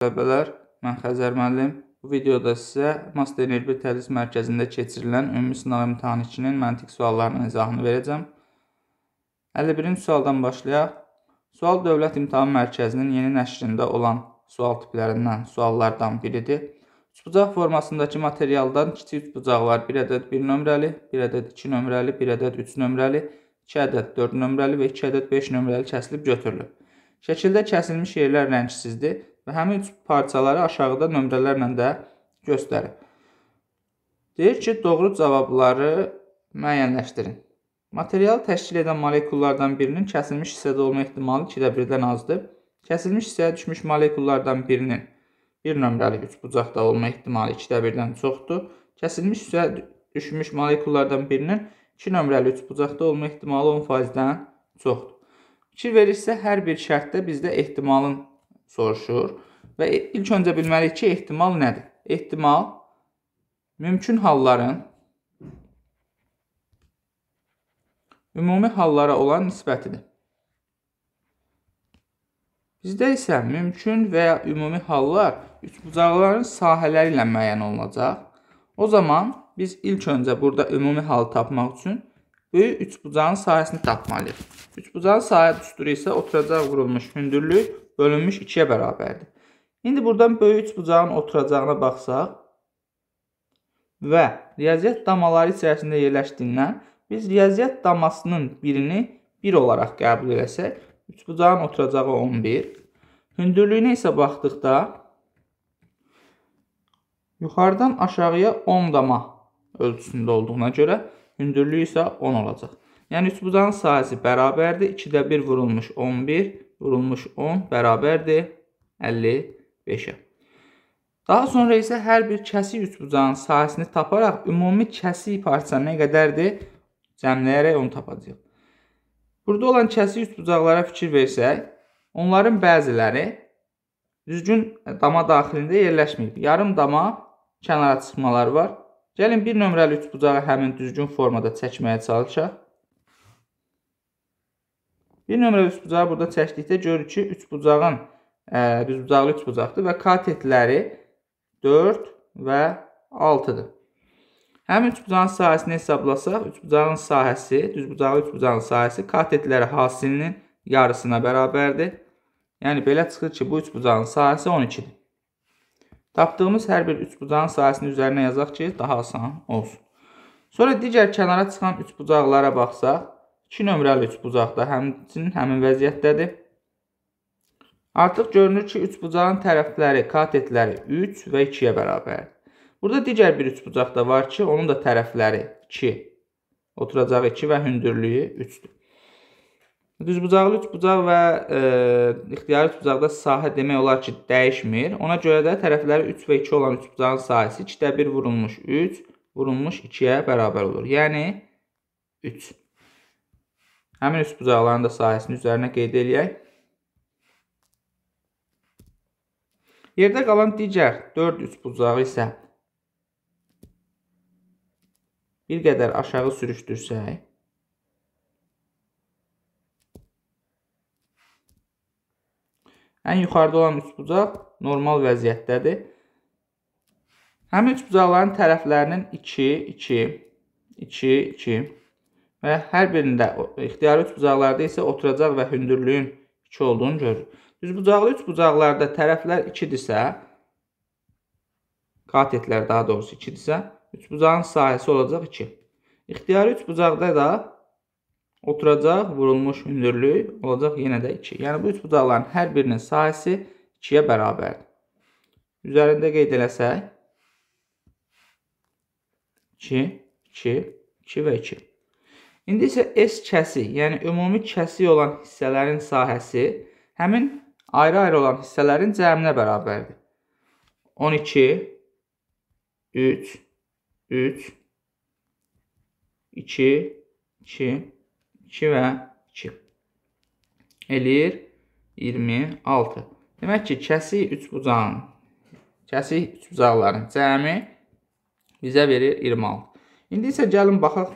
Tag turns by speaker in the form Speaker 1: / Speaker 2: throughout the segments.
Speaker 1: Tələbələr, mən Xəzər müəllim. Bu videoda sizə Master Elbi Tədris Mərkəzində keçirilən ümumi sınav imtahanı 2-nin məntiq suallarının izahını verəcəm. 51-ci sualdan başlayaq. Sual Dövlət İmtahan Mərkəzinin yeni nəşrində olan sual tiplərindən suallardan biridir. Üçbucaq formasındakı materialdan kiçik üçbucaqlar 1 ədəd 1 nömrəli, 1 ədəd 2 nömrəli, 1 ədəd 3 nömrəli, 2 ədəd 4 nömrəli və 2 ədəd 5 nömrəli kəsilib götürülüb. Şəkildə kəsilmiş yerlər rəngsizdir. Və həmin üç parçaları aşağıda nömrələrlə də göstərir. Deyir ki, doğru cavabları müəyyənləşdirin. Materialı təşkil edən molekullardan birinin kəsilmiş hissədə olma ehtimalı 2-də 1-dən azdır. Kəsilmiş hissəyə düşmüş molekullardan birinin bir nömrəli üç bucaqda olma ehtimalı 2-də 1-dən çoxdur. Kəsilmiş hissəyə düşmüş molekullardan birinin 2 nömrəli üç bucaqda olma ehtimalı 10%-dən çoxdur. Fikir verirsə, hər bir şərtdə bizdə ehtimalın soruşur. Və ilk öncə bilməliyik ki, ehtimal nədir? Ehtimal mümkün halların ümumi hallara olan nisbətidir. Bizdə isə mümkün və ya ümumi hallar üçbucaqların sahələri ilə müəyyən olunacaq. O zaman biz ilk öncə burada ümumi halı tapmaq üçün böyük üçbucağın sahəsini tapmalıyıq. Üçbucağın sahə düsturu isə oturacaq vurulmuş hündürlük bölünmüş 2-yə bərabərdir. İndi buradan böyük üç bucağın oturacağına baxsaq və riyaziyyat damaları içərisində yerləşdiyindən biz riyaziyyat damasının birini 1 olaraq qəbul eləsək, üç bucağın oturacağı 11, hündürlüyünə isə baxdıqda yuxarıdan aşağıya 10 dama ölçüsündə olduğuna görə hündürlüyü isə 10 olacaq. Yəni üç bucağın sayısı bərabərdir. 2-də 1 vurulmuş 11 vurulmuş 10 bərabərdir 55-ə. Daha sonra isə hər bir kəsik üçbucağın sayəsini taparaq ümumi kəsik parça nə qədərdir cəmləyərək onu tapacağıq. Burada olan kəsik üçbucaqlara fikir versək, onların bəziləri düzgün dama daxilində yerləşməyib. Yarım dama kənara çıxmalar var. Gəlin bir nömrəli üçbucağı həmin düzgün formada çəkməyə çalışaq. Bir nömrəli üçbucağı burada çəkdikdə görürük ki, üçbucağın e, düzbucaqlı üçbucaqdır və katetləri 4 və 6-dır. Həmin üçbucağın sahəsini hesablasaq, üçbucağın sahəsi, düzbucaqlı üçbucağın sahəsi katetləri hasilinin yarısına bərabərdir. Yəni belə çıxır ki, bu üçbucağın sahəsi 12-dir. Tapdığımız hər bir üçbucağın sahəsini üzərinə yazaq ki, daha asan olsun. Sonra digər kənara çıxan üçbucaqlara baxsaq, 2 nömrəli üçbucaq da həmçinin həmin vəziyyətdədir. Artıq görünür ki, üçbucağın tərəfləri, katetləri 3 və 2-yə bərabərdir. Burada digər bir üçbucaq da var ki, onun da tərəfləri 2, oturacağı 2 və hündürlüyü 3-dür. Düzbucaqlı üçbucaq və e, ixtiyari üçbucaqda sahə demək olar ki, dəyişmir. Ona görə də tərəfləri 3 və 2 olan üçbucağın sahəsi 2-də 1 vurulmuş 3, vurulmuş 2-yə bərabər olur. Yəni 3. Həmin üst bucaqların da sayəsini üzərinə qeyd eləyək. Yerdə qalan digər 4 üst bucağı isə bir qədər aşağı sürüşdürsək, Ən yuxarıda olan üst bucaq normal vəziyyətdədir. Həmin üst bucaqların tərəflərinin 2, 2, 2, 2 və hər birində ixtiyari üç bucaqlarda isə oturacaq və hündürlüyün 2 olduğunu görürük. Düz bucaqlı üç bucaqlarda tərəflər 2-dirsə, katetlər daha doğrusu 2-dirsə, üç bucağın sahəsi olacaq 2. İxtiyari üç bucaqda da oturacaq, vurulmuş hündürlük olacaq yenə də 2. Yəni bu üç bucaqların hər birinin sahəsi 2-yə bərabərdir. Üzərində qeyd eləsək 2, 2, 2 və 2. İndi isə S kəsi, yəni ümumi kəsiy olan hissələrin sahəsi həmin ayrı-ayrı olan hissələrin cəminə bərabərdir. 12 3 3 2 2 2 və 2 eləyir 26. Demək ki, kəsik üçbucağın kəsik üçbucaqların cəmi bizə verir 26. İndi isə gəlin baxaq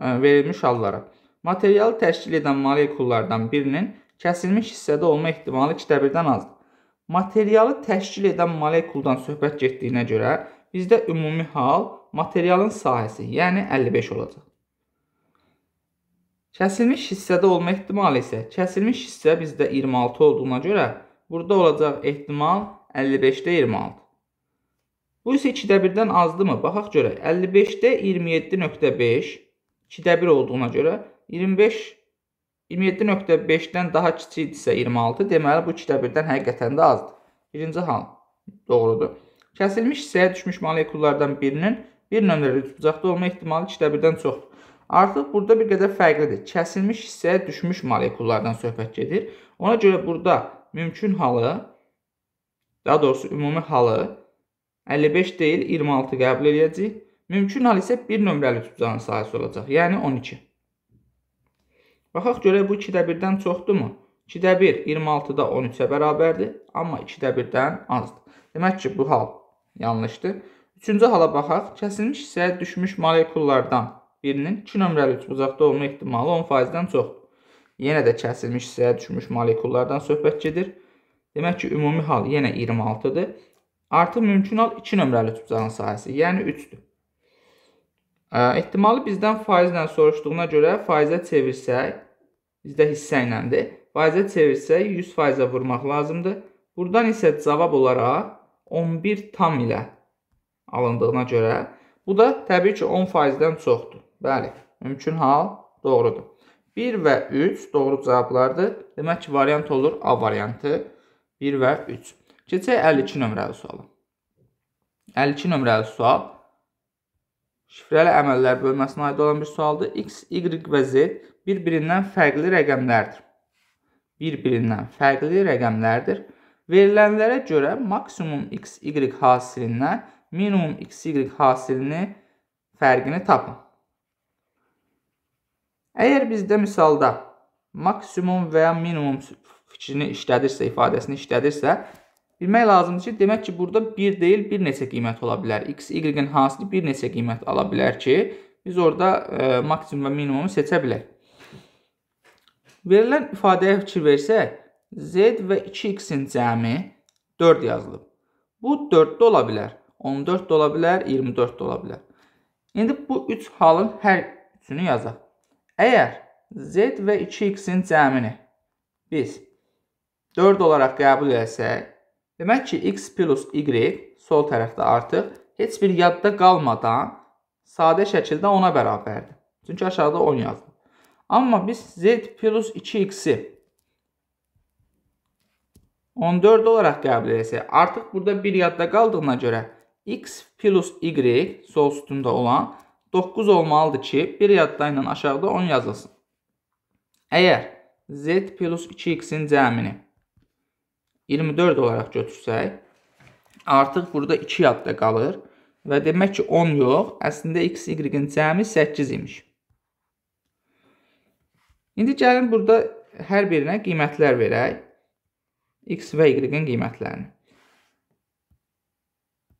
Speaker 1: verilmiş hallara. Materialı təşkil edən molekullardan birinin kəsilmiş hissədə olma ehtimalı 2-1-dən azdır. Materialı təşkil edən molekuldan söhbət getdiyinə görə bizdə ümumi hal materialın sahəsi, yəni 55 olacaq. Kəsilmiş hissədə olma ehtimalı isə kəsilmiş hissə bizdə 26 olduğuna görə burada olacaq ehtimal 55-də 26. Bu isə 2-də 1-dən azdırmı? Baxaq görək. 55-də 27.5 2-də 1 olduğuna görə 25 27.5-dən daha kiçikdirsə 26, deməli bu 2-də 1-dən həqiqətən də azdır. Birinci hal doğrudur. Kəsilmiş hissəyə düşmüş molekullardan birinin bir nömrəli tutbucaqda olma ehtimalı 2-də 1-dən çoxdur. Artıq burada bir qədər fərqlidir. Kəsilmiş hissəyə düşmüş molekullardan söhbət gedir. Ona görə burada mümkün halı, daha doğrusu ümumi halı 55 deyil 26 qəbul edəcəyik. Mümkün hal isə 1 nömrəli tutacağın sayısı olacaq, yəni 12. Baxaq görək bu 2-də 1-dən çoxdurmu? 2-də 1 26-da 13-ə bərabərdir, amma 2-də 1-dən azdır. Demək ki, bu hal yanlışdır. Üçüncü hala baxaq. Kəsilmiş hissəyə düşmüş molekullardan birinin 2 nömrəli üçbucaqda olma ehtimalı 10%-dən çoxdur. Yenə də kəsilmiş hissəyə düşmüş molekullardan söhbət gedir. Demək ki, ümumi hal yenə 26-dır. Artıq mümkün hal 2 nömrəli üçbucağın sayısı, yəni 3-dür. Ehtimalı bizdən faizlə soruşduğuna görə faizə çevirsək, bizdə hissə iləndir. Faizə çevirsək 100%-ə vurmaq lazımdır. Burdan isə cavab olaraq 11 tam ilə alındığına görə bu da təbii ki 10%-dən çoxdur. Bəli, mümkün hal doğrudur. 1 və 3 doğru cavablardır. Demək ki, variant olur A variantı 1 və 3. Keçək 52 nömrəli suala. 52 nömrəli sual Şifrəli əməllər bölməsinə aid olan bir sualdır. X, Y və Z bir-birindən fərqli rəqəmlərdir. Bir-birindən fərqli rəqəmlərdir. Verilənlərə görə maksimum X, Y hasilindən minimum X, Y hasilini fərqini tapın. Əgər bizdə misalda maksimum və ya minimum fikrini işlədirsə, ifadəsini işlədirsə, Bilmək lazımdır ki, demək ki, burada bir deyil, bir neçə qiymət ola bilər. X, Y-in hansını bir neçə qiymət ala bilər ki, biz orada e, maksimum və minimumu seçə bilək. Verilən ifadəyə fikir versək, Z və 2X-in cəmi 4 yazılıb. Bu 4 də ola bilər, 14 də ola bilər, 24 də ola bilər. İndi bu 3 halın hər üçünü yazaq. Əgər Z və 2X-in cəmini biz 4 olaraq qəbul etsək, Demək ki, x plus y sol tərəfdə artıq heç bir yadda qalmadan sadə şəkildə 10-a bərabərdir. Çünki aşağıda 10 yazılıb. Amma biz z plus 2x-i 14 olaraq qəbul etsək, artıq burada bir yadda qaldığına görə x plus y sol sütunda olan 9 olmalıdır ki, bir yadda ilə aşağıda 10 yazılsın. Əgər z plus 2x-in cəmini 24 olaraq götürsək, artıq burada 2 yadda qalır və demək ki 10 yox, əslində x, y-in cəmi 8 imiş. İndi gəlin burada hər birinə qiymətlər verək. x və y-in qiymətlərini.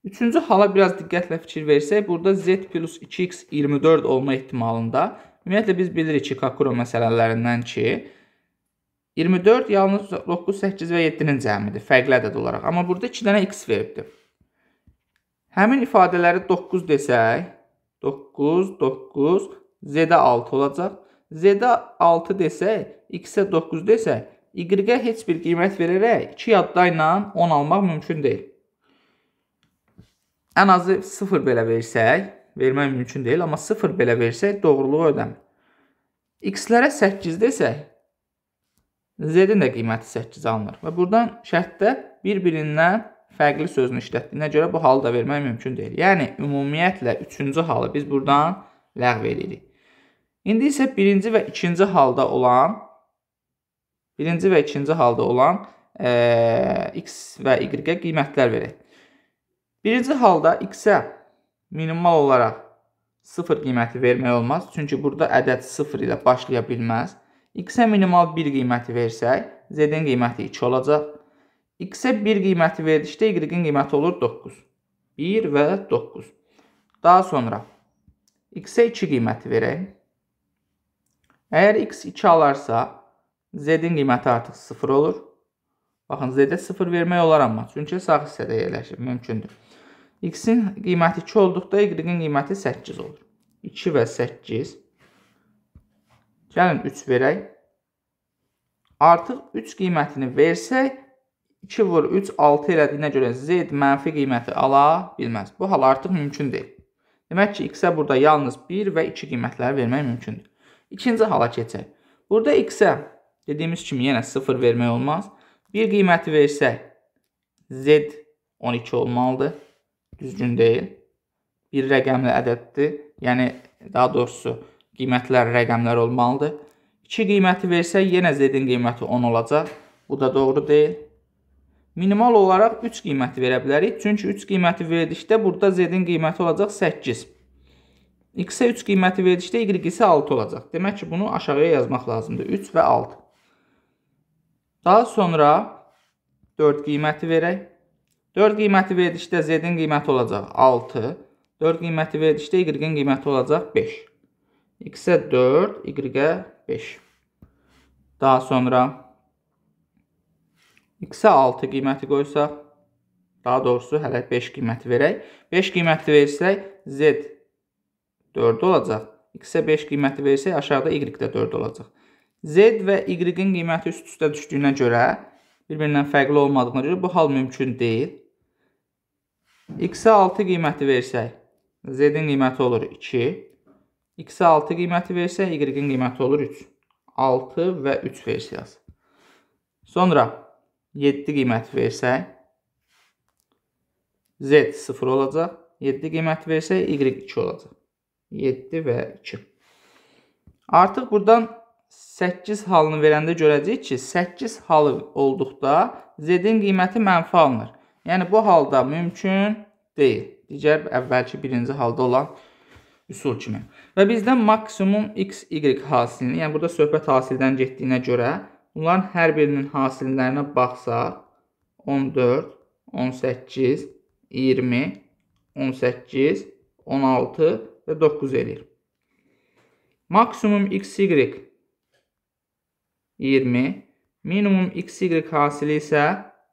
Speaker 1: Üçüncü hala biraz diqqətlə fikir versək, burada z plus 2x 24 olma ehtimalında, ümumiyyətlə biz bilirik ki, Kakuro məsələlərindən ki, 24 yalnız 9, 8 və 7-nin cəmidir. Fərqli ədəd olaraq. Amma burada 2 dənə x veribdir. Həmin ifadələri 9 desək, 9, 9, z-də 6 olacaq. Z-də 6 desək, x-ə 9 desək, y-ə heç bir qiymət verərək 2 yadda ilə 10 almaq mümkün deyil. Ən azı 0 belə versək, vermək mümkün deyil, amma 0 belə versək doğruluğu ödəmir. X-lərə 8 desək, Z-in də qiyməti 8 alınır və buradan şərtdə bir-birindən fərqli sözünü işlətdiyinə görə bu halı da vermək mümkün deyil. Yəni, ümumiyyətlə, üçüncü halı biz buradan ləğv edirik. İndi isə birinci və ikinci halda olan, birinci və ikinci halda olan e, x və y-ə qiymətlər verək. Birinci halda x-ə minimal olaraq 0 qiyməti vermək olmaz. Çünki burada ədəd 0 ilə başlaya bilməz. X-ə minimal 1 qiyməti versək, Z-in qiyməti 2 olacaq. X-ə 1 qiyməti verdikdə Y-in qiyməti olur 9. 1 və 9. Daha sonra X-ə 2 qiyməti verək. Əgər X 2 alarsa, Z-in qiyməti artıq 0 olur. Baxın, Z-də 0 vermək olar amma, çünki sağ hissədə yerləşir, mümkündür. X-in qiyməti 2 olduqda Y-in qiyməti 8 olur. 2 və 8 Gəlin 3 verək. Artıq 3 qiymətini versək, 2 vur 3, 6 elədiyinə görə Z mənfi qiyməti ala bilməz. Bu hal artıq mümkün deyil. Demək ki, X-ə burada yalnız 1 və 2 qiymətləri vermək mümkündür. İkinci hala keçək. Burada X-ə dediyimiz kimi yenə 0 vermək olmaz. 1 qiyməti versək, Z 12 olmalıdır. Düzgün deyil. Bir rəqəmli ədəddir. Yəni, daha doğrusu, qiymətlər, rəqəmlər olmalıdır. 2 qiyməti versə, yenə Z-in qiyməti 10 olacaq. Bu da doğru deyil. Minimal olaraq 3 qiyməti verə bilərik. Çünki 3 qiyməti verdikdə burada Z-in qiyməti olacaq 8. X-ə 3 qiyməti verdikdə Y isə 6 olacaq. Demək ki, bunu aşağıya yazmaq lazımdır. 3 və 6. Daha sonra 4 qiyməti verək. 4 qiyməti verdikdə Z-in qiyməti olacaq 6. 4 qiyməti verdikdə Y-in qiyməti olacaq 5. X-ə 4, Y-ə 5. Daha sonra X-ə 6 qiyməti qoysaq, daha doğrusu hələ 5 qiyməti verək. 5 qiyməti versək, Z 4 olacaq. X-ə 5 qiyməti versək, aşağıda Y də 4 olacaq. Z və Y-in qiyməti üst-üstə düşdüyünə görə, bir-birindən fərqli olmadığına görə bu hal mümkün deyil. X-ə 6 qiyməti versək, Z-in qiyməti olur 2. X-ə 6 qiyməti versə, Y-in qiyməti olur 3. 6 və 3 versiyası. Sonra 7 qiyməti versək, Z 0 olacaq. 7 qiyməti versək, Y 2 olacaq. 7 və 2. Artıq buradan 8 halını verəndə görəcəyik ki, 8 halı olduqda Z-in qiyməti mənfi alınır. Yəni, bu halda mümkün deyil. Digər əvvəlki birinci halda olan mümkün üsul kimi. Və bizdən maksimum x, y hasilini, yəni burada söhbət hasildən getdiyinə görə bunların hər birinin hasillərinə baxsaq 14, 18, 20, 18, 16 və 9 eləyir. Maksimum x, y 20, minimum x, y hasili isə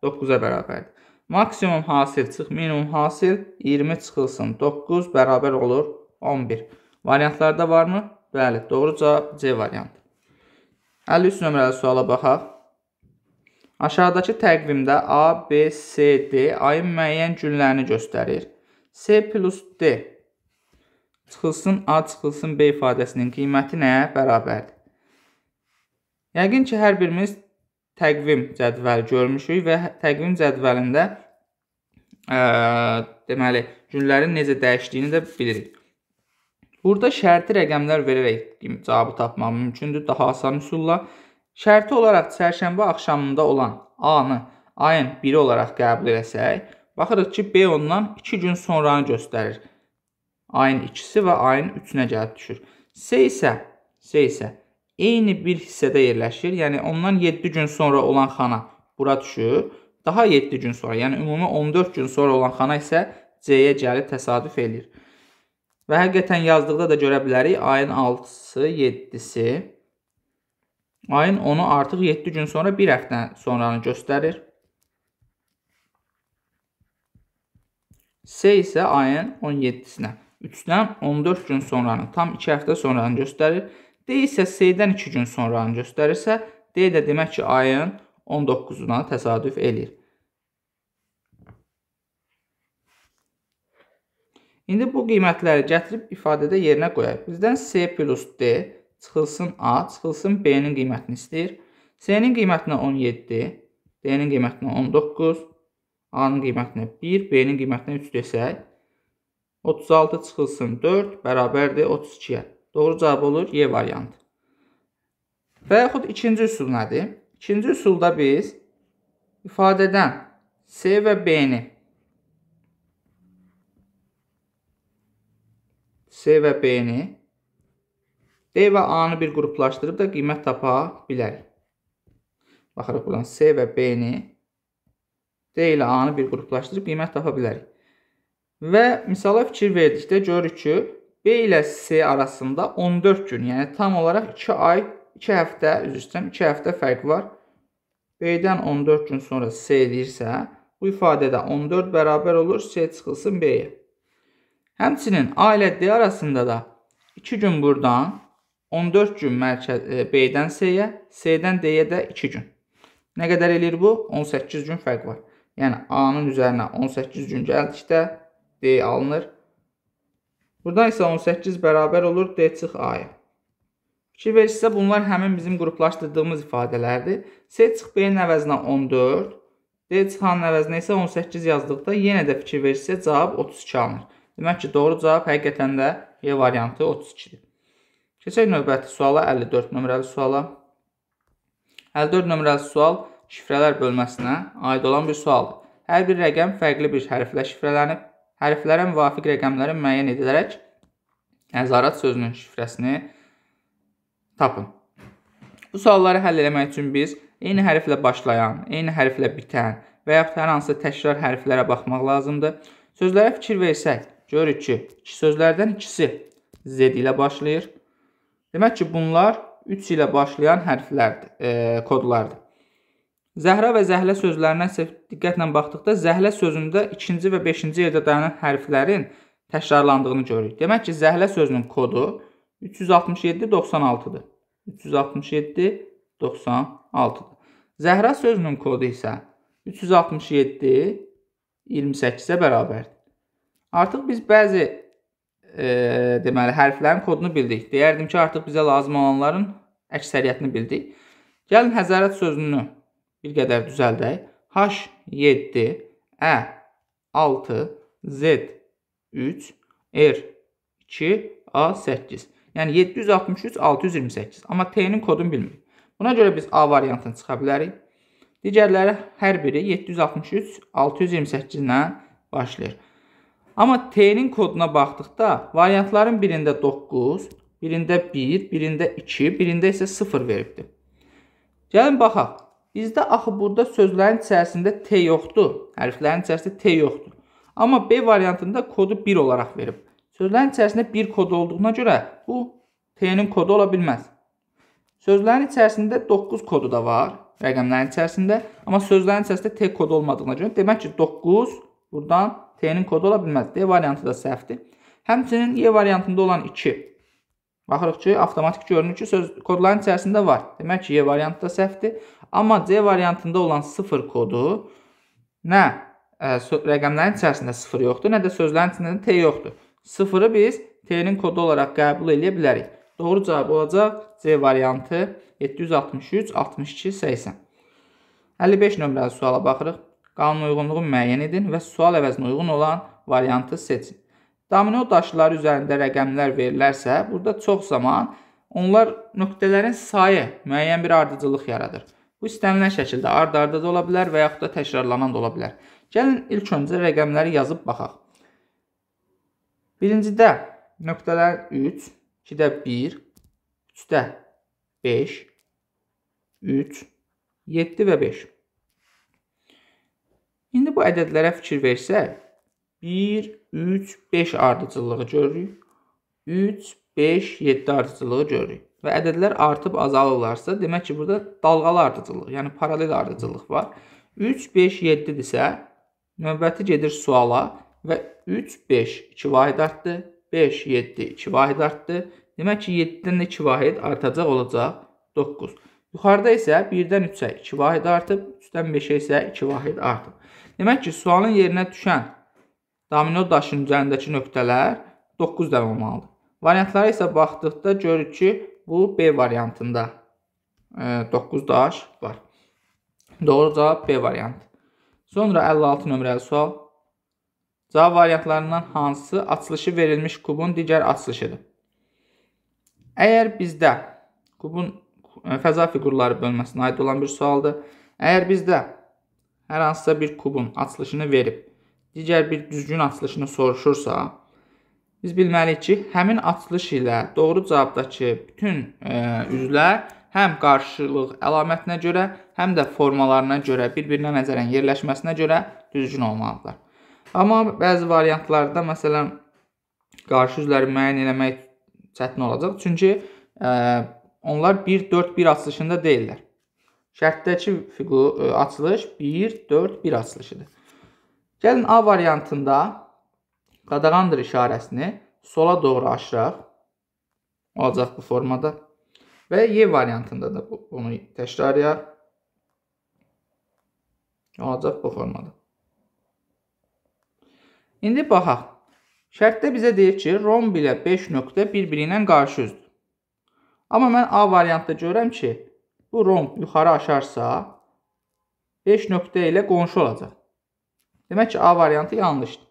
Speaker 1: 9-a bərabərdir. Maksimum hasil çıx, minimum hasil 20 çıxılsın. 9 bərabər olur 11. Variantlarda varmı? Bəli, doğru cavab C variantı. 53 nömrəli suala baxaq. Aşağıdakı təqvimdə A, B, C, D ayın müəyyən günlərini göstərir. C plus D çıxılsın A, çıxılsın B ifadəsinin qiyməti nəyə bərabərdir? Yəqin ki, hər birimiz təqvim cədvəli görmüşük və təqvim cədvəlində ə, deməli, günlərin necə dəyişdiyini də bilirik. Burada şərti rəqəmlər verərək cavabı tapmaq mümkündür daha asan üsulla. Şərti olaraq çərşənbə axşamında olan A-nı ayın 1-i olaraq qəbul eləsək, baxırıq ki, B ondan 2 gün sonranı göstərir. Ayın 2-si və ayın 3-ünə gəlib düşür. S isə, S isə eyni bir hissədə yerləşir, yəni ondan 7 gün sonra olan xana bura düşür, daha 7 gün sonra, yəni ümumi 14 gün sonra olan xana isə C-yə gəlib təsadüf eləyir. Və həqiqətən yazdıqda da görə bilərik ayın 6-sı, 7-si. Ayın 10-u artıq 7 gün sonra 1 həftə sonranı göstərir. S isə ayın 17-sinə, 3-dən 14 gün sonranı, tam 2 həftə sonranı göstərir. D isə S-dən 2 gün sonranı göstərirsə, D də demək ki, ayın 19-una təsadüf eləyir. İndi bu qiymətləri gətirib ifadədə yerinə qoyaq. Bizdən C plus D çıxılsın A, çıxılsın B-nin qiymətini istəyir. C-nin qiymətinə 17, D-nin qiymətinə 19, A-nın qiymətinə 1, B-nin qiymətinə 3 desək, 36 çıxılsın 4 bərabərdir 32-yə. Doğru cavab olur Y variantı. Və yaxud ikinci üsul nədir? İkinci üsulda biz ifadədən C və B-ni C və B-ni D və A-nı bir qruplaşdırıb da qiymət tapa bilərik. Baxırıq buradan C və B-ni D ilə A-nı bir qruplaşdırıb qiymət tapa bilərik. Və misala fikir verdikdə görürük ki, B ilə C arasında 14 gün, yəni tam olaraq 2 ay, 2 həftə, üzr istəyirəm, 2 həftə fərq var. B-dən 14 gün sonra C deyirsə, bu ifadədə 14 bərabər olur C çıxılsın B-yə. Həmçinin A ilə D arasında da 2 gün buradan, 14 gün mərkəz e, B-dən C-yə, C-dən D-yə də 2 gün. Nə qədər eləyir bu? 18 gün fərq var. Yəni A-nın üzərinə 18 gün gəldikdə D alınır. Buradan isə 18 bərabər olur D çıx A-ya. Fikir verirsə, bunlar həmin bizim qruplaşdırdığımız ifadələrdir. C çıx B-nin əvəzinə 14, D çıxanın əvəzinə isə 18 yazdıqda yenə də fikir verirsə, cavab 32 alınır. Demək ki, doğru cavab həqiqətən də E variantı 32-dir. Keçək növbəti suala, 54 nömrəli suala. 54 nömrəli sual şifrələr bölməsinə aid olan bir sualdır. Hər bir rəqəm fərqli bir hərflə şifrələnib, hərflərə müvafiq rəqəmləri müəyyən edilərək nəzarət sözünün şifrəsini tapın. Bu sualları həll etmək üçün biz eyni hərflə başlayan, eyni hərflə bitən və yaxud hər hansı təkrar hərflərə baxmaq lazımdır. Sözlərə fikir versək, Görürük ki, iki sözlərdən ikisi Z ilə başlayır. Demək ki, bunlar 3 ilə başlayan hərflərdir, e, kodlardır. Zəhra və zəhlə sözlərinə isə diqqətlə baxdıqda zəhlə sözündə 2-ci və 5-ci yerdə dayanan hərflərin təkrarlandığını görürük. Demək ki, zəhlə sözünün kodu 367-96-dır. 367-96-dır. Zəhra sözünün kodu isə 367-28-ə bərabərdir. Artıq biz bəzi e, deməli hərflərin kodunu bildik. Deyərdim ki, artıq bizə lazım olanların əksəriyyətini bildik. Gəlin həzarət sözünü bir qədər düzəldək. H 7, Ə 6, Z 3, R 2, A 8. Yəni 763 628. Amma T-nin kodunu bilmirik. Buna görə biz A variantını çıxa bilərik. Digərləri hər biri 763 628 ilə başlayır. Amma T-nin koduna baxdıqda variantların birində 9, birində 1, birində 2, birində isə 0 veribdir. Gəlin baxaq. Bizdə axı burada sözlərin içərisində T yoxdur. Hərflərin içərisində T yoxdur. Amma B variantında kodu 1 olaraq verib. Sözlərin içərisində 1 kodu olduğuna görə bu T-nin kodu ola bilməz. Sözlərin içərisində 9 kodu da var rəqəmlərin içərisində. Amma sözlərin içərisində T kodu olmadığına görə demək ki 9 buradan T-nin kodu ola bilməz. D variantı da səhvdir. Həmçinin Y variantında olan 2. Baxırıq ki, avtomatik görünür ki, söz kodların içərisində var. Demək ki, Y variantı da səhvdir. Amma C variantında olan 0 kodu nə ə, e, rəqəmlərin içərisində 0 yoxdur, nə də sözlərin içində T yoxdur. 0-ı biz T-nin kodu olaraq qəbul edə bilərik. Doğru cavab olacaq C variantı 763, 62, 80. 55 nömrəli suala baxırıq. Qanuna uyğunluğu müəyyən edin və sual əvəzinə uyğun olan variantı seçin. Domino daşları üzərində rəqəmlər verilərsə, burada çox zaman onlar nöqtələrin sayı müəyyən bir ardıcıllıq yaradır. Bu istənilən şəkildə ard-arda da ola bilər və yaxud da təkrarlanan da ola bilər. Gəlin ilk öncə rəqəmləri yazıb baxaq. Birincidə nöqtələr 3, 2-də 1, 3-də 5, 3, 7 və 5. İndi bu ədədlərə fikir versək, 1, 3, 5 ardıcıllığı görürük. 3, 5, 7 ardıcıllığı görürük. Və ədədlər artıb azalırlarsa, demək ki, burada dalğalı ardıcıllıq, yəni paralel ardıcıllıq var. 3, 5, 7-dirsə, növbəti gedir suala və 3, 5, 2 vahid artdı, 5, 7, 2 vahid artdı. Demək ki, 7-dən 2 vahid artacaq olacaq 9. Yuxarıda isə 1-dən 3-ə 2 vahid artıb, 3-dən 5-ə isə 2 vahid artıb. Demək ki, sualın yerinə düşən domino daşının üzərindəki nöqtələr 9 dənə olmalıdır. Variantlara isə baxdıqda görürük ki, bu B variantında 9 e, daş var. Doğru cavab B variantı. Sonra 56 nömrəli sual. Cavab variantlarından hansı açılışı verilmiş kubun digər açılışıdır? Əgər bizdə kubun e, fəza fiqurları bölməsinə aid olan bir sualdır. Əgər bizdə hər hansısa bir kubun açılışını verib, digər bir düzgün açılışını soruşursa, biz bilməliyik ki, həmin açılış ilə doğru cavabdakı bütün ə, e, üzvlər həm qarşılıq əlamətinə görə, həm də formalarına görə, bir-birinə nəzərən yerləşməsinə görə düzgün olmalıdırlar. Amma bəzi variantlarda, məsələn, qarşı üzləri müəyyən eləmək çətin olacaq. Çünki ə, e, onlar 1-4-1 açılışında deyillər. Şərtdəki fiqur e, açılış 1, 4, 1 açılışıdır. Gəlin A variantında qadağandır işarəsini sola doğru aşıraq. Olacaq bu formada. Və Y variantında da bunu təkrarlayaq. Olacaq bu formada. İndi baxaq. Şərtdə bizə deyir ki, romb ilə 5 nöqtə bir-biri ilə qarşı üzdür. Amma mən A variantda görürəm ki, Bu romb yuxarı aşarsa 5 nöqtə ilə qonşu olacaq. Demək ki, A variantı yanlışdır.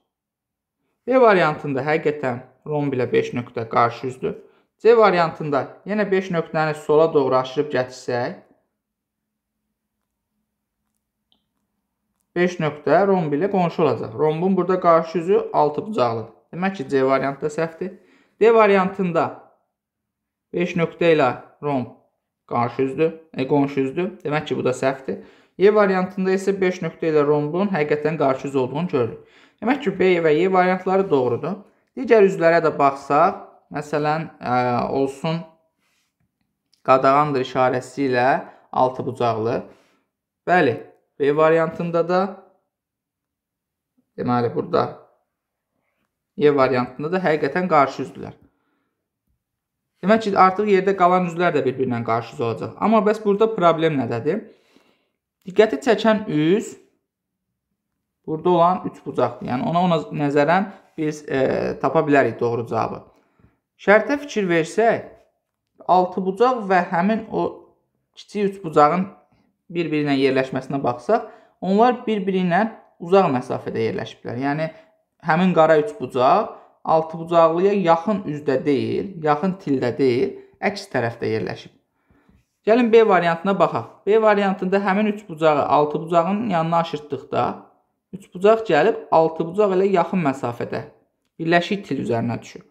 Speaker 1: B variantında həqiqətən romb ilə 5 nöqtə qarşı üzdür. C variantında yenə 5 nöqtəni sola doğru aşırıb gətirsək, 5 nöqtə romb ilə qonşu olacaq. Rombun burada qarşı üzü 6 bucaqlıdır. Demək ki, C variantı da səhvdir. D variantında 5 nöqtə ilə romb Qarşı üzdür, e, qonşu üzdür. Demək ki, bu da səhvdir. Y variantında isə 5 nöqtə ilə rhombun həqiqətən qarşı üz olduğunu görürük. Demək ki, B və Y variantları doğrudur. Digər üzvlərə də baxsaq, məsələn, ə, e, olsun qadağandır işarəsi ilə 6 bucaqlı. Bəli, B variantında da deməli burada Y variantında da həqiqətən qarşı üzdülər. Demək ki, artıq yerdə qalan üzvlər də bir-birinə qarşısı olacaq. Amma bəs burada problem nədədir? Diqqəti çəkən üz burada olan üç bucaqdır. Yəni ona ona nəzərən biz e, tapa bilərik doğru cavabı. Şərtə fikir versək, 6 bucaq və həmin o kiçik üç bucağın bir-birinə yerləşməsinə baxsaq, onlar bir-birinə uzaq məsafədə yerləşiblər. Yəni həmin qara üç bucaq altıbucaqlıya yaxın üzdə deyil, yaxın tildə deyil, əks tərəfdə yerləşib. Gəlin B variantına baxaq. B variantında həmin 3 bucağı 6 bucağın yanına aşırtdıqda 3 bucaq gəlib 6 bucaq ilə yaxın məsafədə birləşik til üzərinə düşür.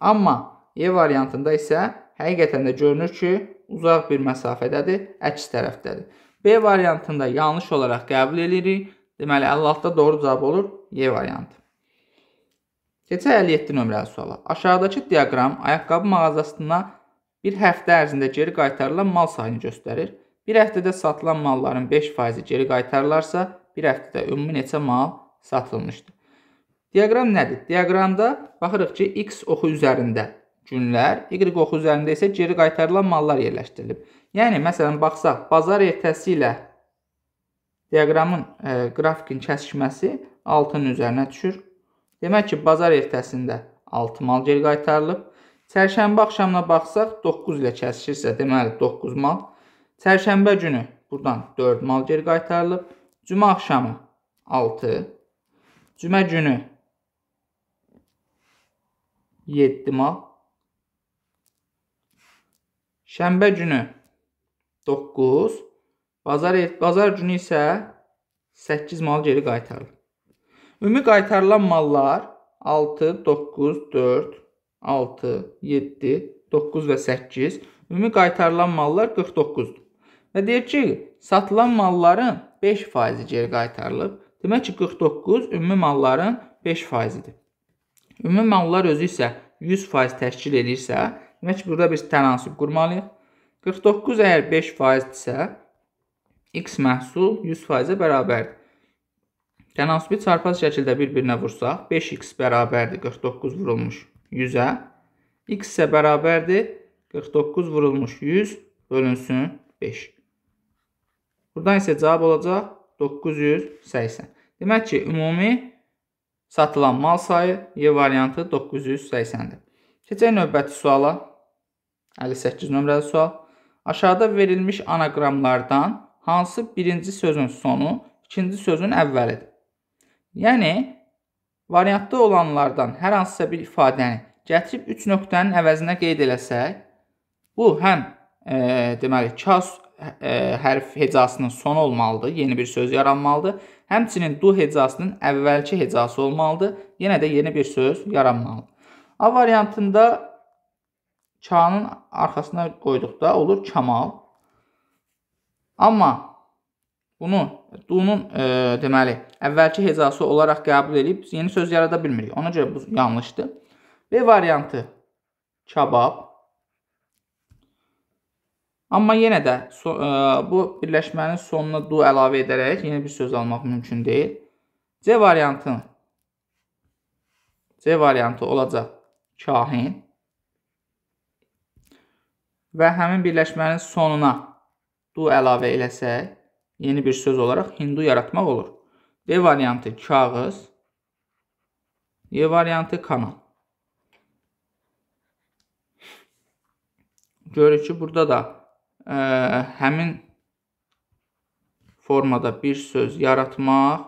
Speaker 1: Amma E variantında isə həqiqətən də görünür ki, uzaq bir məsafədədir, əks tərəfdədir. B variantında yanlış olaraq qəbul edirik. Deməli 56-da doğru cavab olur E variantı. Keçək 57 nömrəli suala. Aşağıdakı diaqram ayaqqabı mağazasına bir həftə ərzində geri qaytarılan mal sayını göstərir. Bir həftədə satılan malların 5%-i geri qaytarılarsa, bir həftədə ümumi neçə mal satılmışdır? Diaqram nədir? Diaqramda baxırıq ki, x oxu üzərində günlər, y oxu üzərində isə geri qaytarılan mallar yerləşdirilib. Yəni məsələn baxsaq, bazar ertəsi ilə diaqramın e, qrafikin kəsişməsi 6-nın üzərinə düşür. Demək ki, bazar ertəsində 6 mal geri qaytarılıb. Çərşənbə axşamına baxsaq 9 ilə kəsişirsə, deməli 9 mal. Çərşənbə günü buradan 4 mal geri qaytarılıb. Cümə axşamı 6. Cümə günü 7 mal. Şənbə günü 9, bazar er-, bazar günü isə 8 mal geri qaytarılıb. Ümumi qaytarılan mallar 6, 9, 4, 6, 7, 9 və 8. Ümumi qaytarılan mallar 49-dur. Və deyir ki, satılan malların 5%-i geri qaytarılıb. Demək ki, 49 ümumi malların 5%-idir. Ümumi mallar özü isə 100% təşkil edirsə, demək ki, burada biz tənasib qurmalıyıq. 49 əgər 5%-dirsə, x məhsul 100%-ə bərabərdir. Tənasibi çarpaz şəkildə bir-birinə vursaq, 5x bərabərdir 49 vurulmuş 100-ə. x isə bərabərdir 49 vurulmuş 100 bölünsün 5. Buradan isə cavab olacaq 980. Demək ki, ümumi satılan mal sayı Y variantı 980-dir. Keçək növbəti suala. 58 nömrəli sual. Aşağıda verilmiş anaqramlardan hansı birinci sözün sonu ikinci sözün əvvəlidir? Yəni, variantda olanlardan hər hansısa bir ifadəni yəni gətirib 3 nöqtənin əvəzinə qeyd eləsək, bu həm e, deməli, kas e, hərf hecasının sonu olmalıdır, yeni bir söz yaranmalıdır. Həmçinin du hecasının əvvəlki hecası olmalıdır, yenə də yeni bir söz yaranmalıdır. A variantında kanın arxasına qoyduqda olur kamal. Amma bunu Dunun e, deməli, əvvəlki hecası olaraq qəbul edib yeni söz yarada bilmirik. Ona görə bu yanlışdır. B variantı kabab. Amma yenə də so, e, bu birləşmənin sonuna du əlavə edərək yeni bir söz almaq mümkün deyil. C variantı C variantı olacaq kahin və həmin birləşmənin sonuna du əlavə eləsək yeni bir söz olaraq hindu yaratmaq olur. D variantı kağız, E variantı kanal. Görür ki, burada da ə, e, həmin formada bir söz yaratmaq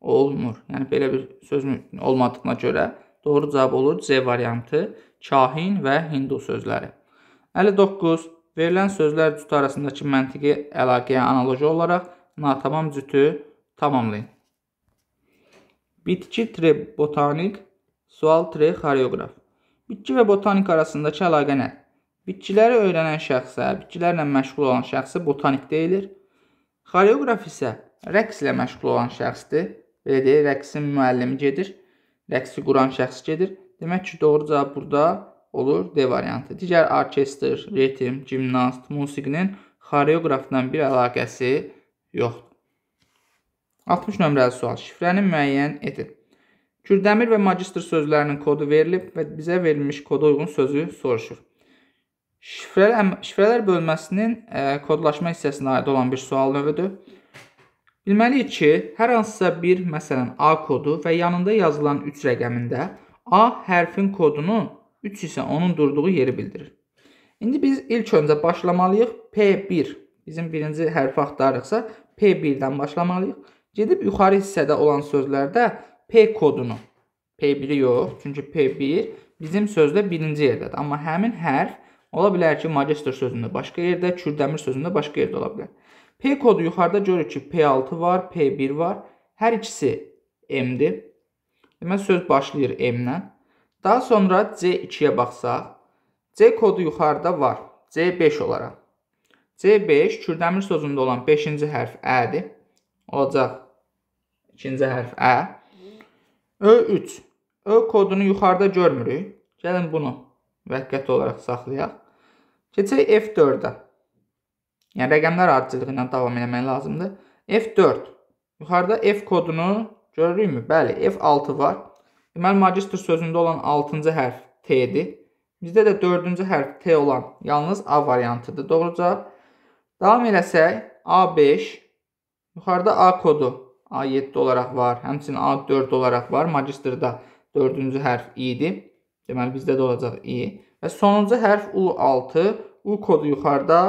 Speaker 1: olmur. Yəni, belə bir söz olmadığına görə doğru cavab olur C variantı kahin və hindu sözləri. 59. Verilən sözlər cütü arasındakı məntiqi əlaqəyə analoji olaraq natamam cütü tamamlayın. Bitki tre botanik, sual tre xoreoqraf. Bitki və botanik arasındakı əlaqə nədir? Bitkiləri öyrənən şəxsə, bitkilərlə məşğul olan şəxsə botanik deyilir. Xoreoqraf isə rəqs ilə məşğul olan şəxsdir. Belə deyək, rəqsin müəllimi gedir, rəqsi quran şəxs gedir. Demək ki, doğru cavab burada olur D variantı. Digər orkestr, ritm, gimnast, musiqinin xoreoqrafla bir əlaqəsi yoxdur. 60 nömrəli sual. Şifrəni müəyyən edin. Kürdəmir və magistr sözlərinin kodu verilib və bizə verilmiş koda uyğun sözü soruşur. Şifrələr, şifrələr bölməsinin ə, e, kodlaşma hissəsinə aid olan bir sual növüdür. Bilməliyik ki, hər hansısa bir, məsələn, A kodu və yanında yazılan 3 rəqəmində A hərfin kodunu 3 isə onun durduğu yeri bildirir. İndi biz ilk öncə başlamalıyıq P1. Bizim birinci hərfi axtarırıqsa P1-dən başlamalıyıq. Gedib yuxarı hissədə olan sözlərdə P kodunu, P1-i yox, çünki P1 bizim sözdə birinci yerdədir. Amma həmin hərf ola bilər ki, magistr sözündə başqa yerdə, kürdəmir sözündə başqa yerdə ola bilər. P kodu yuxarıda görürük ki, P6 var, P1 var. Hər ikisi M-dir. Deməli söz başlayır M-lə. Daha sonra C2-yə baxsaq, C kodu yuxarıda var. C5 olaraq. C5 Kürdəmir sözündə olan 5-ci hərf Ə-dir. Olacaq 2-ci hərf Ə. Ö3. Ö kodunu yuxarıda görmürük. Gəlin bunu müvəqqəti olaraq saxlayaq. Keçək F4-ə. Yəni rəqəmlər ardıcılığı ilə davam eləmək lazımdır. F4. Yuxarıda F kodunu görürükmü? Bəli, F6 var. Deməli, magistr sözündə olan 6-cı hərf T-dir. Bizdə də 4-cü hərf T olan yalnız A variantıdır. Doğru cavab. Davam eləsək, A5, yuxarıda A kodu A7 olaraq var, həmçinin A4 olaraq var. Magistrda 4-cü hərf İ-dir. Deməli, bizdə də olacaq İ. Və sonuncu hərf U6, U kodu yuxarıda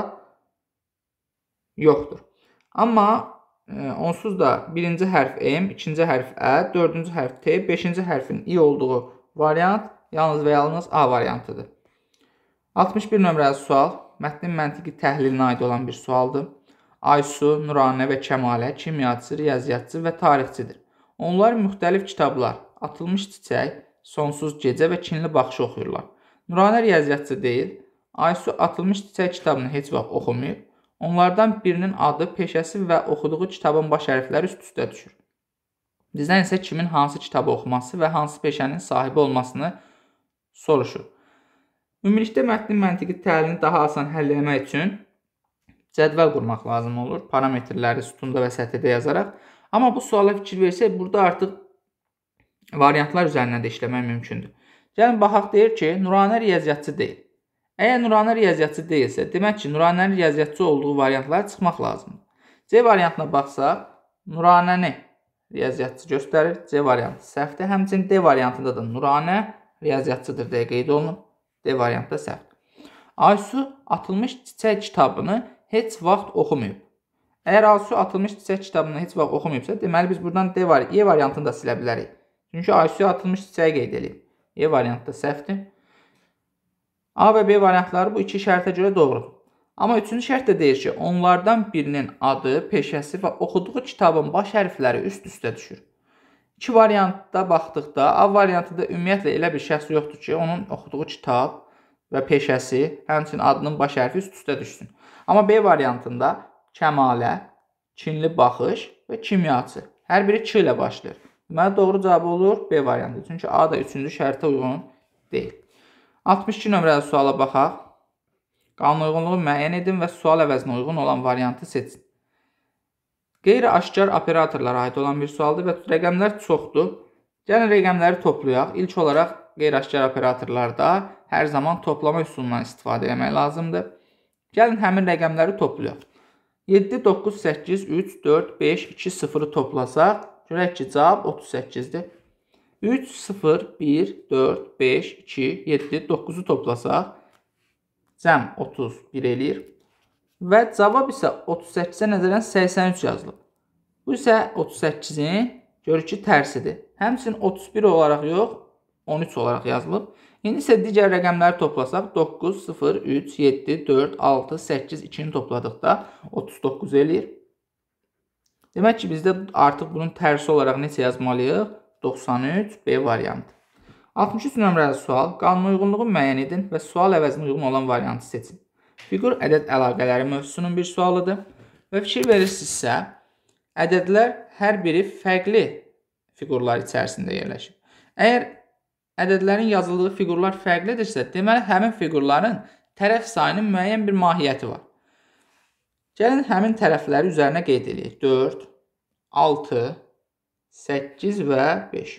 Speaker 1: yoxdur. Amma Onsuz da birinci hərf M, ikinci hərf Ə, dördüncü hərf T, beşinci hərfin İ olduğu variant yalnız və yalnız A variantıdır. 61 nömrəli sual mətnin məntiqi təhlilinə aid olan bir sualdır. Aysu, Nuranə və Kəmalə kimyaçı, riyaziyyatçı və tarixçidir. Onlar müxtəlif kitablar, atılmış çiçək, sonsuz gecə və kinli baxışı oxuyurlar. Nuranə riyaziyyatçı deyil, Aysu atılmış çiçək kitabını heç vaxt oxumayıb, Onlardan birinin adı, peşəsi və oxuduğu kitabın baş hərfləri üst-üstə düşür. Bizdən isə kimin hansı kitabı oxuması və hansı peşənin sahibi olmasını soruşur. Ümumilikdə mətnin məntiqi təhlilini daha asan həll etmək üçün cədvəl qurmaq lazım olur. Parametrləri sütunda və sətirdə yazaraq. Amma bu suala fikir versək, burada artıq variantlar üzərindən də işləmək mümkündür. Gəlin baxaq deyir ki, Nuranə riyaziyyatçı deyil. Əgər Nurani riyaziyyatçı deyilsə, demək ki, Nuranin riyaziyyatçı olduğu variantlara çıxmaq lazımdır. C variantına baxsaq, Nuranəni riyaziyyatçı göstərir. C variantı səhvdir. Həmçinin D variantında da Nuranə riyaziyyatçıdır deyə qeyd olunub. D variantda səhv. Aysu atılmış çiçək kitabını heç vaxt oxumayıb. Əgər Aysu atılmış çiçək kitabını heç vaxt oxumayıbsa, deməli biz buradan D var, E variantını da silə bilərik. Çünki Aysu atılmış çiçəyi qeyd edib. E variantı da səhvdir. A və B variantları bu iki şərtə görə doğrudur. Amma üçüncü şərt də deyir ki, onlardan birinin adı, peşəsi və oxuduğu kitabın baş hərfləri üst-üstə düşür. İki variantda baxdıqda A variantında ümumiyyətlə elə bir şəxs yoxdur ki, onun oxuduğu kitab və peşəsi, həmçinin adının baş hərfi üst-üstə düşsün. Amma B variantında Kəmalə, Çinli baxış və kimyaçı hər biri ç ilə başlayır. Deməli doğru cavab olur B variantı. Çünki A da üçüncü şərtə uyğun deyil. 62 nömrəli suala baxaq. Qanunyuyğunluğu müəyyən edin və sual əvəzinə uyğun olan variantı seçin. Qeyri-aşkar operatorlara aid olan bir sualdır və rəqəmlər çoxdur. Gəlin rəqəmləri toplayaq. İlk olaraq qeyri-aşkar operatorlarda hər zaman toplama üsulundan istifadə etmək lazımdır. Gəlin həmin rəqəmləri toplayaq. 7, 9, 8, 3, 4, 5, 2, 0-ı toplasaq, görək ki, cavab 38-dir. 3, 0, 1, 4, 5, 2, 7, 9-u toplasaq cəm 31 eləyir. Və cavab isə 38-ə nəzərən 83 yazılıb. Bu isə 38-in görür ki, tərsidir. Həmçinin 31 olaraq yox, 13 olaraq yazılıb. İndi isə digər rəqəmləri toplasaq 9, 0, 3, 7, 4, 6, 8, 2-ni topladıqda 39 eləyir. Demək ki, bizdə artıq bunun tərsi olaraq necə yazmalıyıq? 93 B variantı. 63 nömrəli sual qanunuyğunluğu müəyyən edin və sual əvəzinə uyğun olan variantı seçin. Fiqur ədəd əlaqələri mövzusunun bir sualıdır və fikir verirsinizsə, ədədlər hər biri fərqli fiqurlar içərisində yerləşir. Əgər ədədlərin yazıldığı fiqurlar fərqlidirsə, deməli həmin fiqurların tərəf sayının müəyyən bir mahiyyəti var. Gəlin həmin tərəfləri üzərinə qeyd edək. 4, 6, 8 və 5.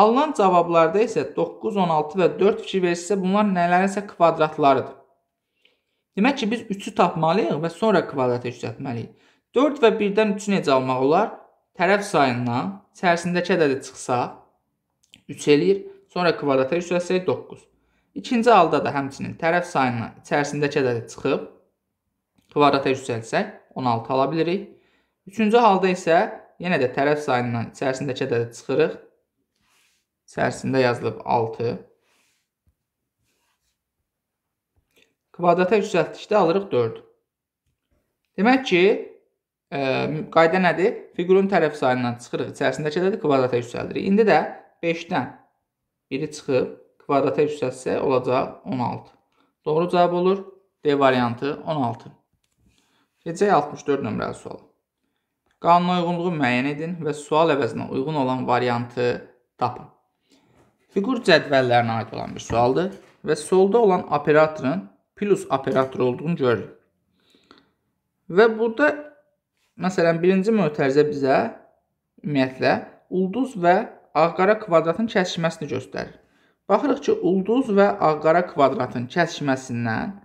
Speaker 1: Alınan cavablarda isə 9, 16 və 4 fikir verirsə, bunlar nələrinsə kvadratlarıdır. Demək ki, biz 3-ü tapmalıyıq və sonra kvadrata yüksəltməliyik. 4 və 1-dən 3-ü necə almaq olar? Tərəf sayından içərisindəki ədədi çıxsa 3 eləyir, sonra kvadrata yüksəlsək 9. İkinci halda da həmçinin tərəf sayından içərisindəki ədədi çıxıb kvadrata yüksəlsək 16 ala bilirik. Üçüncü halda isə Yenə də tərəf sayından içərisindəki ədədə çıxırıq. İçərisində yazılıb 6. Kvadrata yüksəltdikdə alırıq 4. Demək ki, ə, e, qayda nədir? Figurun tərəf sayından çıxırıq, içərisindəki ədədi kvadrata yüksəldirik. İndi də 5-dən biri çıxıb kvadrata yüksəltsə olacaq 16. Doğru cavab olur D variantı 16. Keçək 64 nömrəli suala. Qanuna uyğunluğu müəyyən edin və sual əvəzinə uyğun olan variantı tapın. Fiqur cədvəllərinə aid olan bir sualdır və solda olan operatorun plus operatoru olduğunu görürük. Və burada məsələn birinci mötərizə bizə ümumiyyətlə ulduz və ağqara kvadratın kəsişməsini göstərir. Baxırıq ki, ulduz və ağqara kvadratın kəsişməsindən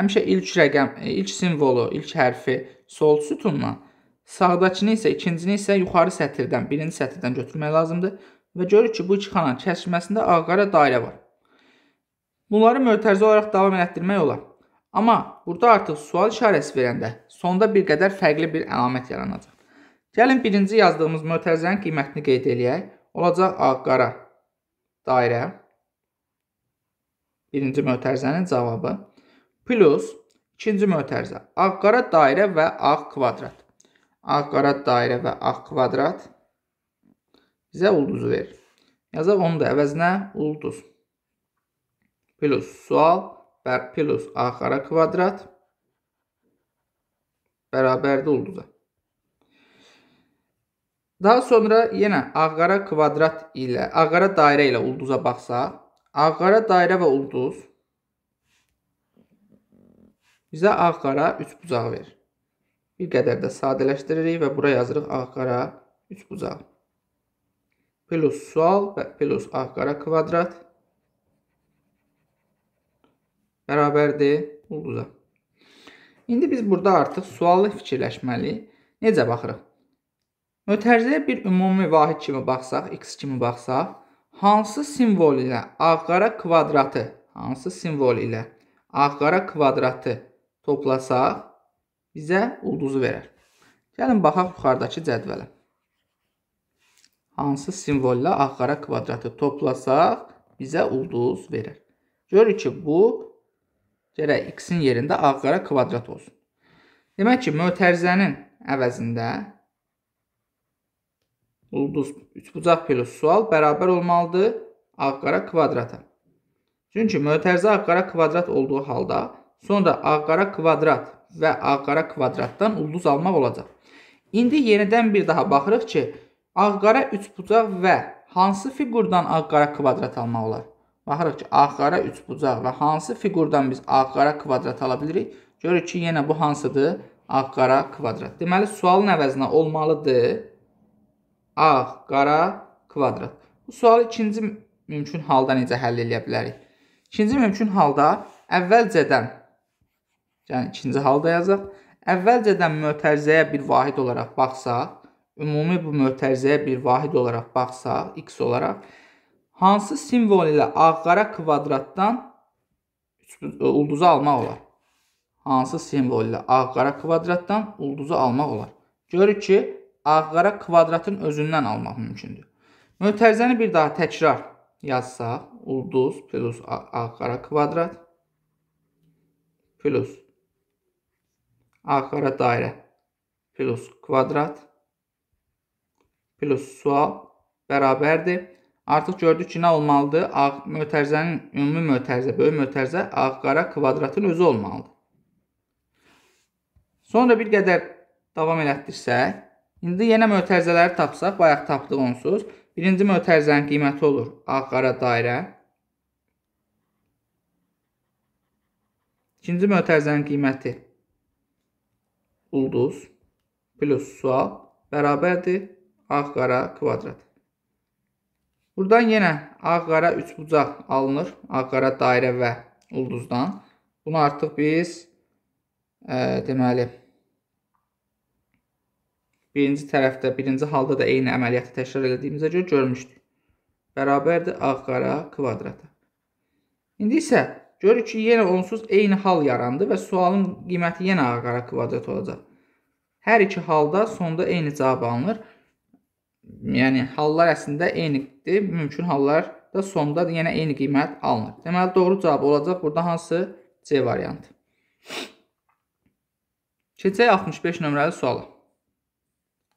Speaker 1: həmişə ilk rəqəm, ilk simvolu, ilk hərfi sol sütunla Sağdakını isə ikincini isə yuxarı sətirdən, birinci sətirdən götürmək lazımdır və görürük ki, bu iki xananın kəsişməsində ağqara dairə var. Bunları mötərizə olaraq davam elətdirmək olar. Amma burada artıq sual işarəsi verəndə sonda bir qədər fərqli bir əlamət yaranacaq. Gəlin birinci yazdığımız mötərizənin qiymətini qeyd eləyək. Olacaq ağ-qara dairə. Birinci mötərizənin cavabı. Plus ikinci mötərizə ağ-qara dairə və ağ kvadrat. A qara dairə və A kvadrat bizə ulduzu verir. Yazaq onu da əvəzinə ulduz. Plus sual plus A qara kvadrat bərabərdir ulduza. Daha sonra yenə ağqara kvadrat ilə, ağqara dairə ilə ulduza baxsaq, ağqara dairə və ulduz bizə ağqara üç bucaq verir. Bir qədər də sadələşdiririk və bura yazırıq ağ-qara üçbucaq. Plus sual və plus ağ-qara kvadrat bərabərdir ulduza. İndi biz burada artıq suallı fikirləşməliyik. Necə baxırıq? Mötərizəyə bir ümumi vahid kimi baxsaq, x kimi baxsaq, hansı simvol ilə ağ-qara kvadratı, hansı simvol ilə ağ-qara kvadratı toplasaq, bizə ulduzu verər. Gəlin baxaq yuxarıdakı cədvələ. Hansı simvolla ağ-qara kvadratı toplasaq bizə ulduz verər. Görürük ki, bu gərək x-in yerində ağ-qara kvadrat olsun. Demək ki, mötərizənin əvəzində ulduz üçbucaq plus sual bərabər olmalıdır ağ-qara kvadrata. Çünki mötərizə ağ-qara kvadrat olduğu halda sonra ağ-qara kvadrat və ağqara kvadratdan ulduz almaq olacaq. İndi yenidən bir daha baxırıq ki, ağqara üçbucaq və hansı fiqurdan ağqara kvadrat almaq olar? Baxırıq ki, ağqara üçbucaq və hansı fiqurdan biz ağqara kvadrat ala bilirik? Görürük ki, yenə bu hansıdır? Ağqara kvadrat. Deməli, sualın əvəzinə olmalıdır ağqara kvadrat. Bu sualı ikinci mümkün halda necə həll edə bilərik? İkinci mümkün halda əvvəlcədən Yəni ikinci halda yazaq. Əvvəlcədən mötərizəyə bir vahid olaraq baxsaq, ümumi bu mötərizəyə bir vahid olaraq baxsaq, x olaraq hansı simvol ilə ağ-qara kvadratdan e, ulduzu almaq olar? Hansı simvol ilə ağ-qara kvadratdan ulduzu almaq olar? Görür ki, ağ-qara kvadratın özündən almaq mümkündür. Mötərizəni bir daha təkrar yazsaq, ulduz plus ağ-qara kvadrat plus Axıra dairə plus kvadrat plus sual bərabərdir. Artıq gördük ki, nə olmalıdır? Ağ mötərizənin ümumi mötərizə, böyük mötərizə ağ-qara kvadratın özü olmalıdır. Sonra bir qədər davam elətdirsək, indi yenə mötərizələri tapsaq, bayaq tapdıq onsuz. Birinci mötərizənin qiyməti olur ağ-qara dairə. İkinci mötərizənin qiyməti ulduz plus sual bərabərdir ağ-qara kvadrat. Buradan yenə ağ-qara üçbucaq alınır. Ağ-qara dairə və ulduzdan. Bunu artıq biz ə, e, deməli birinci tərəfdə, birinci halda da eyni əməliyyatı təkrar elədiyimizə görə görmüşdük. Bərabərdir ağ-qara kvadrata. İndi isə Görürük ki, yenə onsuz eyni hal yarandı və sualın qiyməti yenə A qara kvadrat olacaq. Hər iki halda sonda eyni cavab alınır. Yəni, hallar əslində eynidir. Mümkün hallar da sonda yenə eyni qiymət alınır. Deməli, doğru cavab olacaq burada hansı C variantı. Keçək 65 nömrəli suala.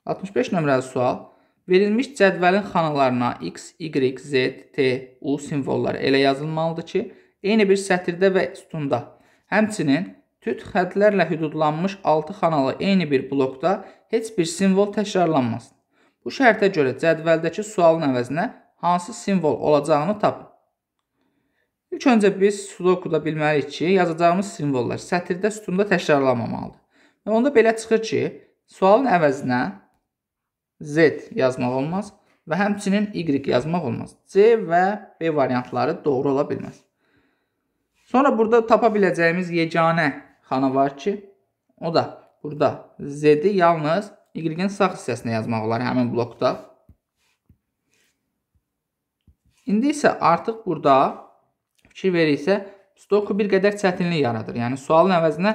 Speaker 1: 65 nömrəli sual. Verilmiş cədvəlin xanalarına x, y, z, t, u simvolları elə yazılmalıdır ki, eyni bir sətirdə və sütunda, həmçinin tüt xətlərlə hüdudlanmış 6 xanalı eyni bir blokda heç bir simvol təkrarlanmasın. Bu şərtə görə cədvəldəki sualın əvəzinə hansı simvol olacağını tapın. İlk öncə biz sudokuda bilməliyik ki, yazacağımız simvollar sətirdə sütunda təkrarlanmamalıdır. Və onda belə çıxır ki, sualın əvəzinə Z yazmaq olmaz və həmçinin Y yazmaq olmaz. C və B variantları doğru ola bilməz. Sonra burada tapa biləcəyimiz yeganə xana var ki, o da burada Z-i yalnız Y-in sağ hissəsinə yazmaq olar həmin blokda. İndi isə artıq burada fikir verirsə, stoku bir qədər çətinlik yaradır. Yəni, sualın əvəzinə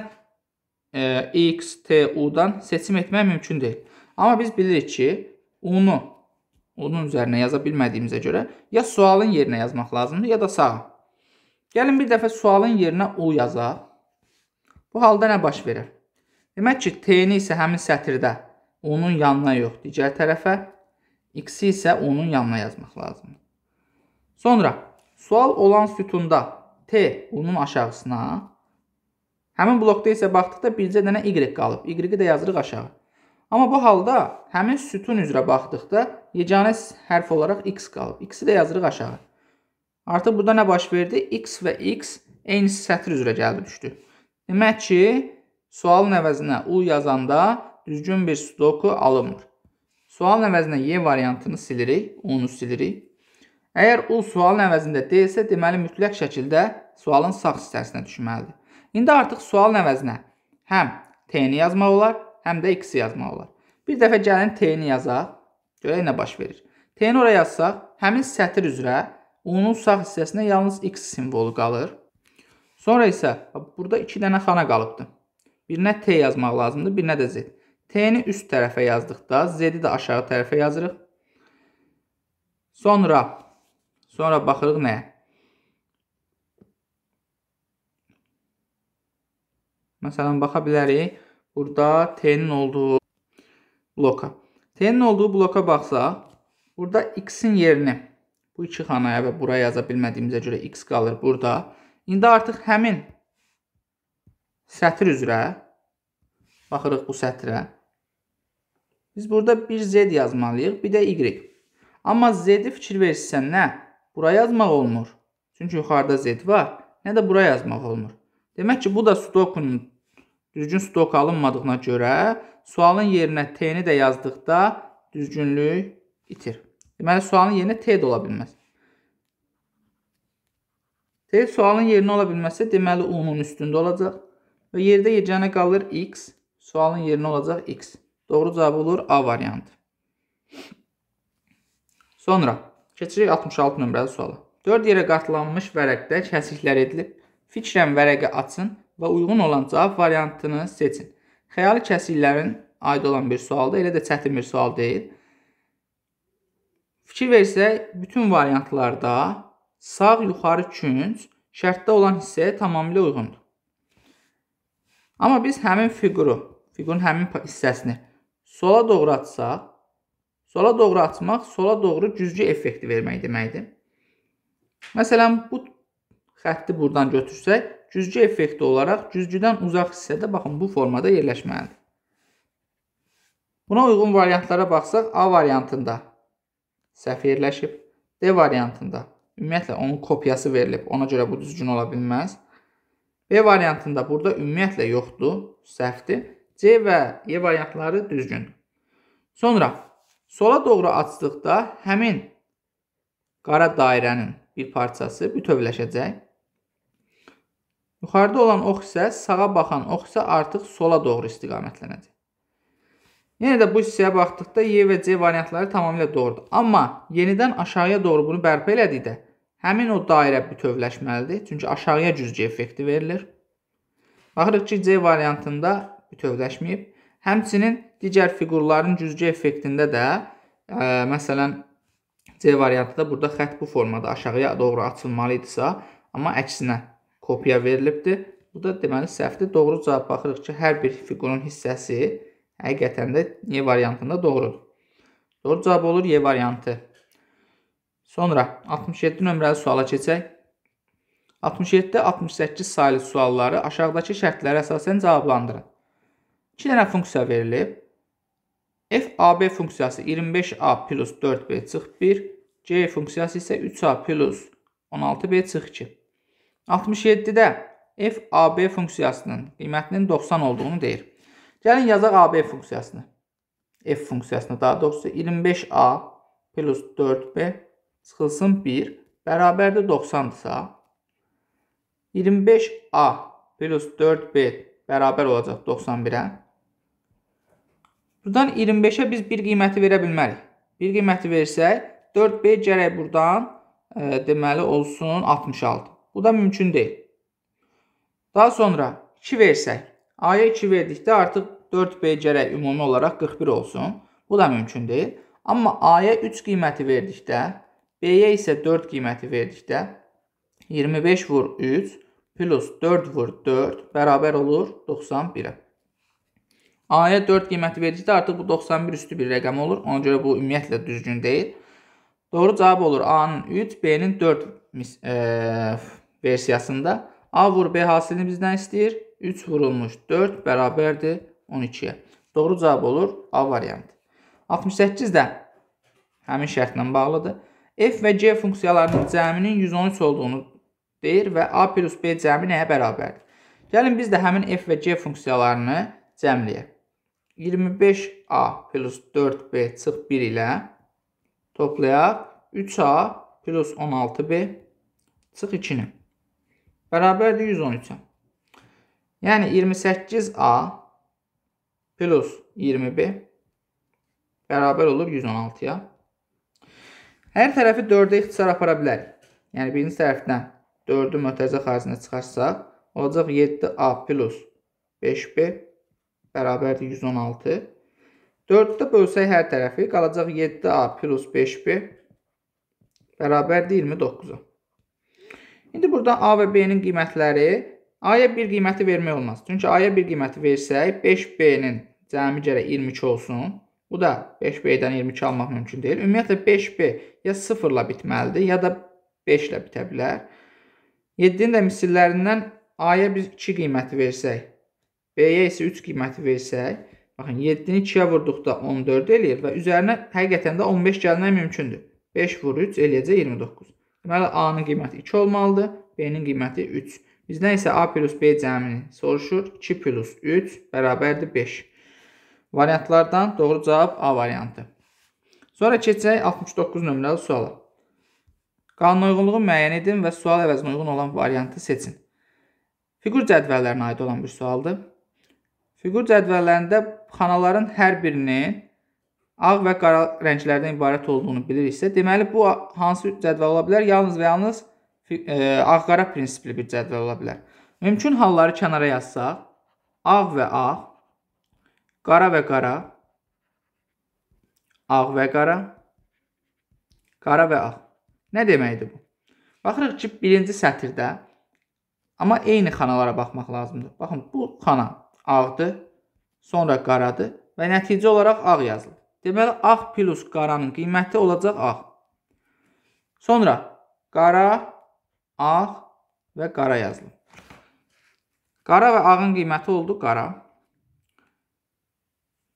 Speaker 1: e, X, T, U-dan seçim etmək mümkün deyil. Amma biz bilirik ki, U-nu, U-nun üzərinə yaza bilmədiyimizə görə ya sualın yerinə yazmaq lazımdır, ya da sağa. Gəlin bir dəfə sualın yerinə U yazaq. Bu halda nə baş verir? Demək ki, T-ni isə həmin sətirdə onun yanına yox, digər tərəfə, X-i isə onun yanına yazmaq lazımdır. Sonra, sual olan sütunda T onun aşağısına, həmin blokda isə baxdıqda bircə dənə Y qalıb, Y-i də yazırıq aşağı. Amma bu halda həmin sütun üzrə baxdıqda yeganə hərf olaraq X qalıb, X-i də yazırıq aşağı. Artıq burada nə baş verdi? X və X eynisi sətr üzrə gəldi düşdü. Demək ki, sualın əvəzinə U yazanda düzgün bir sudoku alınmır. Sualın əvəzinə Y variantını silirik, U-nu silirik. Əgər U sualın əvəzində deyilsə, deməli mütləq şəkildə sualın sağ hissəsinə düşməlidir. İndi artıq sualın əvəzinə həm T-ni yazmaq olar, həm də X-i yazmaq olar. Bir dəfə gəlin T-ni yazaq, görək nə baş verir. T-ni oraya yazsaq, həmin sətir üzrə Onun sağ hissəsinə yalnız x simvolu qalır. Sonra isə burada 2 dənə xana qalıbdır. Birinə t yazmaq lazımdır, birinə də z. t-ni üst tərəfə yazdıqda z-i də aşağı tərəfə yazırıq. Sonra sonra baxırıq nəyə? Məsələn, baxa bilərik burada t-nin olduğu bloka. t-nin olduğu bloka baxsaq, burada x-in yerini Bu iki xanaya və bura yaza bilmədiyimizə görə x qalır burada. İndi artıq həmin sətir üzrə baxırıq bu sətrə. Biz burada bir z yazmalıyıq, bir də y. Amma z-i fikir versən nə? Bura yazmaq olmur. Çünki yuxarıda z var, nə də bura yazmaq olmur. Demək ki, bu da sudokunun düzgün sudok alınmadığına görə sualın yerinə t-ni də yazdıqda düzgünlük itir. Deməli, sualın yerinə T də ola bilməz. T sualın yerinə ola bilməsə, deməli, onun üstündə olacaq. Və yerdə yeganə qalır X. Sualın yerinə olacaq X. Doğru cavab olur A variantı. Sonra keçirik 66 nömrəli suala. 4 yerə qatlanmış vərəqdə kəsiklər edilib. Fikrən vərəqi açın və uyğun olan cavab variantını seçin. Xəyali kəsiklərin aid olan bir sualdır, elə də çətin bir sual deyil. Fikir versək, bütün variantlarda sağ yuxarı künc şərtdə olan hissəyə tamamilə uyğundur. Amma biz həmin fiquru, fiqurun həmin hissəsini sola doğru açsaq, sola doğru açmaq sola doğru güzgü effekti vermək deməkdir. Məsələn, bu xətti buradan götürsək, güzgü effekti olaraq güzgüdən uzaq hissədə baxın bu formada yerləşməlidir. Buna uyğun variantlara baxsaq, A variantında səhv yerləşib. D variantında ümumiyyətlə onun kopyası verilib, ona görə bu düzgün ola bilməz. B variantında burada ümumiyyətlə yoxdur, səhvdir. C və E variantları düzgün. Sonra sola doğru açdıqda həmin qara dairənin bir parçası bütövləşəcək. Yuxarıda olan ox isə sağa baxan ox isə artıq sola doğru istiqamətlənəcək. Yenə də bu hissəyə baxdıqda Y və C variantları tamamilə doğrudur. Amma yenidən aşağıya doğru bunu bərpa elədikdə həmin o dairə bütövləşməlidir. Çünki aşağıya cüzgə effekti verilir. Baxırıq ki, C variantında bütövləşməyib. Həmçinin digər fiqurların cüzgə effektində də ə, e, məsələn C variantında burada xətt bu formada aşağıya doğru açılmalı idisə, amma əksinə kopya verilibdir. Bu da deməli səhvdir. Doğru cavab baxırıq ki, hər bir fiqurun hissəsi həqiqətən də Y variantında doğrudur. Doğru cavab olur Y variantı. Sonra 67 nömrəli suala keçək. 67-də 68 saylı sualları aşağıdakı şərtlərə əsasən cavablandırın. 2 dənə funksiya verilib. FAB funksiyası 25A plus 4B çıx 1, C funksiyası isə 3A plus 16B çıx 2. 67-də FAB funksiyasının qiymətinin 90 olduğunu deyir. Gəlin yəni yazaq AB funksiyasını. F funksiyasını daha doğrusu 25A plus 4B çıxılsın 1 bərabərdir 90-dırsa 25A plus 4B bərabər olacaq 91-ə. Buradan 25-ə biz bir qiyməti verə bilmərik. Bir qiyməti versək 4B gərək buradan e, deməli olsun 66. Bu da mümkün deyil. Daha sonra 2 versək A-ya 2 verdikdə artıq 4B gərək ümumi olaraq 41 olsun. Bu da mümkün deyil. Amma A-ya 3 qiyməti verdikdə, B-yə isə 4 qiyməti verdikdə 25 vur 3 plus 4 vur 4 bərabər olur 91-ə. A-ya 4 qiyməti verdikdə artıq bu 91 üstü bir rəqəm olur. Ona görə bu ümumiyyətlə düzgün deyil. Doğru cavab olur A-nın 3, B-nin 4 e, versiyasında. A vur B hasilini bizdən istəyir. 3 vurulmuş 4 bərabərdir 12-yə. Doğru cavab olur A variantı. 68 də həmin şərtlə bağlıdır. F və G funksiyalarının cəminin 113 olduğunu deyir və A plus B cəmi nəyə bərabərdir? Gəlin biz də həmin F və G funksiyalarını cəmləyək. 25A plus 4B çıx 1 ilə toplayaq. 3A plus 16B çıx 2-ni. Bərabərdir 113-ə. Yəni 28A plus 20B bərabər olur 116-ya. Hər tərəfi 4-ə ixtisar apara bilərik. Yəni birinci tərəfdən 4-ü mötərizə xaricinə çıxarsaq, olacaq 7A plus 5B bərabərdir 116. 4-də bölsək hər tərəfi, qalacaq 7A plus 5B bərabərdir 29-a. İndi burada A və B-nin qiymətləri A-ya 1 qiyməti vermək olmaz. Çünki A-ya 1 qiyməti versək, 5B-nin cəmi gərək 22 olsun. Bu da 5B-dən 22 almaq mümkün deyil. Ümumiyyətlə 5B ya 0-la bitməlidir, ya da 5-lə bitə bilər. 7-nin də misillərindən A-ya biz 2 qiyməti versək, B-yə isə 3 qiyməti versək, baxın 7-ni 2-yə vurduqda 14 eləyir və üzərinə həqiqətən də 15 gəlmək mümkündür. 5 vur 3 eləyəcək 29. Deməli A-nın qiyməti 2 olmalıdır, B-nin qiyməti 3. Bizdən isə A plus B cəmini soruşur. 2 plus 3 bərabərdir 5. Variantlardan doğru cavab A variantı. Sonra keçək 69 nömrəli suala. Qanunyuyğunluğu müəyyən edin və sual əvəzinə uyğun olan variantı seçin. Fiqur cədvəllərinə aid olan bir sualdır. Fiqur cədvəllərində xanaların hər birinin ağ və qara rənglərdən ibarət olduğunu biliriksə, deməli bu hansı cədvəl ola bilər? Yalnız və yalnız E, ağ-qara prinsipli bir cədvəl ola bilər. Mümkün halları kənara yazsaq, ağ və ağ, qara və qara, ağ və qara, qara və ağ. Nə deməkdir bu? Baxırıq ki, birinci sətirdə, amma eyni xanalara baxmaq lazımdır. Baxın, bu xana ağdır, sonra qaradır və nəticə olaraq ağ yazılır. Deməli, ağ plus qaranın qiyməti olacaq ağ. Sonra qara ağ və qara yazılıb. Qara və ağın qiyməti oldu qara.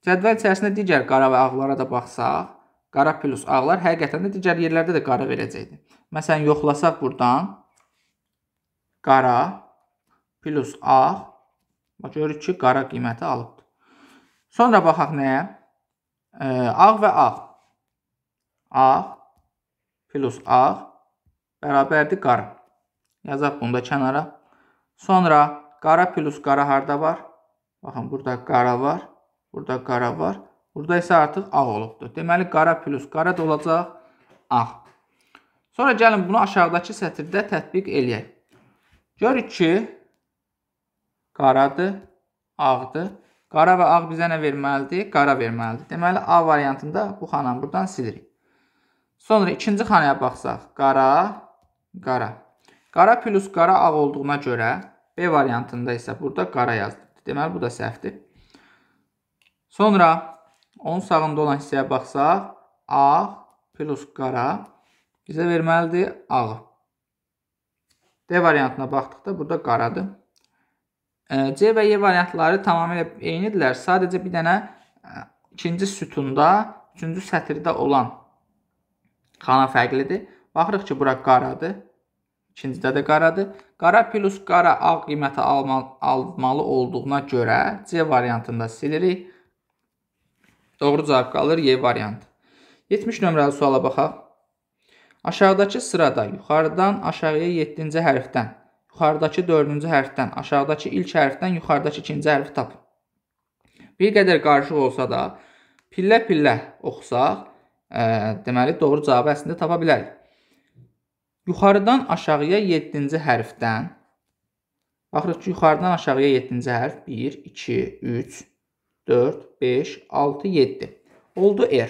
Speaker 1: Cədvəl içərisində digər qara və ağlara da baxsaq, qara plus ağlar həqiqətən də digər yerlərdə də qara verəcəkdi. Məsələn, yoxlasaq buradan qara plus ağ bax görürük ki, qara qiyməti alıbdır. Sonra baxaq nəyə? E, ağ və ağ. Ağ plus ağ bərabərdir qara. Yazaq bunu da kənara. Sonra qara plus qara harda var? Baxın, burada qara var. Burada qara var. Burada isə artıq ağ olubdur. Deməli, qara plus qara da olacaq ağ. Sonra gəlin bunu aşağıdakı sətirdə tətbiq eləyək. Görürük ki, qaradır, ağdır. Qara və ağ bizə nə verməlidir? Qara verməlidir. Deməli, A variantında bu xananı buradan silirik. Sonra ikinci xanaya baxsaq. Qara, qara. Qara plus qara ağ olduğuna görə B variantında isə burada qara yazdım. Deməli, bu da səhvdir. Sonra onun sağında olan hissəyə baxsaq, ağ plus qara bizə verməlidir ağı. D variantına baxdıqda burada qaradır. E, C və Y e variantları tamamilə eynidirlər. Sadəcə bir dənə e, ikinci sütunda, üçüncü sətirdə olan xana fərqlidir. Baxırıq ki, bura qaradır. İkincidə də qaradır. Qara plus qara ağ qiyməti alma almalı olduğuna görə C variantında silirik. Doğru cavab qalır Y variantı. 70 nömrəli suala baxaq. Aşağıdakı sırada yuxarıdan aşağıya 7-ci hərfdən, yuxarıdakı 4-cü hərfdən, aşağıdakı ilk hərfdən yuxarıdakı ikinci hərfi tapın. Bir qədər qarışıq olsa da, pillə-pillə oxusaq, ə, deməli doğru cavabı əslində tapa bilərik. Yuxarıdan aşağıya 7-ci hərfdən Baxırıq ki, yuxarıdan aşağıya 7-ci hərf 1, 2, 3, 4, 5, 6, 7. Oldu R.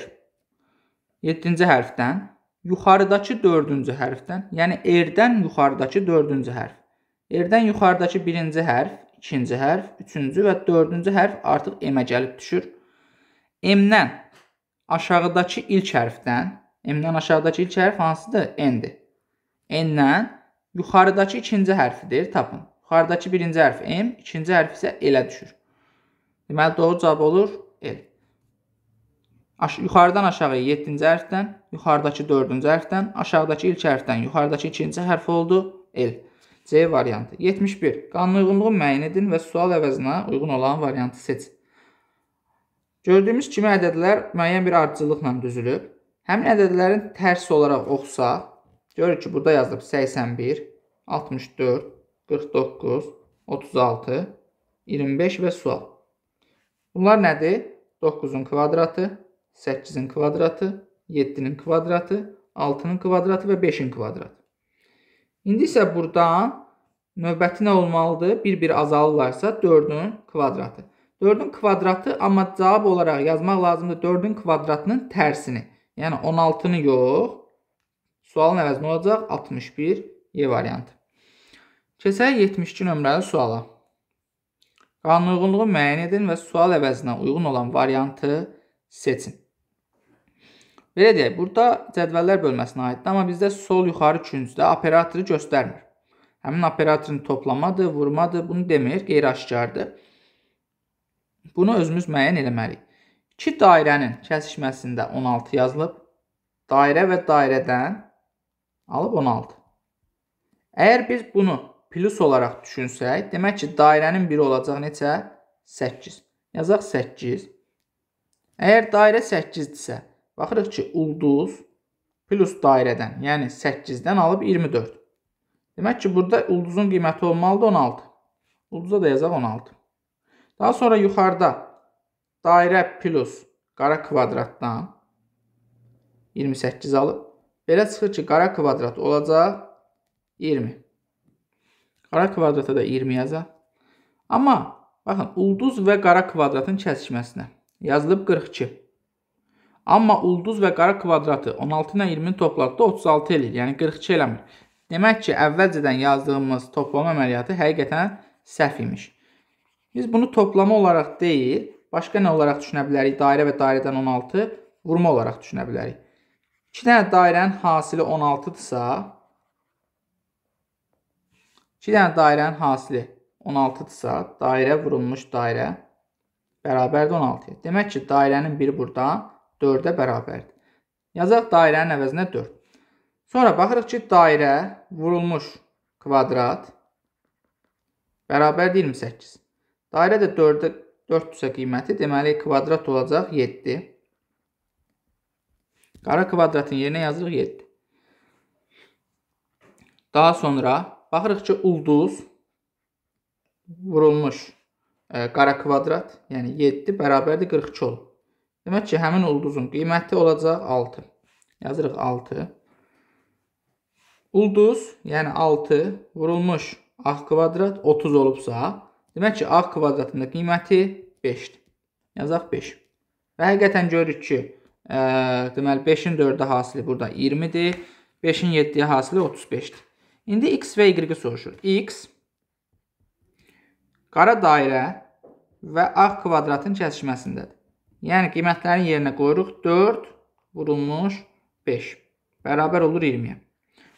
Speaker 1: 7-ci hərfdən yuxarıdakı 4-cü hərfdən, yəni R-dən yuxarıdakı 4-cü hərf. R-dən yuxarıdakı 1-ci hərf, 2-ci hərf, 3-cü və 4-cü hərf artıq M-ə gəlib düşür. M-dən aşağıdakı ilk hərfdən, M-dən aşağıdakı ilk hərf hansıdır? N-dir. N-dən yuxarıdakı ikinci hərfidir, tapın. Yuxarıdakı birinci hərf M, ikinci hərf isə elə düşür. Deməli, doğru cavab olur L. Aş yuxarıdan aşağıya 7-ci hərfdən, yuxarıdakı 4-cü hərfdən, aşağıdakı ilk hərfdən, yuxarıdakı ikinci hərf oldu L. C variantı. 71. Qanun uyğunluğu müəyyən edin və sual əvəzinə uyğun olan variantı seçin. Gördüyümüz kimi ədədlər müəyyən bir ardıcıllıqla düzülüb. Həmin ədədlərin tərsi olaraq oxusaq, Görür ki, burada yazılıb 81, 64, 49, 36, 25 və sual. Bunlar nədir? 9-un kvadratı, 8-in kvadratı, 7-nin kvadratı, 6-nın kvadratı və 5-in kvadratı. İndi isə buradan növbəti nə olmalıdır? Bir-bir azalırlarsa 4-ün kvadratı. 4-ün kvadratı amma cavab olaraq yazmaq lazımdır 4-ün kvadratının tərsini. Yəni 16-nı yox, Sualın əvəzi nə olacaq? 61 E variantı. Keçək 72 nömrəli suala. Qanunuyğunluğu müəyyən edin və sual əvəzinə uyğun olan variantı seçin. Belə deyək, burada cədvəllər bölməsinə aiddir, amma bizdə sol yuxarı küncdə operatoru göstərmir. Həmin operatorun toplamadır, vurmadır, bunu demir, qeyri-aşkardır. Bunu özümüz müəyyən eləməliyik. İki dairənin kəsişməsində 16 yazılıb. Dairə və dairədən Alıb 16. Əgər biz bunu plus olaraq düşünsək, demək ki, dairənin biri olacaq neçə? 8. Yazaq 8. Əgər dairə 8-dirsə, baxırıq ki, ulduz plus dairədən, yəni 8-dən alıb 24. Demək ki, burada ulduzun qiyməti olmalıdır 16. Ulduza da yazaq 16. Daha sonra yuxarıda dairə plus qara kvadratdan 28 alıb. Belə çıxır ki, qara kvadrat olacaq 20. Qara kvadrata da 20 yazaq. Amma, baxın, ulduz və qara kvadratın kəsişməsinə yazılıb 42. Amma ulduz və qara kvadratı 16 ilə 20-ni toplatda 36 eləyir, yəni 42 eləmir. Demək ki, əvvəlcədən yazdığımız toplama əməliyyatı həqiqətən səhv imiş. Biz bunu toplama olaraq deyil, başqa nə olaraq düşünə bilərik? Dairə və dairədən 16 vurma olaraq düşünə bilərik. 2 dənə dairənin hasili 16-dırsa, 2 dənə dairənin hasili 16-dırsa, dairə vurulmuş dairə bərabərdir 16-ya. Demək ki, dairənin biri burada 4-ə bərabərdir. Yazaq dairənin əvəzinə 4. Sonra baxırıq ki, dairə vurulmuş kvadrat bərabərdir 28. Dairə də 4-ə 4-dürsə qiyməti, deməli kvadrat olacaq 7. Qara kvadratın yerinə yazırıq 7. Daha sonra baxırıq ki, ulduz vurulmuş ə, e, qara kvadrat, yəni 7 bərabərdir 42 olur. Demək ki, həmin ulduzun qiyməti olacaq 6. Yazırıq 6. Ulduz, yəni 6 vurulmuş ağ kvadrat 30 olubsa, demək ki, ağ kvadratın da qiyməti 5-dir. Yazaq 5. Və həqiqətən görürük ki, deməli 5-in 4-də hasili burada 20-dir. 5-in 7-yə hasili 35-dir. İndi x və y-i soruşur. x qara dairə və ağ kvadratın kəsişməsindədir. Yəni qiymətlərin yerinə qoyuruq 4 vurulmuş 5. Bərabər olur 20-yə.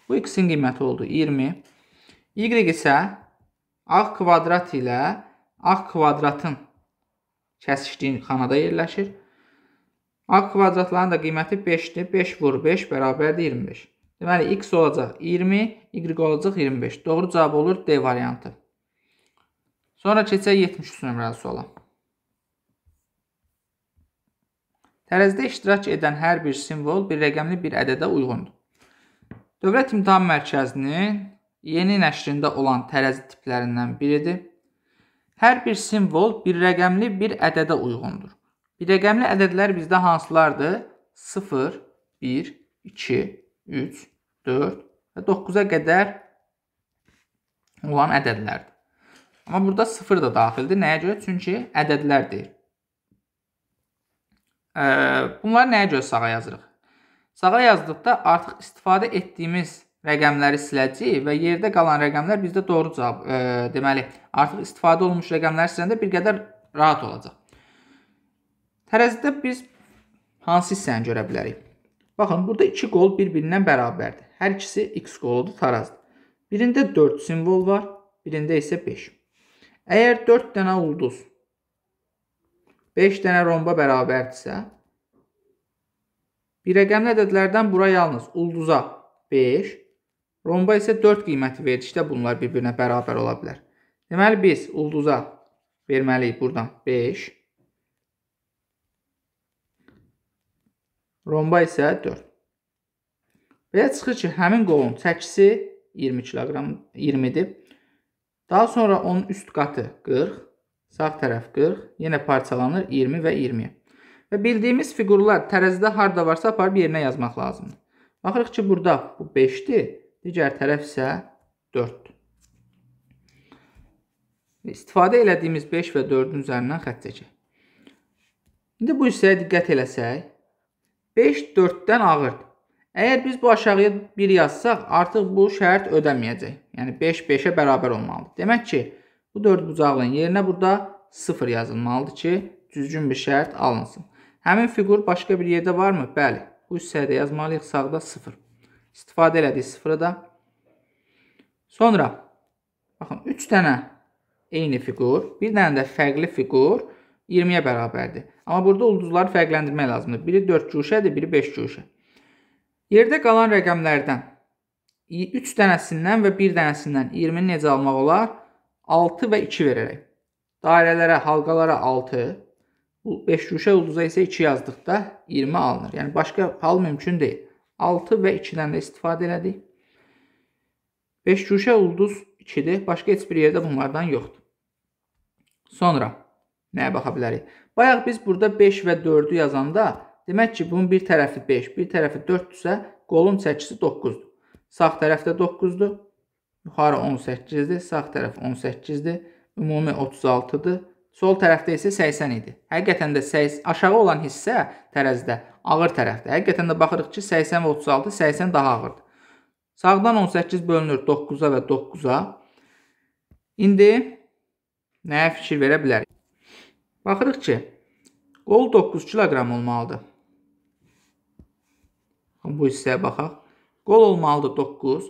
Speaker 1: Bu x-in qiyməti oldu 20. Y isə ağ kvadrat ilə ağ kvadratın kəsişdiyi xanada yerləşir. A kvadratlarının da qiyməti 5-dir. 5 vur 5 bərabərdir 25. Deməli, x olacaq 20, y olacaq 25. Doğru cavab olur D variantı. Sonra keçək 73 nömrəli suala. Tərəzidə iştirak edən hər bir simvol bir rəqəmli bir ədədə uyğundur. Dövlət İmtahan Mərkəzinin yeni nəşrində olan tərəzi tiplərindən biridir. Hər bir simvol bir rəqəmli bir ədədə uyğundur. Bir rəqəmli ədədlər bizdə hansılardır? 0, 1, 2, 3, 4 və 9-a qədər olan ədədlərdir. Amma burada 0 da daxildir. Nəyə görə? Çünki ədədlərdir. Bunları nəyə görə sağa yazırıq? Sağa yazdıqda artıq istifadə etdiyimiz rəqəmləri siləcəyik və yerdə qalan rəqəmlər bizdə doğru cavab, e, deməli, artıq istifadə olunmuş rəqəmləri siləndə bir qədər rahat olacaq. Tərəzidə biz hansı hissəni görə bilərik? Baxın, burada 2 qol bir-birindən bərabərdir. Hər ikisi x qoludur, tarazdır. Birində 4 simvol var, birində isə 5. Əgər 4 dənə ulduz 5 dənə romba bərabərdirsə, bir rəqəmli ədədlərdən bura yalnız ulduza 5, romba isə 4 qiyməti verdikdə bunlar bir-birinə bərabər ola bilər. Deməli biz ulduza verməliyik buradan 5, Romba isə 4. Belə çıxır ki, həmin qolun çəkisi 20 kiloqram 20-dir. Daha sonra onun üst qatı 40, sağ tərəf 40, yenə parçalanır 20 və 20. Və bildiyimiz fiqurlar tərəzidə harda varsa aparıb yerinə yazmaq lazımdır. Baxırıq ki, burada bu 5-dir, digər tərəf isə 4-dür. İstifadə elədiyimiz 5 və 4-ün üzərindən xət çəkək. İndi bu hissəyə diqqət eləsək, 5 4-dən ağırdır. Əgər biz bu aşağıya 1 yazsaq, artıq bu şərt ödəməyəcək. Yəni 5 5-ə bərabər olmalıdır. Demək ki, bu 4 bucaqlının yerinə burada 0 yazılmalıdır ki, düzgün bir şərt alınsın. Həmin fiqur başqa bir yerdə varmı? Bəli. Bu hissədə yazmalıyıq sağda 0. İstifadə elədik 0-ı da. Sonra baxın 3 dənə eyni fiqur, bir dənə də fərqli fiqur 20-yə bərabərdir. Amma burada ulduzları fərqləndirmək lazımdır. Biri 4 guşədir, biri 5 guşə. Yerdə qalan rəqəmlərdən 3 dənəsindən və 1 dənəsindən 20-ni necə almaq olar? 6 və 2 verərək. Dairələrə, halqalara 6, 5 guşə ulduza isə 2 yazdıqda 20 alınır. Yəni başqa hal mümkün deyil. 6 və 2-dən də istifadə elədik. 5 guşə ulduz 2-dir. Başqa heç bir yerdə bunlardan yoxdur. Sonra Nəyə hə. baxa bilərik? Bayaq biz burada 5 və 4-ü yazanda, demək ki, bunun bir tərəfi 5, bir tərəfi 4-dürsə, qolun çəkisi 9-dur. Sağ tərəfdə 9-dur, yuxarı 18-dir, sağ tərəf 18-dir, ümumi 36-dır, sol tərəfdə isə 80 idi. Həqiqətən də 8, aşağı olan hissə tərəzidə ağır tərəfdə. Həqiqətən də baxırıq ki, 80 və 36, 80 daha ağırdır. Sağdan 18 bölünür 9-a və 9-a. İndi nəyə fikir verə bilərik? Baxırıq ki, qol 9 kiloqram olmalıdır. Bu hissəyə baxaq. Qol olmalıdır 9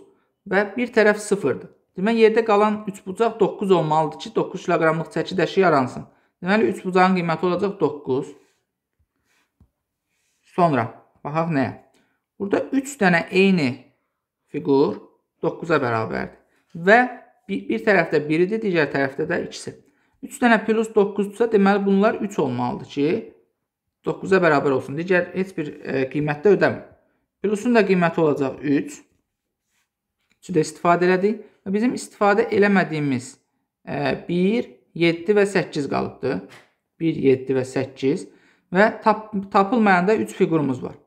Speaker 1: və bir tərəf 0-dır. Demək, yerdə qalan 3 bucaq 9 olmalıdır ki, 9 kiloqramlıq çəkidəşi yaransın. Deməli, 3 bucağın qiyməti olacaq 9. Sonra, baxaq nəyə? Burada 3 dənə eyni fiqur 9-a bərabərdir. Və bir, bir tərəfdə biridir, digər tərəfdə də ikisi. 3 dənə plus 9-dursa, deməli bunlar 3 olmalıdır ki, 9-a bərabər olsun. Digər heç bir e, qiymətdə ödəmir. Plusun da qiyməti olacaq 3. 3-ü də istifadə elədik. Və bizim istifadə eləmədiyimiz 1, e, 7 və 8 qalıbdır. 1, 7 və 8. Və tap tapılmayanda 3 fiqurumuz var.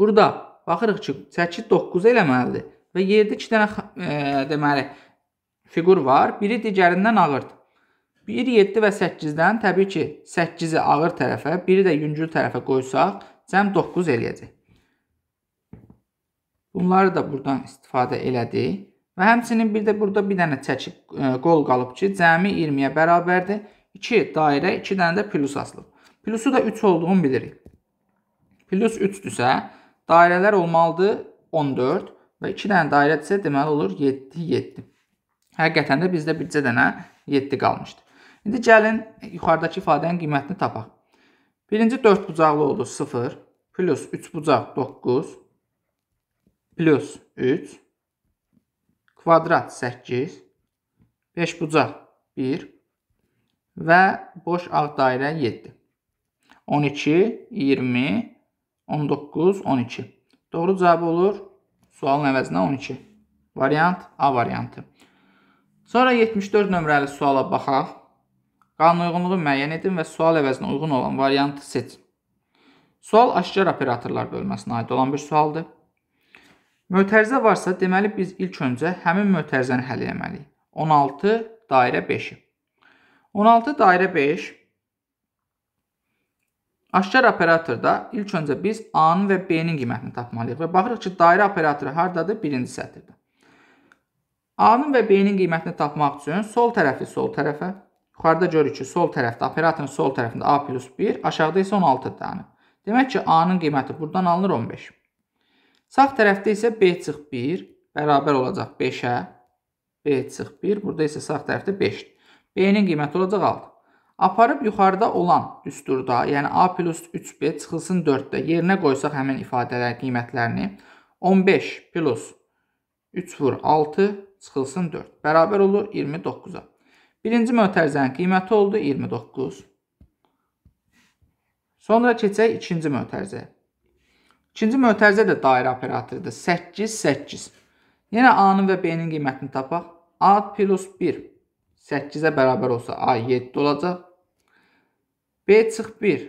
Speaker 1: Burada baxırıq ki, 8, 9 eləməlidir. Və yerdə 2 dənə, ə, e, deməli, fiqur var. Biri digərindən ağırdır. 1, 7 və 8-dən təbii ki, 8-i ağır tərəfə, biri də yüngül tərəfə qoysaq, cəm 9 eləyəcək. Bunları da buradan istifadə elədik. Və həmçinin bir də burada bir dənə çəkib ə, e, qol qalıb ki, cəmi 20-yə bərabərdir. 2 dairə, 2 dənə də plus asılıb. Plusu da 3 olduğunu bilirik. Plus 3-dürsə, dairələr olmalıdır 14 və 2 dənə dairə isə deməli olur 7, 7. Həqiqətən də bizdə bircə dənə 7 qalmışdı. İndi gəlin yuxarıdakı ifadənin qiymətini tapaq. Birinci 4 bucaqlı oldu 0, plus 3 bucaq 9, plus 3, kvadrat 8, 5 bucaq 1 və boş ağ dairə 7. 12, 20, 19, 12. Doğru cavab olur sualın əvəzinə 12. Variant A variantı. Sonra 74 nömrəli suala baxaq. Qanunyuğunluğu müəyyən edin və sual əvəzinə uyğun olan variantı seçin. Sual aşkar operatorlar bölməsinə aid olan bir sualdır. Mötərizə varsa, deməli biz ilk öncə həmin mötərizəni həll etməliyik. 16 dairə 5-i. 16 dairə 5 aşkar operatorda ilk öncə biz A-nın və B-nin qiymətini tapmalıyıq və baxırıq ki, dairə operatoru hardadır? Birinci sətirdə. A-nın və B-nin qiymətini tapmaq üçün sol tərəfi sol tərəfə, yuxarıda görürük ki, sol tərəfdə, operatorun sol tərəfində A plus 1, aşağıda isə 16 dənə. Demək ki, A-nın qiyməti buradan alınır 15. Sağ tərəfdə isə B çıx 1 bərabər olacaq 5-ə. B çıx 1, burada isə sağ tərəfdə 5-dir. B-nin qiyməti olacaq 6. Aparıb yuxarıda olan üsturda, yəni A plus 3B çıxılsın 4-də yerinə qoysaq həmin ifadələr qiymətlərini 15 plus 3 vur 6 çıxılsın 4. Bərabər olur 29-a. Birinci mötərizənin qiyməti oldu 29. Sonra keçək ikinci mötərizəyə. İkinci mötərizə də dairə operatorudur. 8, 8. Yenə A-nın və B-nin qiymətini tapaq. A plus 1 8-ə bərabər olsa A 7 olacaq. B çıx 1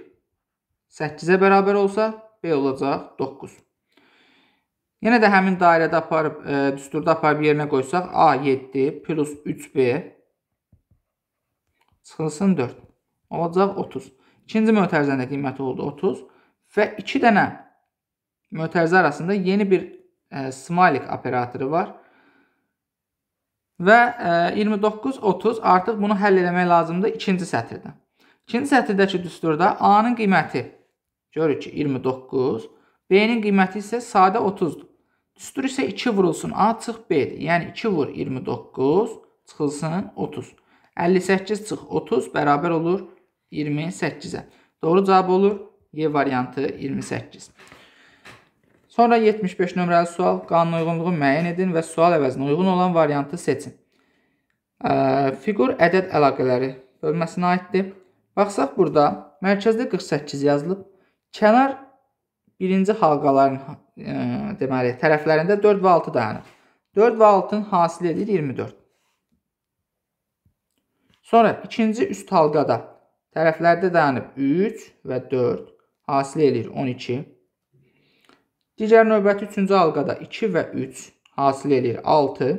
Speaker 1: 8-ə bərabər olsa B olacaq 9. Yenə də həmin dairədə aparıb, e, düsturda aparıb yerinə qoysaq, A7 plus 3B çıxılsın 4. Olacaq 30. İkinci mötərizənin də qiyməti oldu 30. Və iki dənə mötərizə arasında yeni bir e, smilik operatoru var. Və e, 29-30 artıq bunu həll eləmək lazımdır ikinci sətirdə. İkinci sətirdəki düsturda A-nın qiyməti görürük ki, 29 B-nin qiyməti isə sadə 30-dur. Sütun isə 2 vurulsun. A çıx B-dir. Yəni 2 vur 29 çıxılsın 30. 58 çıx 30 bərabər olur 28-ə. Doğru cavab olur Y variantı 28. Sonra 75 nömrəli sual qanun uyğunluğu müəyyən edin və sual əvəzinə uyğun olan variantı seçin. E, figur ədəd əlaqələri bölməsinə aiddir. Baxsaq burada mərkəzdə 48 yazılıb. Kənar birinci halqaların e, deməli, tərəflərində 4 və 6 dayanır. 4 və 6-ın hasili edir 24. Sonra ikinci üst halqada tərəflərdə dayanıb 3 və 4 hasil edir 12. Digər növbəti üçüncü halqada 2 və 3 hasil edir 6.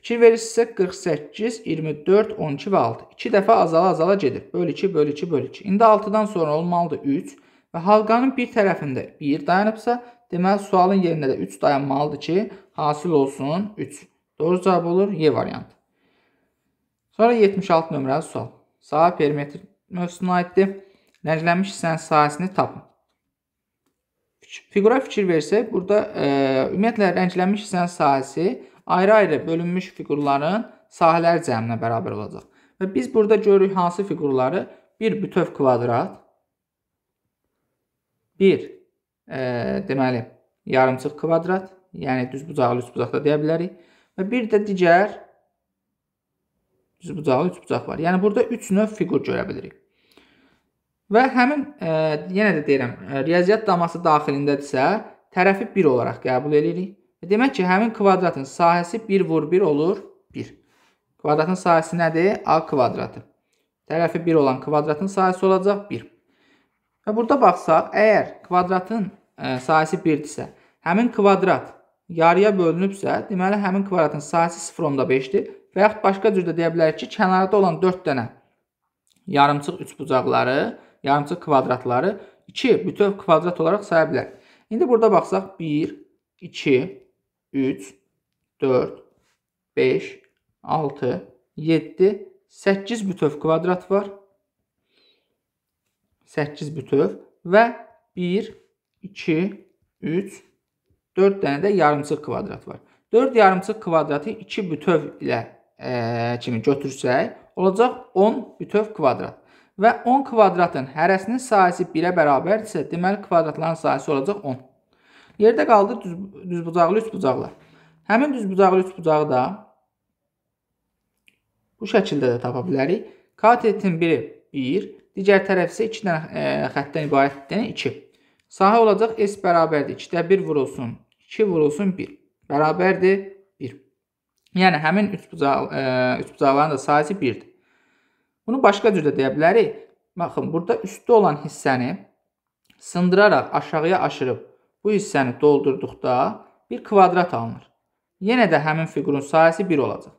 Speaker 1: Fikir verirsə 48, 24, 12 və 6. 2 dəfə azala azala gedir. Böl 2, böl 2, böl 2. İndi 6-dan sonra olmalıdır 3 və halqanın bir tərəfində 1 dayanıbsa, deməli sualın yerində də 3 dayanmalıdır ki, hasil olsun 3. Doğru cavab olur Y variantı. Sonra 76 nömrəli sual. Sağ perimetr mövzusuna aiddir. Rənglənmiş hissənin sahəsini tapın. Fiqura fikir versək, burada e, ümumiyyətlə rənglənmiş hissənin sahəsi ayrı-ayrı bölünmüş fiqurların sahələr cəminə bərabər olacaq. Və biz burada görürük hansı fiqurları bir bütöv kvadrat, 1 e, deməli yarımçıq kvadrat, yəni düz bucaqlı üç bucaq da deyə bilərik və bir də digər düz bucaqlı üç bucaq var. Yəni burada 3 növ fiqur görə bilirik. Və həmin, e, yenə də deyirəm, e, riyaziyyat daması daxilindədirsə, tərəfi 1 olaraq qəbul edirik. E, demək ki, həmin kvadratın sahəsi 1 vur 1 olur 1. Kvadratın sahəsi nədir? A kvadratı. Tərəfi 1 olan kvadratın sahəsi olacaq 1. Və burada baxsaq, əgər kvadratın ə, e, sayısı 1-dirsə, həmin kvadrat yarıya bölünübsə, deməli həmin kvadratın sayısı 0.5-dir və yaxud başqa cür də deyə bilərik ki, kənarda olan 4 dənə yarımçıq üçbucaqları, yarımçıq kvadratları 2 bütöv kvadrat olaraq saya bilərik. İndi burada baxsaq 1, 2, 3, 4, 5, 6, 7, 8 bütöv kvadrat var. 8 bütöv və 1, 2, 3, 4 dənə də yarımçıq kvadrat var. 4 yarımçıq kvadratı 2 bütöv ilə ə, e, kimi götürsək, olacaq 10 bütöv kvadrat. Və 10 kvadratın hərəsinin sayısı 1-ə bərabərdirsə, deməli kvadratların sayısı olacaq 10. Yerdə qaldı düz, düzbucaqlı üçbucaqlar. Həmin düzbucaqlı üçbucağı da bu şəkildə də tapa bilərik. Katetin biri 1, Digər tərəf isə 2 dənə e, xəttdən ibarətdir, 2. Yəni Sahə olacaq S bərabərdir. 2-də 1 vurulsun, 2 vurulsun 1. Bərabərdir 1. Yəni, həmin e, üç bucaqların da sayısı 1-dir. Bunu başqa cürdə deyə bilərik. Baxın, burada üstdə olan hissəni sındıraraq aşağıya aşırıb bu hissəni doldurduqda bir kvadrat alınır. Yenə də həmin fiqurun sayısı 1 olacaq.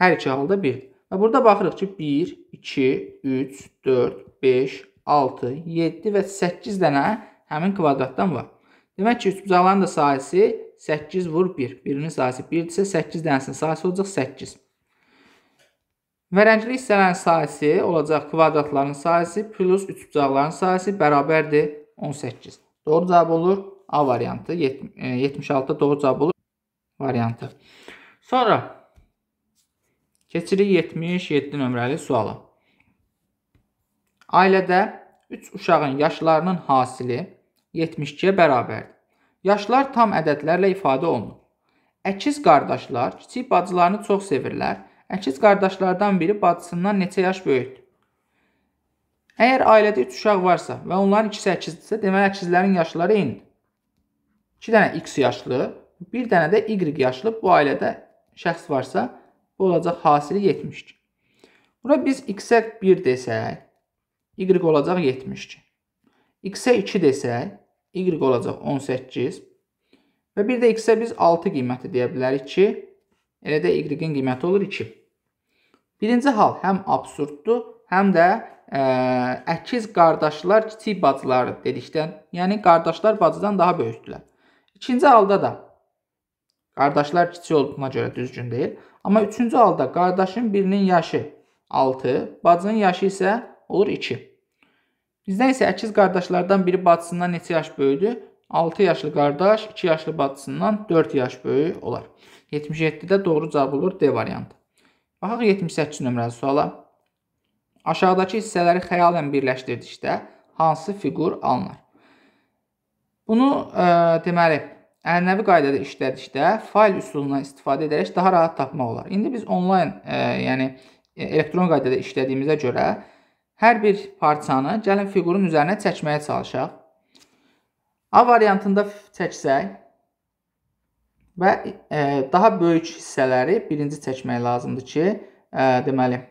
Speaker 1: Hər iki halda 1-dir. Və burada baxırıq ki, 1, 2, 3, 4, 5, 6, 7 və 8 dənə həmin kvadratdan var. Demək ki, üçbucaqların da sayısı 8 vur 1. Birinin sayısı 1-dirsə, 8 dənəsinin sayısı olacaq 8. Və rəngli hissələrin sayısı olacaq kvadratların sayısı plus üçbucaqların sayısı bərabərdir 18. Doğru cavab olur A variantı, 76 e, doğru cavab olur variantı. Sonra Keçirik 77 nömrəli suala. Ailədə 3 uşağın yaşlarının hasili 72-yə bərabərdir. Yaşlar tam ədədlərlə ifadə olunur. Əkiz qardaşlar kiçik bacılarını çox sevirlər. Əkiz qardaşlardan biri bacısından neçə yaş böyükdür? Əgər ailədə 3 uşaq varsa və onların ikisi əkizdirsə, deməli əkizlərin yaşları eynidir. 2 dənə X yaşlı, 1 dənə də Y yaşlı bu ailədə şəxs varsa, olacaq hasili 72. Bura biz x-ə 1 desək, y olacaq 72. x-ə 2 desək, y olacaq 18. Və bir də x-ə biz 6 qiyməti deyə bilərik ki, elə də y-in qiyməti olur 2. Birinci hal həm absurddur, həm də ə, e, əkiz qardaşlar kiçik bacıları dedikdən, yəni qardaşlar bacıdan daha böyükdülər. İkinci halda da qardaşlar kiçik olduğuna görə düzgün deyil. Amma üçüncü halda qardaşın birinin yaşı 6, bacının yaşı isə olur 2. Bizdən isə əkiz qardaşlardan biri bacısından neçə yaş böyüdür? 6 yaşlı qardaş 2 yaşlı bacısından 4 yaş böyük olar. 77-də doğru cavab olur D variantı. Baxaq 78 nömrəli suala. Aşağıdakı hissələri xəyalən birləşdirdikdə hansı fiqur alınır? Bunu e, deməli ənənəvi qaydada işlədikdə fayl üsulundan istifadə edərək daha rahat tapmaq olar. İndi biz onlayn, e, yəni e, elektron qaydada işlədiyimizə görə hər bir parçanı gəlin fiqurun üzərinə çəkməyə çalışaq. A variantında çəksək və e, daha böyük hissələri birinci çəkmək lazımdır ki, e, deməli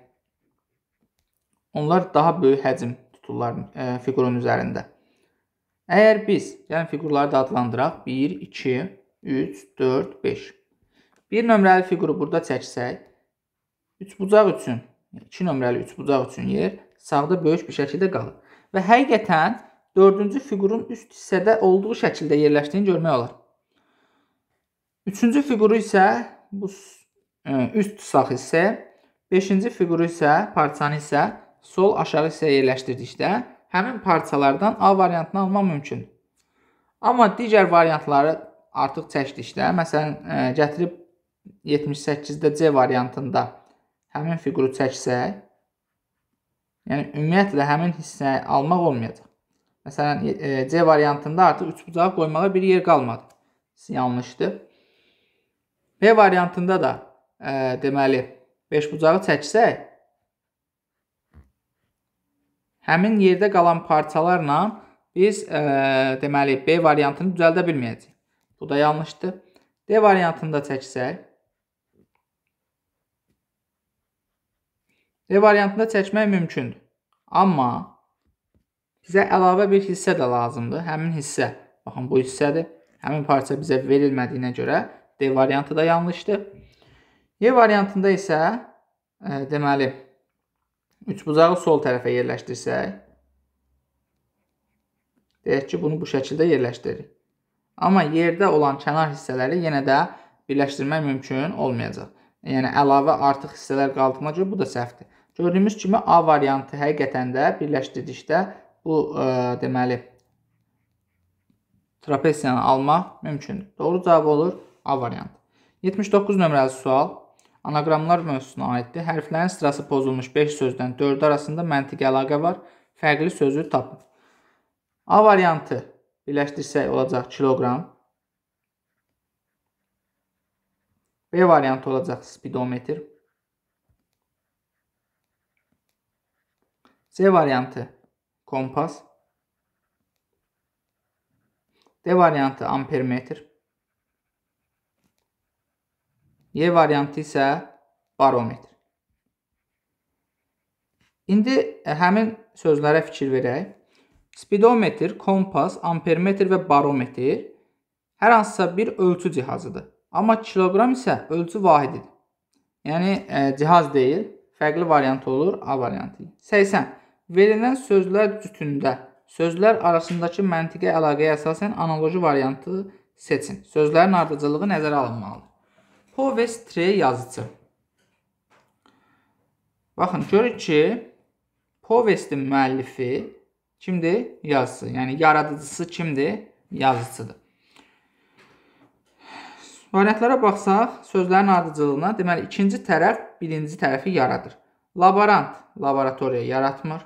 Speaker 1: onlar daha böyük həcm tuturlar e, fiqurun üzərində. Əgər biz, gəlin yəni fiqurları da adlandıraq. 1, 2, 3, 4, 5. Bir nömrəli fiquru burada çəksək, 3 bucaq üçün, 2 yəni nömrəli 3 bucaq üçün yer sağda böyük bir şəkildə qalır. Və həqiqətən 4-cü fiqurun üst hissədə olduğu şəkildə yerləşdiyini görmək olar. 3-cü fiquru isə bu e, üst sağ hissə, 5-ci fiquru isə parçanı isə sol aşağı hissəyə yerləşdirdikdə həmin partiyalardan A variantını almaq mümkündür. Amma digər variantları artıq çəkdikdə, məsələn, e, gətirib 78-də C variantında həmin fiquru çəksək, yəni ümumiyyətlə həmin hissəni almaq olmayacaq. Məsələn, e, C variantında artıq üçbucağı qoymağa bir yer qalmadı. Yanlışdır. B variantında da ə, e, deməli 5 bucağı çəksək, həmin yerdə qalan parçalarla biz ə, e, deməli B variantını düzəldə bilməyəcəyik. Bu da yanlışdır. D variantını da çəksək D variantında çəkmək mümkündür. Amma bizə əlavə bir hissə də lazımdır. Həmin hissə, baxın bu hissədir. Həmin parça bizə verilmədiyinə görə D variantı da yanlışdır. Y variantında isə ə, e, deməli Üç bucağı sol tərəfə yerləşdirsək, deyək ki, bunu bu şəkildə yerləşdiririk. Amma yerdə olan kənar hissələri yenə də birləşdirmək mümkün olmayacaq. Yəni, əlavə artıq hissələr qaldığına görə bu da səhvdir. Gördüyümüz kimi A variantı həqiqətən də birləşdirdikdə bu ə, e, deməli trapesiyanı almaq mümkündür. Doğru cavab olur A variantı. 79 nömrəli sual. Anaqramlar mövzusuna aiddir. Hərflərin sırası pozulmuş 5 sözdən 4 arasında məntiqi əlaqə var. Fərqli sözü tapın. A variantı birləşdirsək olacaq kiloqram. B variantı olacaq spidometr. C variantı kompas. D variantı ampermetr. Y variantı isə barometr. İndi e, həmin sözlərə fikir verək. Spidometr, kompas, ampermetr və barometr hər hansısa bir ölçü cihazıdır. Amma kiloqram isə ölçü vahididir. Yəni ə, e, cihaz deyil, fərqli variant olur A variantı. 80. Verilən sözlər cütündə sözlər arasındakı məntiqi əlaqəyə əsasən analoji variantı seçin. Sözlərin ardıcıllığı nəzərə alınmalıdır. Povest-3 yazıcı. Baxın, görürük ki, Povestin müəllifi kimdir? Yazıcı. Yəni, yaradıcısı kimdir? Yazıcıdır. Variantlara baxsaq, sözlərin ardıcılığına, deməli, ikinci tərəf birinci tərəfi yaradır. Laborant laboratoriya yaratmır.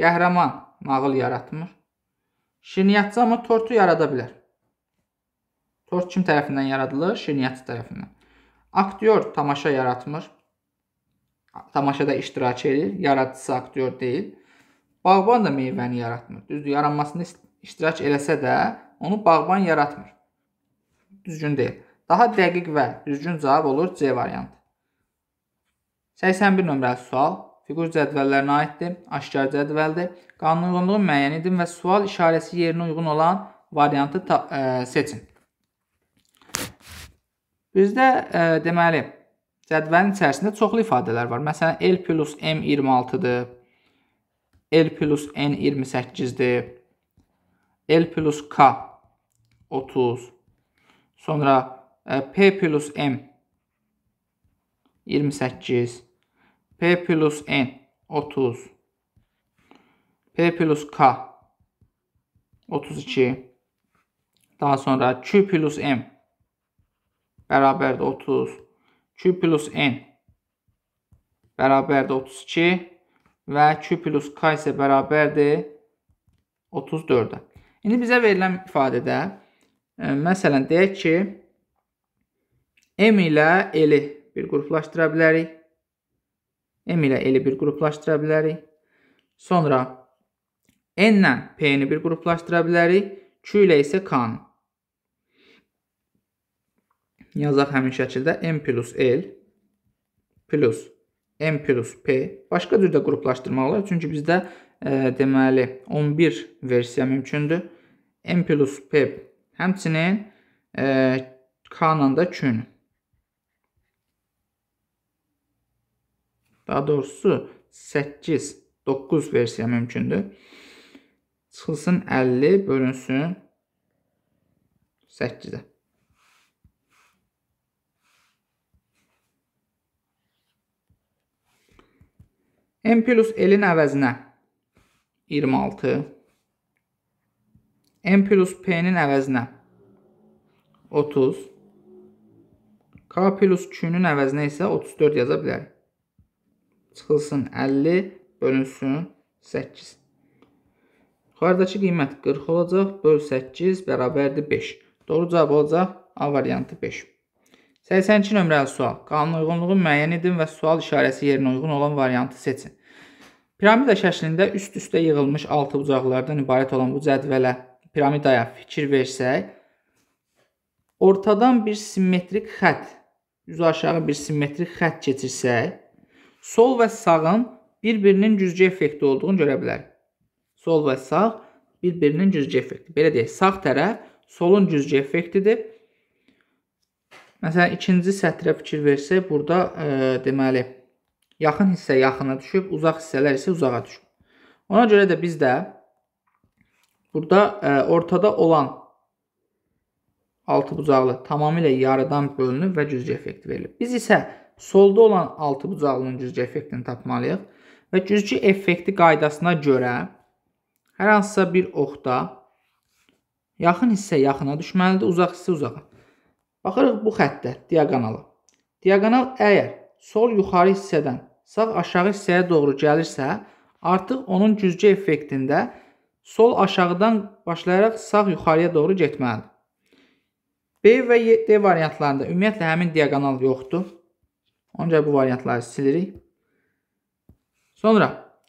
Speaker 1: Qəhrəman nağıl yaratmır. Şirniyyatçı amma tortu yarada bilər. Tort kim tərəfindən yaradılır? Şirniyyatçı tərəfindən. Aktyor tamaşa yaratmır. Tamaşada iştirak edir. Yaradıcısı aktyor deyil. Bağban da meyvəni yaratmır. Düzdür, yaranmasını iştirak eləsə də onu bağban yaratmır. Düzgün deyil. Daha dəqiq və düzgün cavab olur C variantı. 81 nömrəli sual fiqur cədvəllərinə aiddir, aşkar cədvəldir. Qanunluğu müəyyən edin və sual işarəsi yerinə uyğun olan variantı ə, e, seçin. Bizdə ə, e, deməli cədvəlin içərisində çoxlu ifadələr var. Məsələn, L plus M 26-dır. L plus N 28-dir. L plus K 30. Sonra ə, e, P plus M 28. P plus N 30. P plus K 32. Daha sonra Q plus M bərabərdir 30. Q plus N bərabərdir 32 və Q plus K isə bərabərdir 34-ə. İndi bizə verilən ifadədə, e, məsələn, deyək ki, M ilə L-i bir qruplaşdıra bilərik. M ilə L-i bir qruplaşdıra bilərik. Sonra N ilə P-ni bir qruplaşdıra bilərik. Q ilə isə K-nı yazaq həmin şəkildə M plus L plus M plus P. Başqa cür də qruplaşdırmaq olar. Çünki bizdə ə, e, deməli 11 versiya mümkündür. M plus P həmçinin ə, e, K ilə də Q-nü. Daha doğrusu 8, 9 versiya mümkündür. Çıxılsın 50 bölünsün 8-də. M plus L-in əvəzinə 26. M plus P-nin əvəzinə 30. K plus Q-nin əvəzinə isə 34 yaza bilərik. Çıxılsın 50 bölünsün 8. Yuxarıdakı qiymət 40 olacaq. Böl 8 bərabərdir 5. Doğru cavab olacaq A variantı 5. 82 nömrəli sual. Qanunauyğunluğu müəyyən edin və sual işarəsi yerinə uyğun olan variantı seçin. Piramida şəklində üst-üstə yığılmış 6 bucaqlardan ibarət olan bu cədvələ piramidaya fikir versək, ortadan bir simmetrik xətt, üz aşağı bir simmetrik xətt keçirsək, sol və sağın bir-birinin cüzgə effekti olduğunu görə bilərik. Sol və sağ bir-birinin cüzgə effekti. Belə deyək, sağ tərəf solun cüzgə effektidir. Məsələn, ikinci sətrə fikir versək, burada e, deməli, yaxın hissə yaxına düşüb, uzaq hissələr isə uzağa düşüb. Ona görə də biz də burada e, ortada olan altı bucaqlı tamamilə yarıdan bölünüb və cüzgə effekti verilib. Biz isə solda olan altı bucaqlının cüzgə effektini tapmalıyıq və cüzgə effekti qaydasına görə hər hansısa bir oxda yaxın hissə yaxına düşməlidir, uzaq hissə uzağa. Baxırıq bu xəttə, diaqonala. Diaqonal əgər sol yuxarı hissədən sağ aşağı hissəyə doğru gəlirsə, artıq onun cüzgə effektində sol aşağıdan başlayaraq sağ yuxarıya doğru getməlidir. B və D variantlarında ümumiyyətlə həmin diaqonal yoxdur. Ancaq bu variantları silirik. Sonra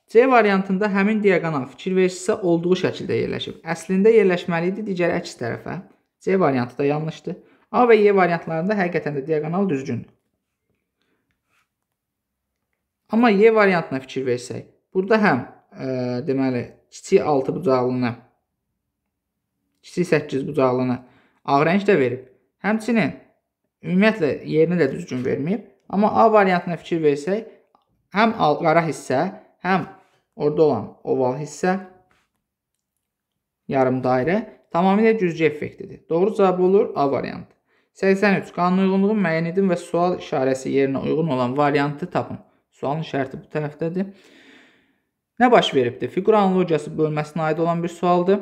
Speaker 1: C variantında həmin diaqonal fikir versisə olduğu şəkildə yerləşib. Əslində yerləşməli idi digər əks tərəfə. C variantı da yanlışdır. A və Y variantlarında həqiqətən də diagonal düzgündür. Amma Y variantına fikir versək, burada həm e, deməli kiçik 6 bucaqlını, kiçik 8 bucaqlını ağ rəng də verib. Həmçinin ümumiyyətlə yerini də düzgün verməyib. Amma A variantına fikir versək, həm qara hissə, həm orada olan oval hissə, yarım dairə tamamilə güzgü effektidir. Doğru cavab olur A variantı. 83. Qanunyuyğunluğu müəyyən edin və sual işarəsi yerinə uyğun olan variantı tapın. Sualın şərti bu tərəfdədir. Nə baş veribdir? Fiqur analogiyası bölməsinə aid olan bir sualdır.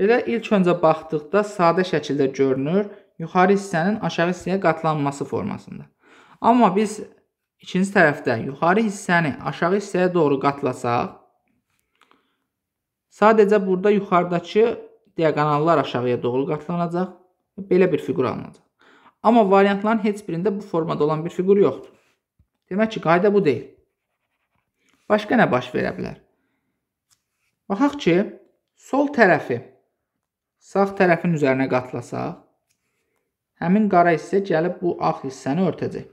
Speaker 1: Belə ilk öncə baxdıqda sadə şəkildə görünür, yuxarı hissənin aşağı hissəyə qatlanması formasında. Amma biz ikinci tərəfdə yuxarı hissəni aşağı hissəyə doğru qatlasaq, sadəcə burada yuxarıdakı diagonallar aşağıya doğru qatlanacaq. Belə bir fiqur alınacaq. Amma variantların heç birində bu formada olan bir fiqur yoxdur. Demək ki, qayda bu deyil. Başqa nə baş verə bilər? Baxaq ki, sol tərəfi sağ tərəfin üzərinə qatlasaq, həmin qara hissə gəlib bu ağ hissəni örtəcək.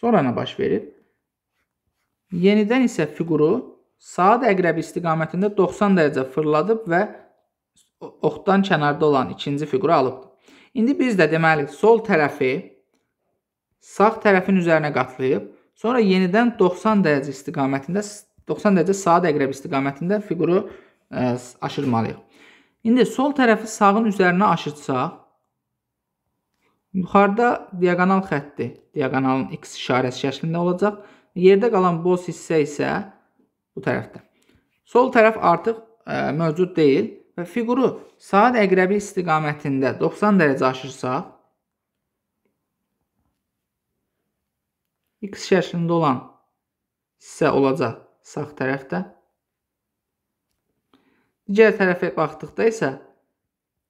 Speaker 1: Sonra nə baş verir? Yenidən isə fiquru saat əqrəbi istiqamətində 90 dərəcə fırladıb və oxdan kənarda olan ikinci fiquru alıbdır. İndi biz də deməli sol tərəfi sağ tərəfin üzərinə qatlayıb, sonra yenidən 90 dərəcə istiqamətində 90 dərəcə saat əqrəbi istiqamətində fiquru ə, e, aşırmalıyıq. İndi sol tərəfi sağın üzərinə aşırsaq, yuxarıda diaqonal xətti, diaqonalın x işarəsi şəklində olacaq Yerdə qalan boz hissə isə bu tərəfdə. Sol tərəf artıq ə, e, mövcud deyil və fiquru saat əqrəbi istiqamətində 90 dərəcə aşırsaq, x şəklində olan hissə olacaq sağ tərəfdə. Digər tərəfə baxdıqda isə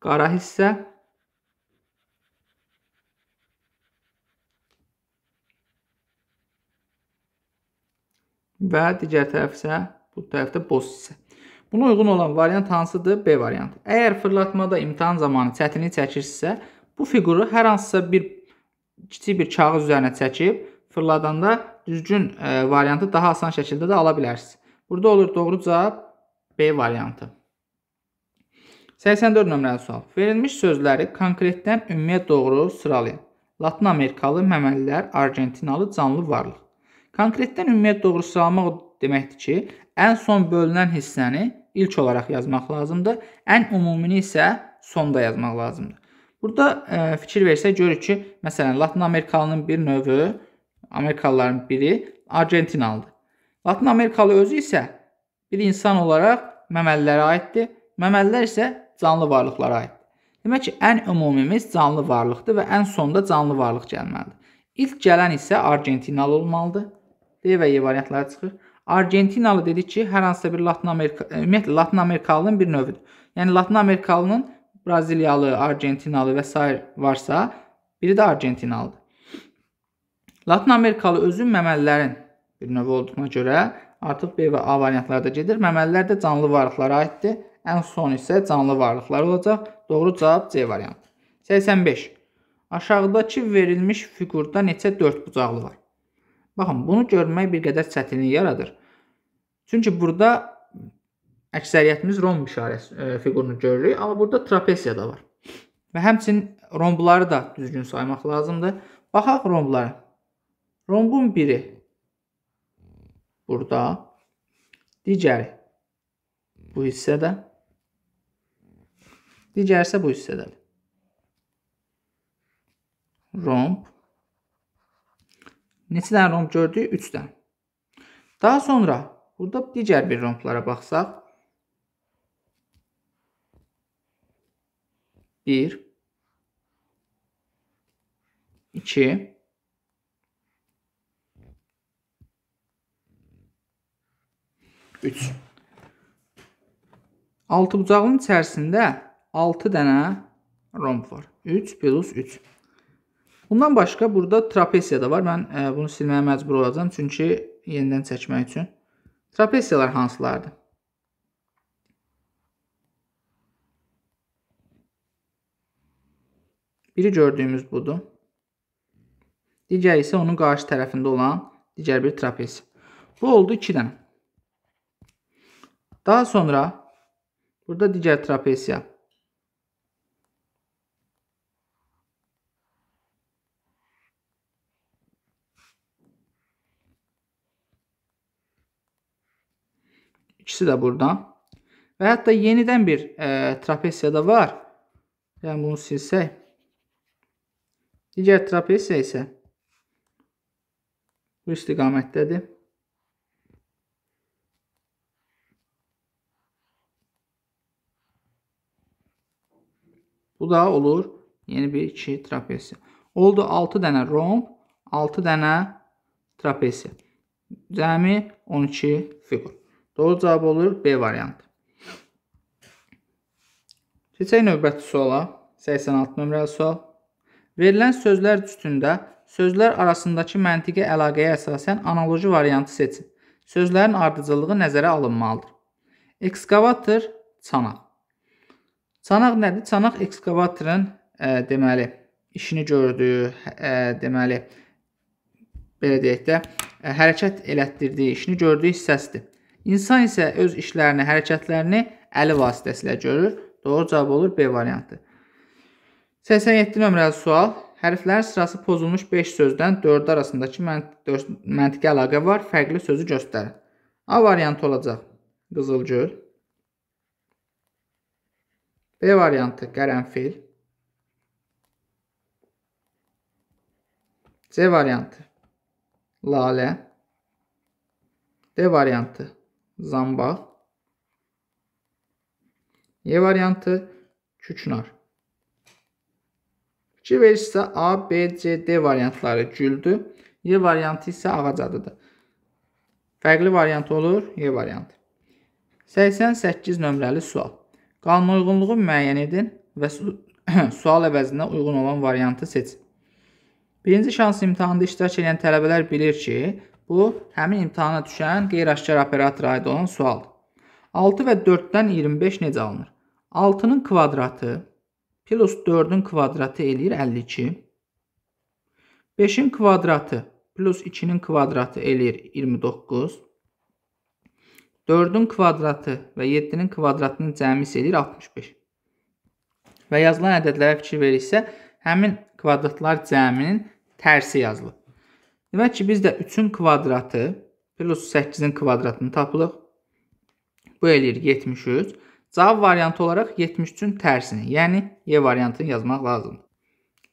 Speaker 1: qara hissə və digər tərəf isə bu tərəfdə boz hissə. Buna uyğun olan variant hansıdır? B variantı. Əgər fırlatmada imtahan zamanı çətinlik çəkirsinizsə, bu fiquru hər hansısa bir kiçik bir kağız üzərinə çəkib fırladanda düzgün e, variantı daha asan şəkildə də ala bilərsiniz. Burada olur doğru cavab B variantı. 84 nömrəli sual. Verilmiş sözləri konkretdən ümmiyə doğru sıralayın. Latın Amerikalı, məməlilər, Argentinalı, canlı varlıq. Konkretdən ümumiyyət doğrusu salmaq deməkdir ki, ən son bölünən hissəni ilk olaraq yazmaq lazımdır. Ən umumini isə sonda yazmaq lazımdır. Burada ə, e, fikir versək görürük ki, məsələn, Latin Amerikalının bir növü, Amerikalıların biri Argentinalıdır. Latin Amerikalı özü isə bir insan olaraq məməlilərə aiddir. Məməlilər isə canlı varlıqlara aiddir. Demək ki, ən ümumimiz canlı varlıqdır və ən sonda canlı varlıq gəlməlidir. İlk gələn isə Argentinalı olmalıdır. D və E variantları çıxır. Argentinalı dedik ki, hər hansısa bir Latin Amerika e, ümumiyyətlə Latin Amerikalının bir növüdür. Yəni Latin Amerikalının Braziliyalı, Argentinalı və s. varsa, biri də Argentinalıdır. Latin Amerikalı özü məməlilərin bir növü olduğuna görə artıq B və A variantlarda gedir. Məməlilər də canlı varlıqlara aiddir. Ən son isə canlı varlıqlar olacaq. Doğru cavab C variantı. 85. Aşağıdakı verilmiş fiqurda neçə 4 bucaqlı var? Baxın, bunu görmək bir qədər çətinlik yaradır. Çünki burada əksəriyyətimiz romb işarəsi e, fiqurunu görürük, amma burada trapesiya da var. Və həmçinin rombları da düzgün saymaq lazımdır. Baxaq romblara. Rombun biri burada, digəri bu hissədə, digəri isə bu hissədədir. Romb neçə dənə romb gördük? 3 dənə. Daha sonra burada digər bir romblara baxsaq. 1 2 3 6 bucağın içərisində 6 dənə romb var. 3 plus 3. Bundan başqa burada trapesiya da var. Mən e, bunu silməyə məcbur olacam. Çünki yenidən çəkmək üçün. Trapesiyalar hansılardır? Biri gördüyümüz budur. Digəri isə onun qarşı tərəfində olan digər bir trapesiya. Bu oldu 2 dənə. Daha sonra burada digər trapesiya İkisi də buradan. Və hətta yenidən bir e, trapesiya da var. Yəni bunu silsək. Digər trapesiya isə bu istiqamətdədir. Bu da olur yeni bir 2 trapesiya. Oldu 6 dənə romb, 6 dənə trapesiya. Cəmi 12 fiqur. Doğru cavab olur B variantı. Keçək növbəti suala. 86 nömrəli sual. Verilən sözlər üstündə sözlər arasındakı məntiqi əlaqəyə əsasən analoji variantı seçin. Sözlərin ardıcılığı nəzərə alınmalıdır. Ekskavator çanaq. Çanaq nədir? Çanaq ekskavatorun e, deməli işini gördüyü, e, deməli belə deyək də, e, hərəkət elətdirdiyi, işini gördüyü hissəsidir. İnsan isə öz işlərini, hərəkətlərini əli vasitəsilə görür. Doğru cavab olur B variantı. 87 nömrəli sual. Hərflərin sırası pozulmuş 5 sözdən 4 arasındakı mənt məntiqi əlaqə var. Fərqli sözü göstərin. A variantı olacaq. Qızılgül. B variantı qərənfil. C variantı lalə. D variantı zambaq. E variantı küknar. C verirsə A, B, C, D variantları güldür. Y variantı isə ağac adıdır. Fərqli variant olur Y variantı. 88 nömrəli sual. Qanun uyğunluğu müəyyən edin və sual əvəzinə uyğun olan variantı seçin. Birinci şans imtahanda iştirak edən tələbələr bilir ki, Bu, həmin imtahana düşən qeyri-aşkar operatora aid olan sualdır. 6 və 4-dən 25 necə alınır? 6-nın kvadratı plus 4-ün kvadratı eləyir 52. 5-in kvadratı plus 2-nin kvadratı eləyir 29. 4-ün kvadratı və 7-nin kvadratının cəmisi eləyir 65. Və yazılan ədədlərə fikir verirsə, həmin kvadratlar cəminin tərsi yazılıb. Demək ki, biz də 3-ün kvadratı plus 8-in kvadratını tapılıq. Bu eləyir 73. Cavab variantı olaraq 73-ün tərsini, yəni Y variantını yazmaq lazımdır.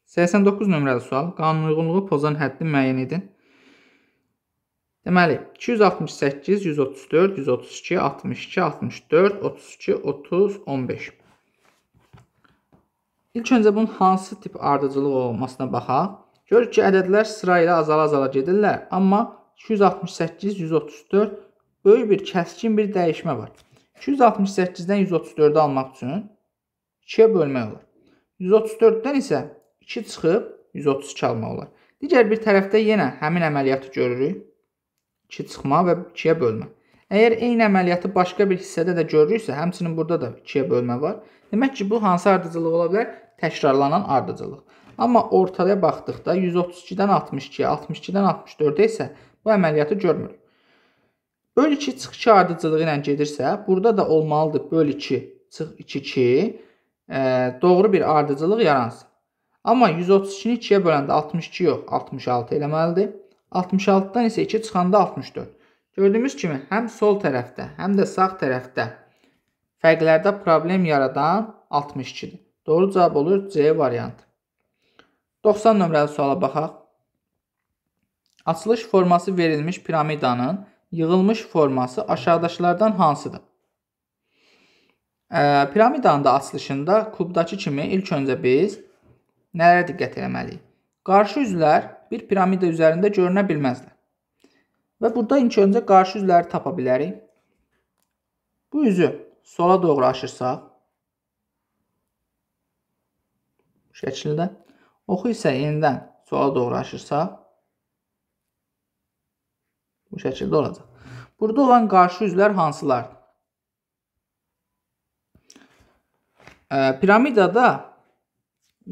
Speaker 1: 89 nömrəli sual. Qanunuyğunluğu pozan həddi müəyyən edin. Deməli, 268, 134, 132, 62, 64, 32, 30, 15. İlk öncə bunun hansı tip ardıcılıq olmasına baxaq. Gör ki, ədədlər sıra ilə azala-azala gedirlər, amma 268, 134 böyük bir kəskin bir dəyişmə var. 268-dən 134-ü almaq üçün 2-yə bölmək olar. 134-dən isə 2 çıxıb 132 almaq olar. Digər bir tərəfdə yenə həmin əməliyyatı görürük. 2 çıxma və 2-yə bölmə. Əgər eyni əməliyyatı başqa bir hissədə də görürüksə, həmçinin burada da 2-yə bölmə var. Demək ki, bu hansı ardıcıllıq ola bilər? Təkrarlanan ardıcıllıq. Amma ortaya baxdıqda 132-dən 62-yə, 62-dən 64-ə isə bu əməliyyatı görmürük. Böl 2 çıxışı ardıcılığı ilə gedirsə, burada da olmalıdır böl 2 çıx 2 ki, e, doğru bir ardıcılıq yaransın. Amma 132-ni 2-yə böləndə 62 yox, 66 eləməlidir. 66-dan isə 2 çıxanda 64. Gördüyünüz kimi həm sol tərəfdə, həm də sağ tərəfdə fərqlərdə problem yaradan 62-dir. Doğru cavab olur C variantı. 90 nömrəli suala baxaq. Açılış forması verilmiş piramidanın yığılmış forması aşağıdakılardan hansıdır? E, piramidanın da açılışında kubdakı kimi ilk öncə biz nələrə diqqət eləməliyik? Qarşı üzlər bir piramida üzərində görünə bilməzlər. Və burada ilk öncə qarşı üzləri tapa bilərik. Bu üzü sola doğru aşırsaq şəkildə Oxu isə yenidən suala doğru aşırsa, bu şəkildə olacaq. Burada olan qarşı üzvlər hansılardır? E, piramidada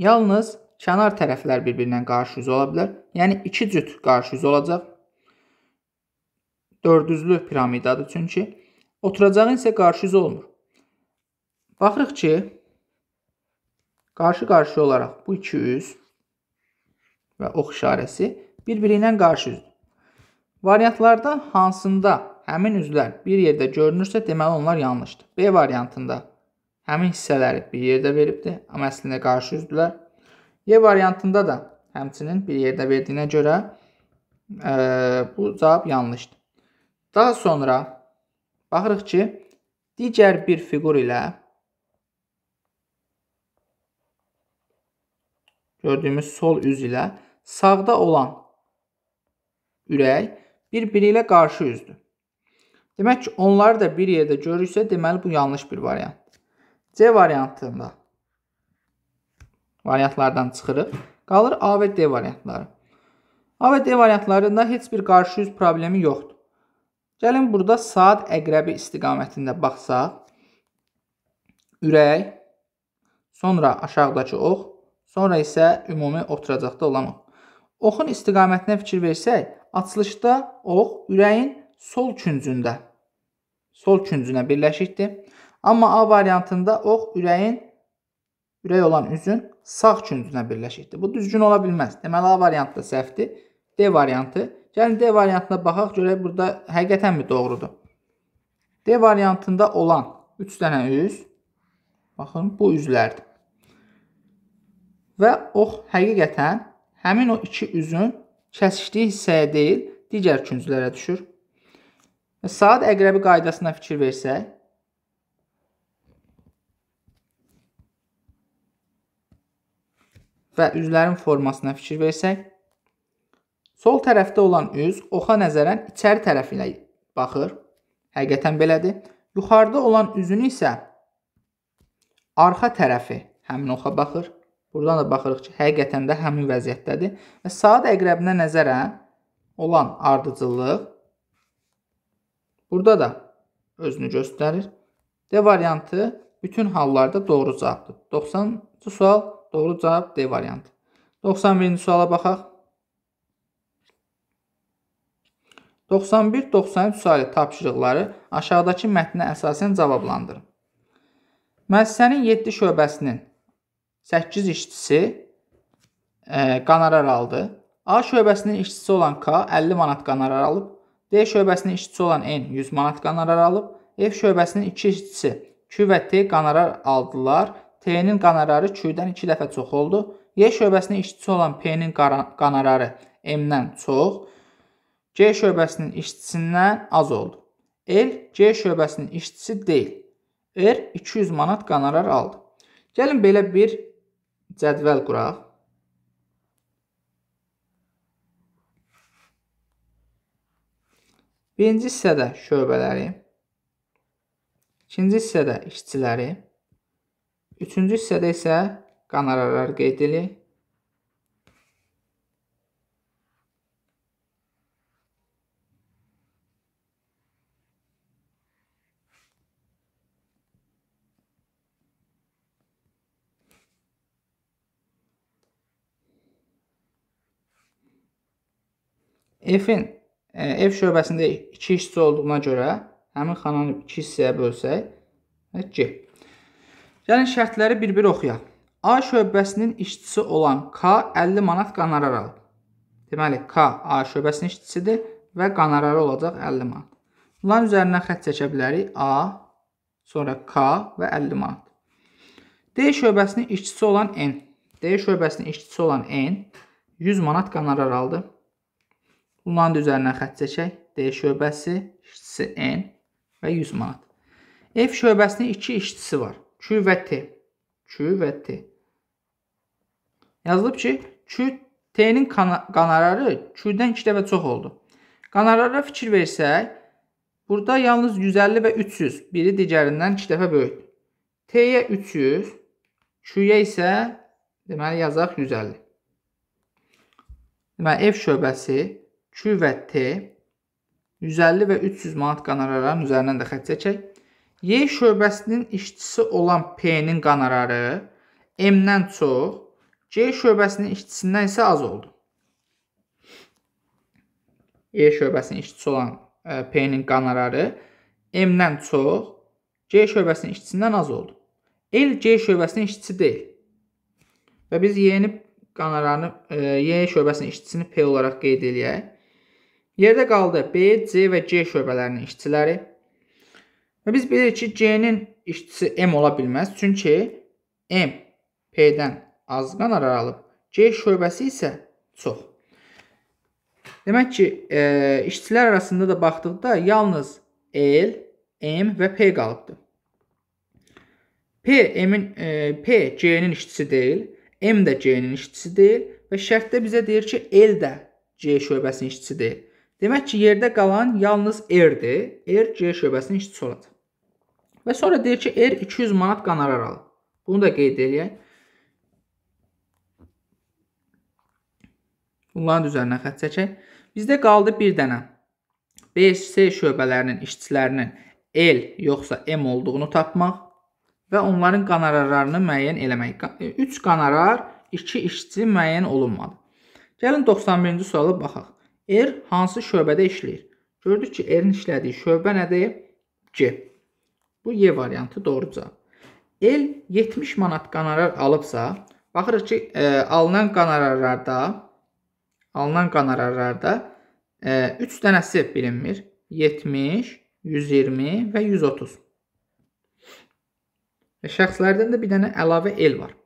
Speaker 1: yalnız kənar tərəflər bir-birinə qarşı yüz ola bilər. Yəni, iki cüt qarşı yüz olacaq. Dördüzlü piramidadır çünki. Oturacağın isə qarşı yüz olmur. Baxırıq ki, qarşı-qarşı olaraq bu iki yüz, və ox işarəsi bir-biri ilə qarşı üzdür. Variantlarda hansında həmin üzvlər bir yerdə görünürsə, deməli onlar yanlışdır. B variantında həmin hissələri bir yerdə veribdir, amma əslində qarşı üzdülər. Y variantında da həmçinin bir yerdə verdiyinə görə ə, e, bu cavab yanlışdır. Daha sonra baxırıq ki, digər bir fiqur ilə gördüyümüz sol üz ilə Sağda olan ürək bir-biri ilə qarşı üzdür. Demək ki, onları da bir yerdə görürsə, deməli bu yanlış bir variantdır. C variantında variantlardan çıxırıq. Qalır A və D variantları. A və D variantlarında heç bir qarşı üz problemi yoxdur. Gəlin burada saat əqrəbi istiqamətində baxsaq, ürək, sonra aşağıdakı ox, sonra isə ümumi oturacaqda olan ox. Oxun istiqamətinə fikir versək, açılışda ox ürəyin sol küncündə, sol küncünə birləşikdir. Amma A variantında ox ürəyin, ürək olan üzün sağ küncünə birləşikdir. Bu düzgün ola bilməz. Deməli, A variantı da səhvdir, D variantı. Gəlin yəni, D variantına baxaq, görək burada həqiqətənmi doğrudur. D variantında olan 3 dənə üz, baxın, bu üzlərdir. Və ox həqiqətən həmin o iki üzün kəsişdiyi hissəyə deyil, digər künclərə düşür. Saat əqrəbi qaydasına fikir versək, və üzlərin formasına fikir versək, sol tərəfdə olan üz oxa nəzərən içəri tərəfi ilə baxır. Həqiqətən belədir. Yuxarıda olan üzün isə arxa tərəfi həmin oxa baxır. Buradan da baxırıq ki, həqiqətən də həmin vəziyyətdədir. Və saat əqrəbinə nəzərən olan ardıcıllıq burada da özünü göstərir. D variantı bütün hallarda doğru cavabdır. 90-cı sual doğru cavab D variantı. 91-ci suala baxaq. 91-93 sualı tapşırıqları aşağıdakı mətnə əsasən cavablandırın. Müəssisənin 7 şöbəsinin 8 işçisi ə, e, qonorar aldı. A şöbəsinin işçisi olan K 50 manat qonorar alıb, D şöbəsinin işçisi olan N 100 manat qonorar alıb, F şöbəsinin 2 işçisi Q və T qonorar aldılar. T-nin qonorarı Q-dən 2 dəfə çox oldu. Y şöbəsinin işçisi olan P-nin qonorarı M-dən çox, C şöbəsinin işçisindən az oldu. L C şöbəsinin işçisi deyil. R 200 manat qonorar aldı. Gəlin belə bir cədvəl quraq. Birinci hissədə şöbələri, ikinci hissədə işçiləri, üçüncü hissədə isə qanararar qeyd edilir. F-in e, F şöbəsində 2 hissə olduğuna görə həmin xananı 2 hissəyə bölsək, 2. E, Gəlin şərtləri bir-bir oxuyaq. A şöbəsinin işçisi olan K 50 manat qonorar alıb. Deməli K A şöbəsinin işçisidir və qonorarı olacaq 50 manat. Bunların üzərindən xətt çəkə bilərik. A, sonra K və 50 manat. D şöbəsinin işçisi olan N. D şöbəsinin işçisi olan N 100 manat qonorar aldı. Bunların da üzərindən xətt çəkək. D şöbəsi, işçisi N və 100 manat. F şöbəsinin iki işçisi var. Q və T. Q və T. Yazılıb ki, Q T-nin qanararı Q-dən 2 dəfə çox oldu. Qanarara fikir versək, burada yalnız 150 və 300 biri digərindən 2 dəfə böyükdür. T-yə 300, Q-yə isə deməli yazaq 150. Deməli F şöbəsi Q və T 150 və 300 manat qonorarının üzərindən də xətt çəkək. Y şöbəsinin işçisi olan P-nin qonorarı M-dən çox, C şöbəsinin işçisindən isə az oldu. Y şöbəsinin işçisi olan e, P-nin qonorarı M-dən çox, C şöbəsinin işçisindən az oldu. L C şöbəsinin işçisi deyil. Və biz Y-ni qonorarını, e, Y şöbəsinin işçisini P olaraq qeyd edək. Yerdə qaldı B, C və G şöbələrinin işçiləri. Və biz bilirik ki, G-nin işçisi M ola bilməz, çünki M P-dən az qanar aralıb, G şöbəsi isə çox. Demək ki, e, işçilər arasında da baxdıqda yalnız L, M və P qalıbdır. P M-in e, P C-nin işçisi deyil, M də C-nin işçisi deyil və şərtdə bizə deyir ki, L də C şöbəsinin işçisi deyil. Demək ki, yerdə qalan yalnız R-dir. R G şöbəsinin işçisi olacaq. Və sonra deyir ki, R 200 manat qonorar alır. Bunu da qeyd eləyək. Bunların üzərinə xətt çəkək. Bizdə qaldı bir dənə. B, C şöbələrinin işçilərinin L yoxsa M olduğunu tapmaq və onların qonorarlarını müəyyən eləmək. 3 qonorar, 2 işçi müəyyən olunmadı. Gəlin 91-ci suala baxaq. R hansı şöbədə işləyir? Gördük ki, R-in işlədiyi şöbə nədir? G. Bu Y variantı doğru cavab. L 70 manat qonorar alıbsa, baxırıq ki, e, alınan qonorarlarda alınan qonorarlarda e, 3 dənəsi bilinmir. 70, 120 və 130. Və şəxslərdən də bir dənə əlavə L var.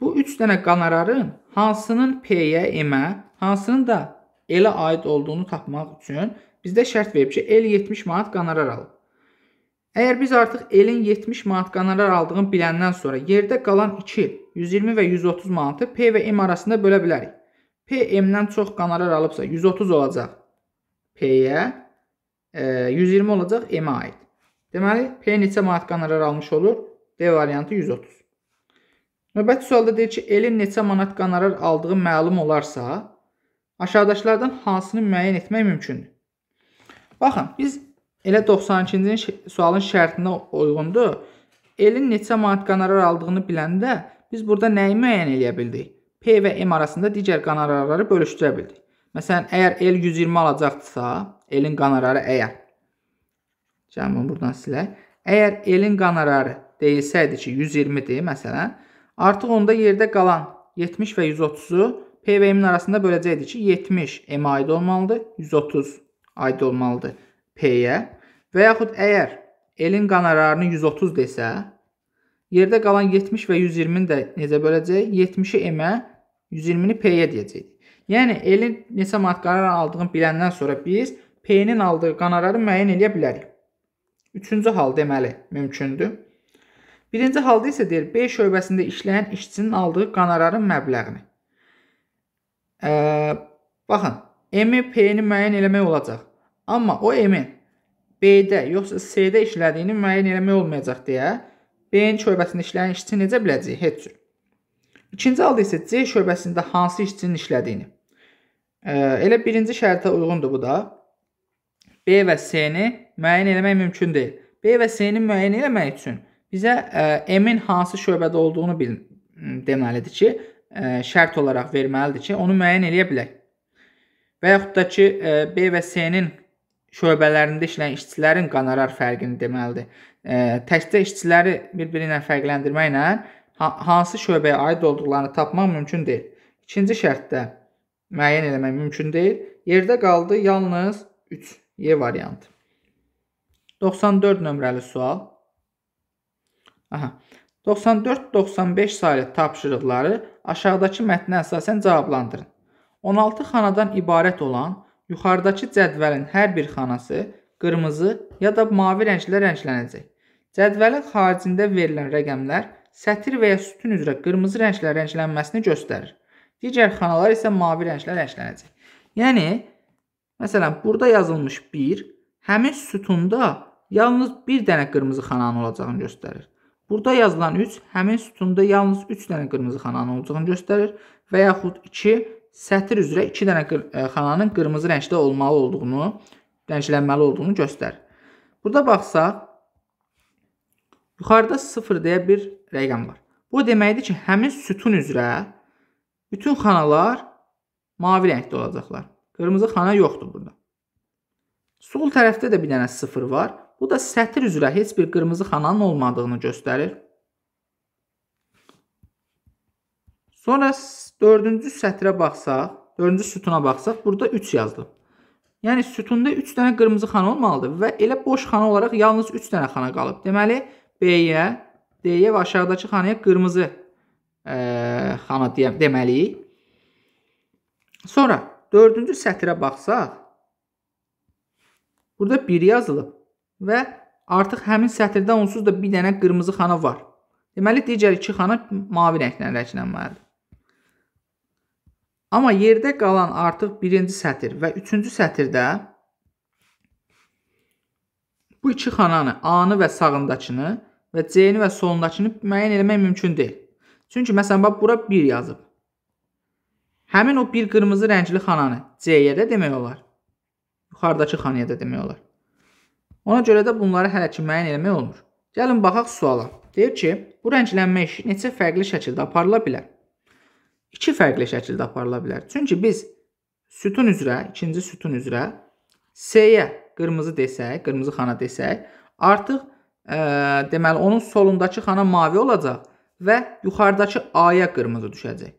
Speaker 1: Bu 3 dənə qonorarın hansının P-yə, M-ə hansının da elə aid olduğunu tapmaq üçün bizdə şərt verib ki, el 70 manat qonorar alıb. Əgər biz artıq elin 70 manat qonorar aldığını biləndən sonra yerdə qalan 2, 120 və 130 manatı P və M arasında bölə bilərik. P M-dən çox qonorar alıbsa 130 olacaq P-yə, 120 e, olacaq M-ə aid. Deməli, P neçə manat qonorar almış olur? D variantı 130. Növbəti sualda deyir ki, elin neçə manat qonorar aldığı məlum olarsa, Aşağıdakılardan hansını müəyyən etmək mümkündür? Baxın, biz elə 92-ci sualın şərtinə uyğundur. Elin neçə manat qonorar aldığını biləndə biz burada nəyi müəyyən eləyə bildik? P və M arasında digər qonorarları bölüşdürə bildik. Məsələn, əgər el 120 alacaqdısa, elin qonorarı əgər Cəmi buradan silək. Əgər elin qonorarı deyilsəydi ki, 120-dir məsələn, artıq onda yerdə qalan 70 və 130-u P və M-in arasında böləcəkdir ki, 70 M-ə aid olmalıdır, 130 aid olmalıdır P-yə. Və yaxud əgər L-in qanararını 130 desə, yerdə qalan 70 və 120-ni də necə böləcək? 70-i M-ə, 120-ni P-yə deyəcək. Yəni, L-in neçə manat qarar aldığını biləndən sonra biz P-nin aldığı qanararı müəyyən eləyə bilərik. Üçüncü hal deməli mümkündür. Birinci halda isə deyir, B şöbəsində işləyən işçinin aldığı qanararın məbləğini. Ə, baxın, M P-ni müəyyən eləmək olacaq. Amma o M-in B-də yoxsa C-də işlədiyini müəyyən eləmək olmayacaq deyə B-nin şöbəsində işləyən işçi necə biləcək? Heç cür. İkinci halda isə C şöbəsində hansı işçinin işlədiyini. Ə, elə birinci şərtə uyğundur bu da. B və C-ni müəyyən eləmək mümkün deyil. B və C-ni müəyyən eləmək üçün bizə e, M-in hansı şöbədə olduğunu bil deməlidir ki, ə, e, şərt olaraq verməlidir ki, onu müəyyən eləyə bilək. Və yaxud da ki, ə, e, B və C-nin şöbələrində işləyən işçilərin qonorar fərqini deməlidir. Ə, e, təkcə işçiləri bir-biri ilə fərqləndirməklə ha hansı şöbəyə aid olduqlarını tapmaq mümkün deyil. İkinci şərtdə müəyyən eləmək mümkün deyil. Yerdə qaldı yalnız 3 Y variantı. 94 nömrəli sual. Aha. 94-95 saylı tapşırıqları aşağıdakı mətnə əsasən cavablandırın. 16 xanadan ibarət olan yuxarıdakı cədvəlin hər bir xanası qırmızı ya da mavi rənglə rənglənəcək. Cədvəlin xaricində verilən rəqəmlər sətir və ya sütun üzrə qırmızı rənglə rənglənməsini göstərir. Digər xanalar isə mavi rənglə rənglənəcək. Yəni, məsələn, burada yazılmış 1 həmin sütunda yalnız bir dənə qırmızı xananın olacağını göstərir. Burada yazılan 3 həmin sütunda yalnız 3 dənə qırmızı xananın olacağını göstərir və yaxud 2 sətir üzrə 2 dənə e, xananın qırmızı rəngdə olmalı olduğunu, rənglənməli olduğunu göstərir. Burada baxsaq, yuxarıda 0 deyə bir rəqəm var. Bu deməkdir ki, həmin sütun üzrə bütün xanalar mavi rəngdə olacaqlar. Qırmızı xana yoxdur burada. Sol tərəfdə də bir dənə 0 var. Bu da sətir üzrə heç bir qırmızı xananın olmadığını göstərir. Sonra 4-cü sətrə baxsaq, 4-cü sütuna baxsaq, burada 3 yazdım. Yəni sütunda 3 dənə qırmızı xana olmalıdır və elə boş xana olaraq yalnız 3 dənə xana qalıb. Deməli B-yə, D-yə və aşağıdakı xanaya qırmızı ə, e, xana deyəm, deməliyik. Sonra 4-cü sətrə baxsaq, burada 1 yazılıb və artıq həmin sətirdə onsuz da bir dənə qırmızı xana var. Deməli, digər iki xana mavi rənglə rənglənməlidir. Amma yerdə qalan artıq birinci sətir və üçüncü sətirdə bu iki xananı, A-nı və sağındakını və C-ni və solundakını müəyyən eləmək mümkün deyil. Çünki məsələn, bax, bura 1 yazıb. Həmin o bir qırmızı rəngli xananı C-yə də demək olar. Yuxarıdakı xanaya da demək olar. Ona görə də bunları hələ ki müəyyən eləmək olmur. Gəlin baxaq suala. Deyir ki, bu rənglənmə işi neçə fərqli şəkildə aparıla bilər? 2 fərqli şəkildə aparıla bilər. Çünki biz sütun üzrə, ikinci sütun üzrə S-yə qırmızı desək, qırmızı xana desək, artıq e, deməli onun solundakı xana mavi olacaq və yuxarıdakı A-ya qırmızı düşəcək.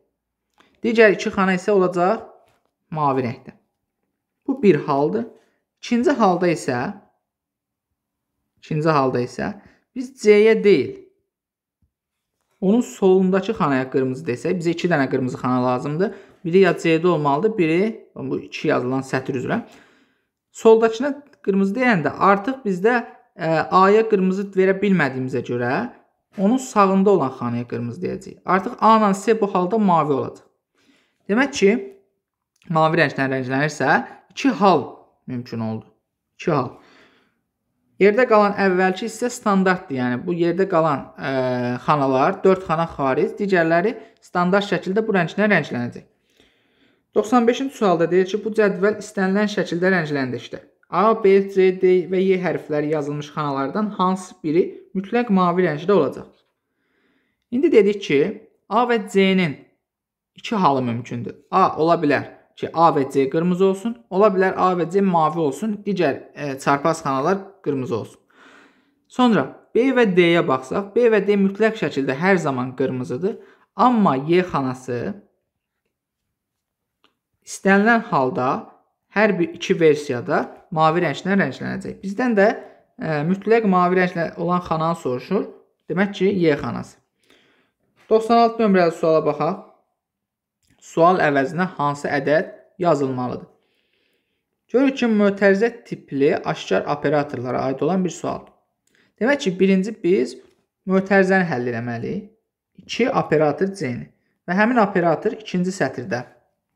Speaker 1: Digər iki xana isə olacaq mavi rəngdə. Bu bir haldır. İkinci halda isə İkinci halda isə biz C-yə deyil, onun solundakı xanaya qırmızı desək, bizə 2 dənə qırmızı xana lazımdır. Biri ya C-də olmalıdır, biri bu 2 yazılan sətr üzrə. Soldakına qırmızı deyəndə artıq bizdə e, A-ya qırmızı verə bilmədiyimizə görə onun sağında olan xanaya qırmızı deyəcəyik. Artıq A ilə C bu halda mavi olacaq. Demək ki, mavi rəngdən rənglənirsə 2 hal mümkün oldu. 2 hal. Yerdə qalan əvvəlki hissə standartdır. Yəni bu yerdə qalan ə, e, xanalar 4 xana xaric, digərləri standart şəkildə bu rənglə rənglənəcək. 95-ci sualda deyir ki, bu cədvəl istənilən şəkildə rəngləndirdi. A, B, C, D və Y hərfləri yazılmış xanalardan hansı biri mütləq mavi rəngdə olacaq? İndi dedik ki, A və C-nin iki halı mümkündür. A ola bilər ki, A və C qırmızı olsun. Ola bilər A və C mavi olsun, digər e, çarpaz xanalar qırmızı olsun. Sonra B və D-yə baxsaq, B və D mütləq şəkildə hər zaman qırmızıdır. Amma Y xanası istənilən halda hər bir iki versiyada mavi rənglə rənglənəcək. Bizdən də ə, e, mütləq mavi rənglə olan xananı soruşur. Demək ki, Y xanası. 96 nömrəli suala baxaq sual əvəzinə hansı ədəd yazılmalıdır? Görürük ki, mötərizə tipli aşkar operatorlara aid olan bir sualdır. Demək ki, birinci biz mötərizəni həll eləməliyik. 2 operator C-ni və həmin operator ikinci sətirdə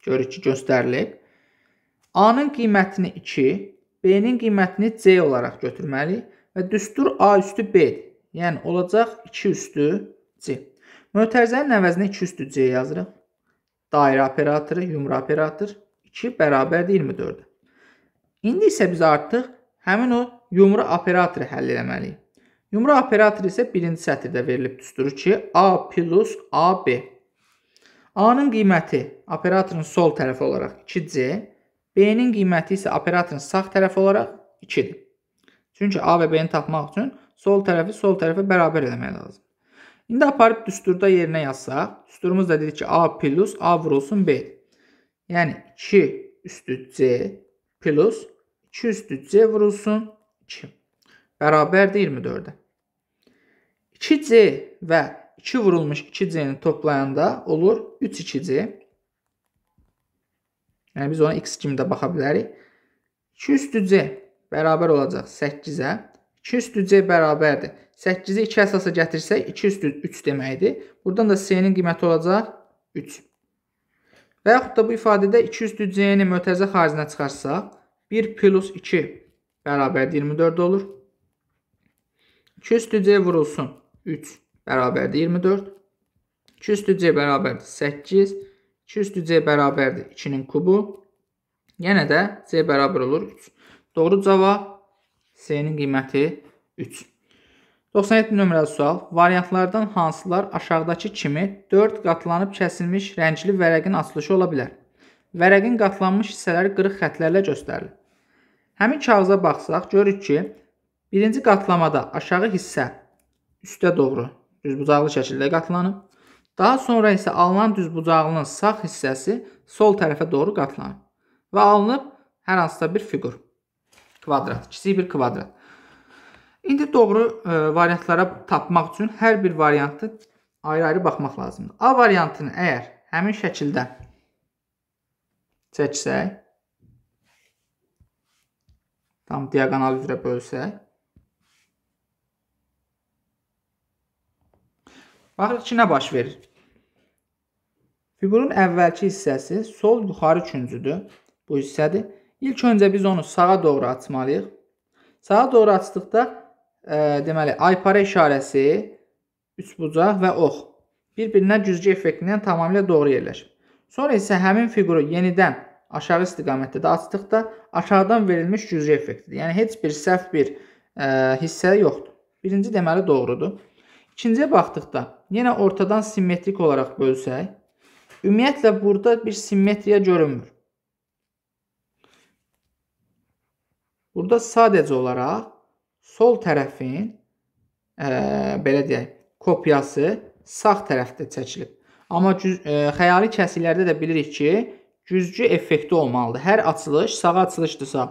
Speaker 1: görürük ki, göstərilib. A-nın qiymətini 2, B-nin qiymətini C olaraq götürməliyik və düstur A üstü B-dir. Yəni olacaq 2 üstü C. Mötərizənin əvəzinə 2 üstü C yazırıq dairə operatoru, yumru operator 2 bərabərdir 24-ə. İndi isə biz artıq həmin o yumru operatoru həll eləməliyik. Yumru operatoru isə birinci sətirdə verilib düsturu ki, A plus AB. A-nın qiyməti operatorun sol tərəfi olaraq 2C, B-nin qiyməti isə operatorun sağ tərəfi olaraq 2-dir. Çünki A və B-ni tapmaq üçün sol tərəfi sol tərəfə bərabər eləmək lazımdır. İndi aparıb düsturda yerinə yazsaq, düsturumuz da dedik ki, A plus A vurulsun B. Yəni 2 üstü C plus 2 üstü C vurulsun 2. Bərabərdir 24-ə. 2C və 2 vurulmuş 2C-ni toplayanda olur 3-2C. Yəni biz ona x kimi də baxa bilərik. 2 üstü C bərabər olacaq 8-ə. 2 üstü C bərabərdir. 8-i 2 əsasa gətirsək 2 üstü 3 deməkdir. Buradan da C-nin qiyməti olacaq 3. Və yaxud da bu ifadədə 2 üstü C-ni mötərizə xaricinə çıxarsaq 1 plus 2 bərabərdir 24 olur. 2 üstü C vurulsun 3 bərabərdir 24. 2 üstü C bərabərdir 8. 2 üstü C bərabərdir 2-nin kubu. Yenə də C bərabər olur 3. Doğru cavab C-nin qiyməti 3. 97 nömrəli sual. Variantlardan hansılar aşağıdakı kimi 4 qatlanıb kəsilmiş rəngli vərəqin açılışı ola bilər? Vərəqin qatlanmış hissələri qırıq xətlərlə göstərilir. Həmin kağıza baxsaq, görürük ki, birinci qatlamada aşağı hissə üstə doğru düzbucaqlı şəkildə qatlanıb. Daha sonra isə alınan düzbucaqlının sağ hissəsi sol tərəfə doğru qatlanıb və alınıb hər hansısa bir fiqur. Kvadrat, kiçik bir kvadrat. İndi doğru e, variantlara tapmaq üçün hər bir variantı ayrı-ayrı baxmaq lazımdır. A variantını əgər həmin şəkildə çəksək, tam diagonal üzrə bölsək, baxırıq ki, nə baş verir? Figurun əvvəlki hissəsi sol yuxarı küncüdür. Bu hissədir. İlk öncə biz onu sağa doğru açmalıyıq. Sağa doğru açdıqda e, deməli aypara işarəsi, üçbucaq və ox bir-birinə güzgü effektindən tamamilə doğru yerləşir. Sonra isə həmin fiquru yenidən aşağı istiqamətdə də açdıqda aşağıdan verilmiş güzgü effektidir. Yəni heç bir səhv bir e, hissə yoxdur. Birinci deməli doğrudur. İkinciyə baxdıqda yenə ortadan simmetrik olaraq bölsək, ümumiyyətlə burada bir simmetriya görünmür. Burada sadəcə olaraq sol tərəfin ə, e, belə deyək, kopyası sağ tərəfdə çəkilib. Amma cüz, ə, e, xəyali kəsiklərdə də bilirik ki, güzgü effekti olmalıdır. Hər açılış sağa açılışdırsa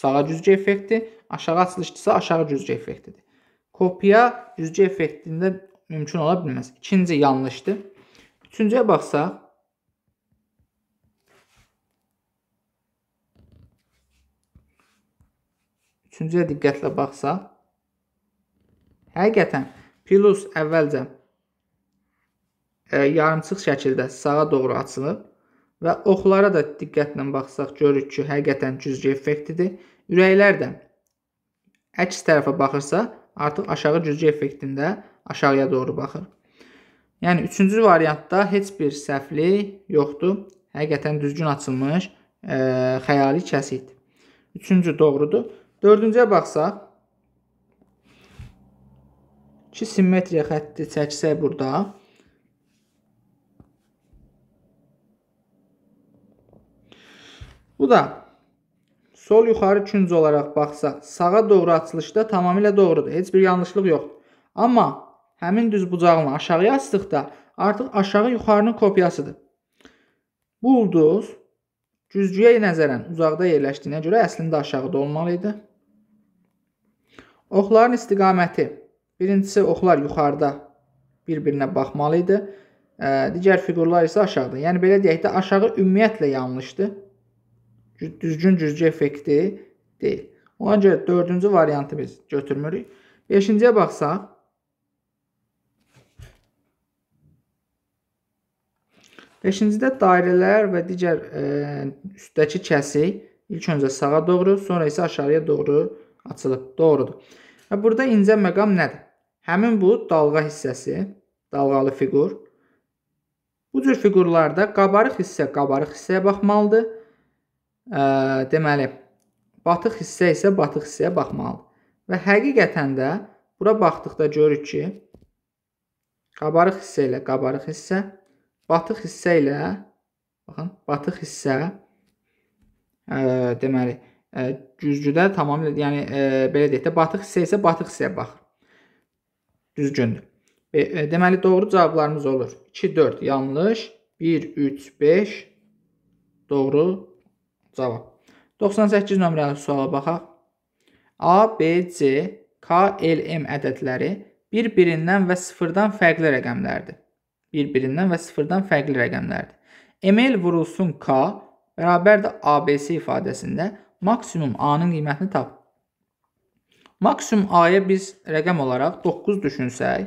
Speaker 1: sağa güzgü effekti, aşağı açılışdırsa aşağı güzgü effektidir. Kopya güzgü effektində mümkün ola bilməz. İkinci yanlışdır. Üçüncüyə baxsaq, Üçüncüyə diqqətlə baxsaq, həqiqətən pilus əvvəlcə e, yarımçıq şəkildə sağa doğru açılıb və oxlara da diqqətlə baxsaq görürük ki, həqiqətən cüzgi effektidir. Ürəklər də əks tərəfə baxırsa, artıq aşağı cüzgi effektində aşağıya doğru baxır. Yəni üçüncü variantda heç bir səhvlik yoxdur. Həqiqətən düzgün açılmış ə, e, xəyali kəsikdir. Üçüncü doğrudur. Dördüncüyə baxsaq, ki, simmetriya xətti çəksək burada, bu da sol yuxarı künc olaraq baxsa, sağa doğru açılışda tamamilə doğrudur, heç bir yanlışlıq yoxdur. Amma həmin düz bucağını aşağıya açdıqda artıq aşağı yuxarının kopyasıdır. Bu ulduz güzgüyə nəzərən uzaqda yerləşdiyinə görə əslində aşağıda olmalı idi. Oxların istiqaməti. Birincisi oxlar yuxarıda bir-birinə baxmalı idi. E, digər fiqurlar isə aşağıda. Yəni belə deyək də aşağı ümumiyyətlə yanlışdır. Düzgün cüzgə effekti deyil. Ona görə 4-cü variantı biz götürmürük. 5-ciyə baxsaq Beşincidə dairələr və digər e, üstdəki kəsik ilk öncə sağa doğru, sonra isə aşağıya doğru açılıb. Doğrudur. Və burada incə məqam nədir? Həmin bu dalğa hissəsi, dalğalı fiqur. Bu cür fiqurlarda qabarıq hissə qabarıq hissəyə baxmalıdır. E, deməli, batıq hissə isə batıq hissəyə baxmalıdır. Və həqiqətən də bura baxdıqda görürük ki, qabarıq hissə ilə qabarıq hissə, batıq hissə ilə baxın, batıq hissə e, deməli, güzgüdə tamamilə, yəni e, belə deyək də, batıq hissə isə batıq hissəyə baxır. Düzgündür. E, deməli, doğru cavablarımız olur. 2, 4 yanlış, 1, 3, 5 doğru cavab. 98 nömrəli suala baxaq. A, B, C, K, L, M ədədləri bir-birindən və sıfırdan fərqli rəqəmlərdir. Bir-birindən və sıfırdan fərqli rəqəmlərdir. ML vurulsun K bərabərdir ABC ifadəsində maksimum A-nın qiymətini tap. Maksimum A-ya biz rəqəm olaraq 9 düşünsək,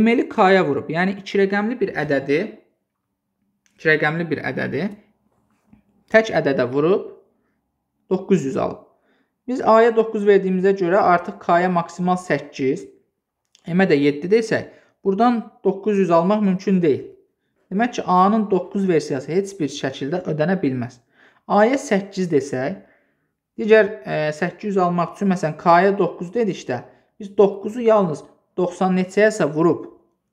Speaker 1: ML-i K-ya vurub, yəni 2 rəqəmli bir ədədi, 2 rəqəmli bir ədədi tək ədədə vurub 900 alıb. Biz A-ya 9 verdiyimizə görə artıq K-ya maksimal 8, M-ə də 7 desək, buradan 900 almaq mümkün deyil. Demək ki, A-nın 9 versiyası heç bir şəkildə ödənə bilməz. A-yə 8 desək, digər e, 800 almaq üçün məsələn K-yə 9 dedikdə biz 9-u yalnız 90 neçəyəsə vurub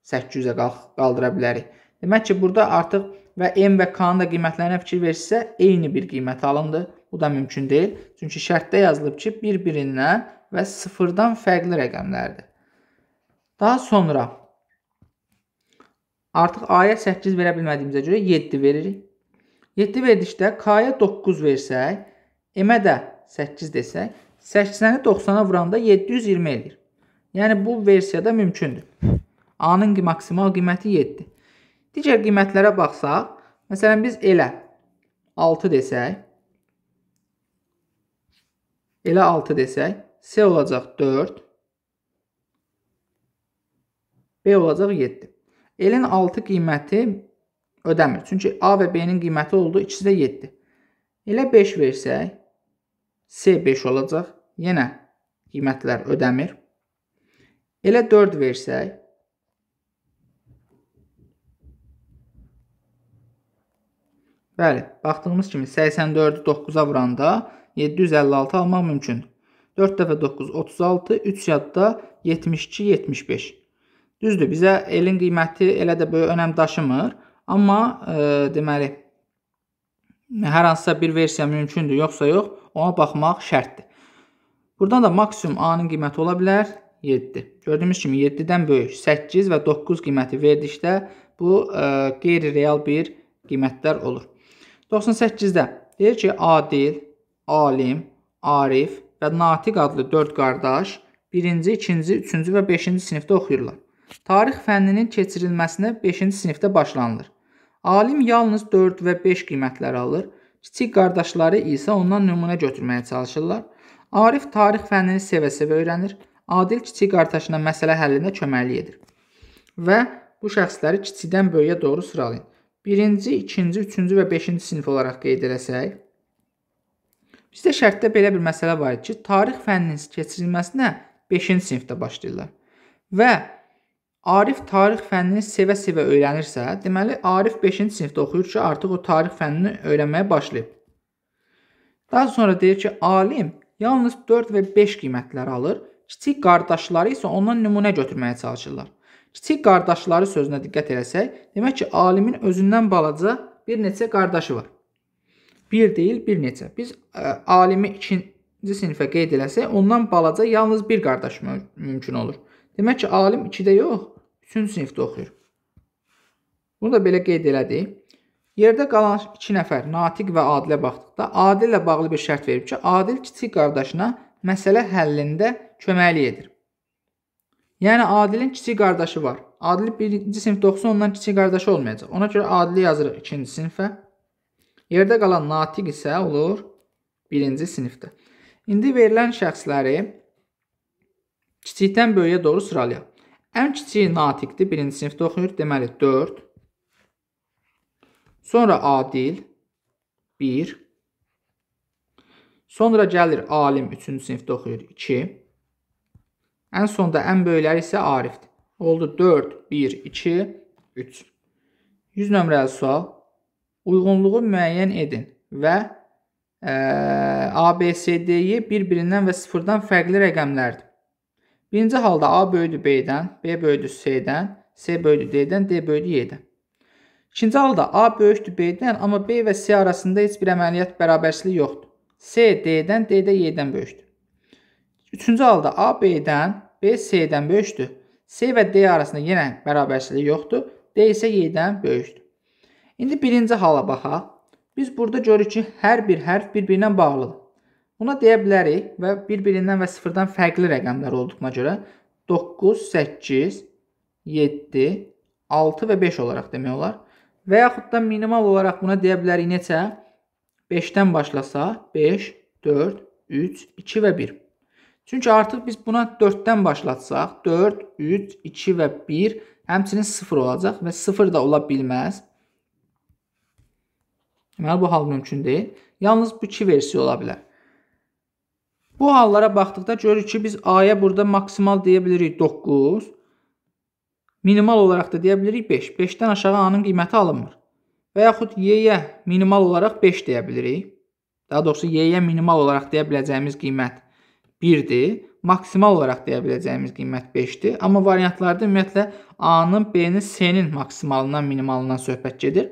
Speaker 1: 800-ə qaldıra bilərik. Demək ki, burada artıq və M və K-nın da qiymətlərinə fikir versə, eyni bir qiymət alındı. Bu da mümkün deyil. Çünki şərtdə yazılıb ki, bir-birindən və sıfırdan fərqli rəqəmlərdir. Daha sonra artıq A-ya 8 verə bilmədiyimizə görə 7 veririk. 7 verdikdə K-ya 9 versək, M-ə də 8 desək, 80-i 90-a vuranda 720 edir. Yəni bu versiyada mümkündür. A-nın maksimal qiyməti 7-dir. Digər qiymətlərə baxsaq, məsələn biz elə 6 desək, elə 6 desək, S olacaq 4, B olacaq 7. Elin 6 qiyməti ödəmir. Çünki A və B-nin qiyməti oldu, ikisi də 7. Elə 5 versək, C 5 olacaq. Yenə qiymətlər ödəmir. Elə 4 versək, Bəli, baxdığımız kimi 84-ü 9-a vuranda 756 almaq mümkün. 4 dəfə 9 36, 3 yadda 72 75. Düzdür, bizə elin qiyməti elə də böyük önəm daşımır. Amma e, deməli hər hansısa bir versiya mümkündür, yoxsa yox, ona baxmaq şərtdir. Burdan da maksimum A-nın qiyməti ola bilər 7. Gördüyümüz kimi 7-dən böyük 8 və 9 qiyməti verdikdə bu e, qeyri-real bir qiymətlər olur. 98-də deyir ki, Adil, Alim, Arif və Natiq adlı 4 qardaş 1-ci, 2-ci, 3-cü və 5-ci sinifdə oxuyurlar. Tarix fənninin keçirilməsinə 5-ci sinifdə başlanılır. Alim yalnız 4 və 5 qiymətləri alır. Kiçik qardaşları isə ondan nümunə götürməyə çalışırlar. Arif tarix fənnini sevə-sevə öyrənir. Adil kiçik qardaşına məsələ həllində köməklik edir. Və bu şəxsləri kiçikdən böyüyə doğru sıralayın. 1-ci, 2-ci, 3-cü və 5-ci sinif olaraq qeyd eləsək, bizdə şərtdə belə bir məsələ var idi ki, tarix fənninin keçirilməsinə 5-ci sinifdə başlayırlar. Və Arif tarix fənnini sevə-sevə öyrənirsə, deməli Arif 5-ci sinifdə oxuyur ki, artıq o tarix fənnini öyrənməyə başlayıb. Daha sonra deyir ki, alim yalnız 4 və 5 qiymətləri alır, kiçik qardaşları isə ondan nümunə götürməyə çalışırlar. Kiçik qardaşları sözünə diqqət eləsək, demək ki, alimin özündən balaca bir neçə qardaşı var. Bir deyil, bir neçə. Biz ə, e, alimi 2-ci sinifə qeyd eləsək, ondan balaca yalnız bir qardaş mümkün olur. Demək ki, alim 2-də yox, 3-cü sinifdə oxuyur. Bunu da belə qeyd elədik. Yerdə qalan 2 nəfər, Natiq və Adilə baxdıqda Adillə bağlı bir şərt verib ki, Adil kiçik qardaşına məsələ həllində köməklik edir. Yəni Adilin kiçik qardaşı var. Adil 1-ci sinifdə oxusa ondan kiçik qardaşı olmayacaq. Ona görə Adili yazırıq 2-ci sinifə. Yerdə qalan Natiq isə olur 1-ci sinifdə. İndi verilən şəxsləri Kiçikdən böyüyə doğru sıralayaq. Ən kiçiyi natiqdir, birinci sinifdə oxuyur, deməli 4. Sonra adil 1. Sonra gəlir alim 3-cü sinifdə oxuyur 2. Ən sonda ən böyükləri isə Arifdir. Oldu 4, 1, 2, 3. 100 nömrəli sual. Uyğunluğu müəyyən edin və e, ABSD-yi bir-birindən və sıfırdan fərqli rəqəmlərdir. Birinci halda A böyüdür B-dən, B böyüdür C-dən, C böyüdür D-dən, D böyüdür Y-dən. İkinci halda A böyükdür B-dən, amma B və C arasında heç bir əməliyyat bərabərsliyi yoxdur. C D-dən, D də Y-dən böyükdür. Üçüncü halda A B-dən, B C-dən böyükdür. C və D arasında yenə bərabərsliyi yoxdur. D isə Y-dən böyükdür. İndi birinci hala baxaq. Biz burada görürük ki, hər bir hərf bir-birinə bağlıdır. Buna deyə bilərik və bir-birindən və sıfırdan fərqli rəqəmlər olduğuna görə 9, 8, 7, 6 və 5 olaraq demək olar. Və yaxud da minimal olaraq buna deyə bilərik neçə? 5-dən başlasa 5, 4, 3, 2 və 1. Çünki artıq biz buna 4-dən başlatsaq 4, 3, 2 və 1 həmçinin 0 olacaq və 0 da ola bilməz. Deməli bu hal mümkün deyil. Yalnız bu iki versiya ola bilər. Bu hallara baxdıqda görürük ki, biz A-ya burada maksimal deyə bilirik 9. Minimal olaraq da deyə bilirik 5. 5-dən aşağı A-nın qiyməti alınmır. Və yaxud Y-yə minimal olaraq 5 deyə bilirik. Daha doğrusu Y-yə minimal olaraq deyə biləcəyimiz qiymət 1-dir. Maksimal olaraq deyə biləcəyimiz qiymət 5-dir. Amma variantlarda ümumiyyətlə A-nın, B-nin, C-nin maksimalından, minimalından söhbət gedir.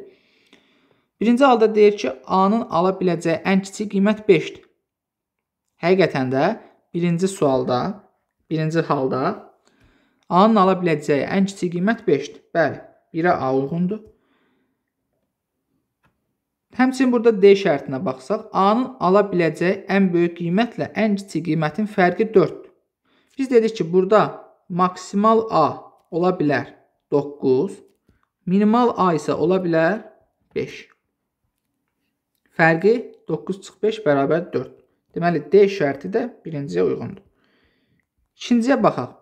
Speaker 1: Birinci halda deyir ki, A-nın ala biləcəyi ən kiçik qiymət 5-dir. Həqiqətən də birinci sualda, birinci halda A-nın ala biləcəyi ən kiçik qiymət 5-dir. Bəli, 1-ə A uyğundur. Həmçinin burada D şərtinə baxsaq, A-nın ala biləcəyi ən böyük qiymətlə ən kiçik qiymətin fərqi 4-dür. Biz dedik ki, burada maksimal A ola bilər 9, minimal A isə ola bilər 5. Fərqi 9 çıx 5 bərabər 4. Deməli, D şərti də birinciyə uyğundur. İkinciyə baxaq.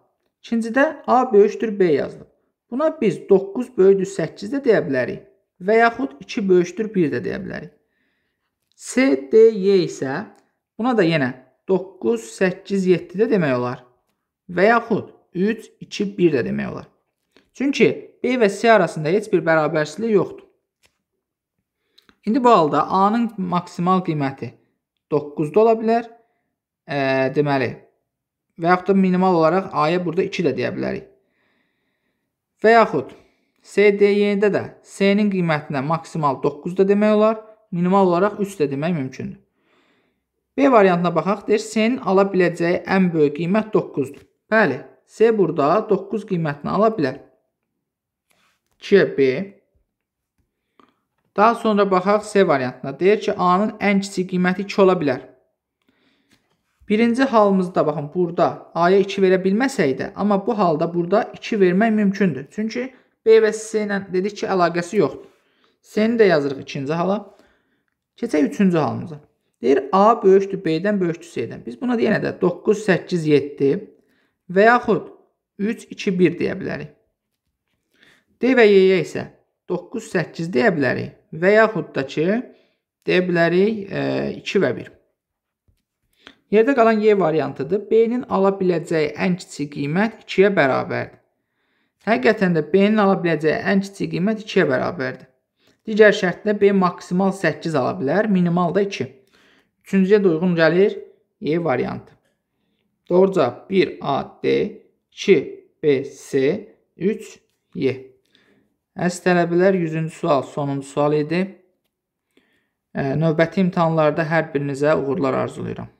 Speaker 1: İkincidə A böyükdür B yazılıb. Buna biz 9 böyükdür 8 də deyə bilərik və yaxud 2 böyükdür 1 də deyə bilərik. C, D, Y e isə buna da yenə 9, 8, 7 də demək olar və yaxud 3, 2, 1 də demək olar. Çünki B və C arasında heç bir bərabərsizlik yoxdur. İndi bu halda A-nın maksimal qiyməti 1. 9-da ola bilər. E, deməli, və yaxud da minimal olaraq A-ya burada 2 də deyə bilərik. Və yaxud SDY-də də S-nin qiymətinə maksimal 9 da demək olar, minimal olaraq 3 də demək mümkündür. B variantına baxaq, deyir S-nin ala biləcəyi ən böyük qiymət 9-dur. Bəli, S burada 9 qiymətini ala bilər. 2-yə B Daha sonra baxaq C variantına. Deyir ki, A-nın ən kiçik qiyməti 2 ola bilər. Birinci halımızda baxın, burada A-ya 2 verə bilməsək də, amma bu halda burada 2 vermək mümkündür. Çünki B və C ilə dedik ki, əlaqəsi yoxdur. C-ni də yazırıq ikinci hala. Keçək üçüncü halımıza. Deyir, A böyükdür B-dən, böyükdür C-dən. Biz buna deyənə də 9, 8, 7 və yaxud 3, 2, 1 deyə bilərik. D və Y-yə isə 9, 8 deyə bilərik və yaxud da ki, deyə bilərik e, 2 və 1. Yerdə qalan Y variantıdır. B-nin ala biləcəyi ən kiçik qiymət 2-yə bərabərdir. Həqiqətən də B-nin ala biləcəyi ən kiçik qiymət 2-yə bərabərdir. Digər şərtdə B maksimal 8 ala bilər, minimal da 2. Üçüncüyə də uyğun gəlir Y variantı. Doğru cavab 1AD, 2BC, 3Y. Əziz tələbələr, 100-cü sual sonuncu sual idi. Növbəti imtahanlarda hər birinizə uğurlar arzulayıram.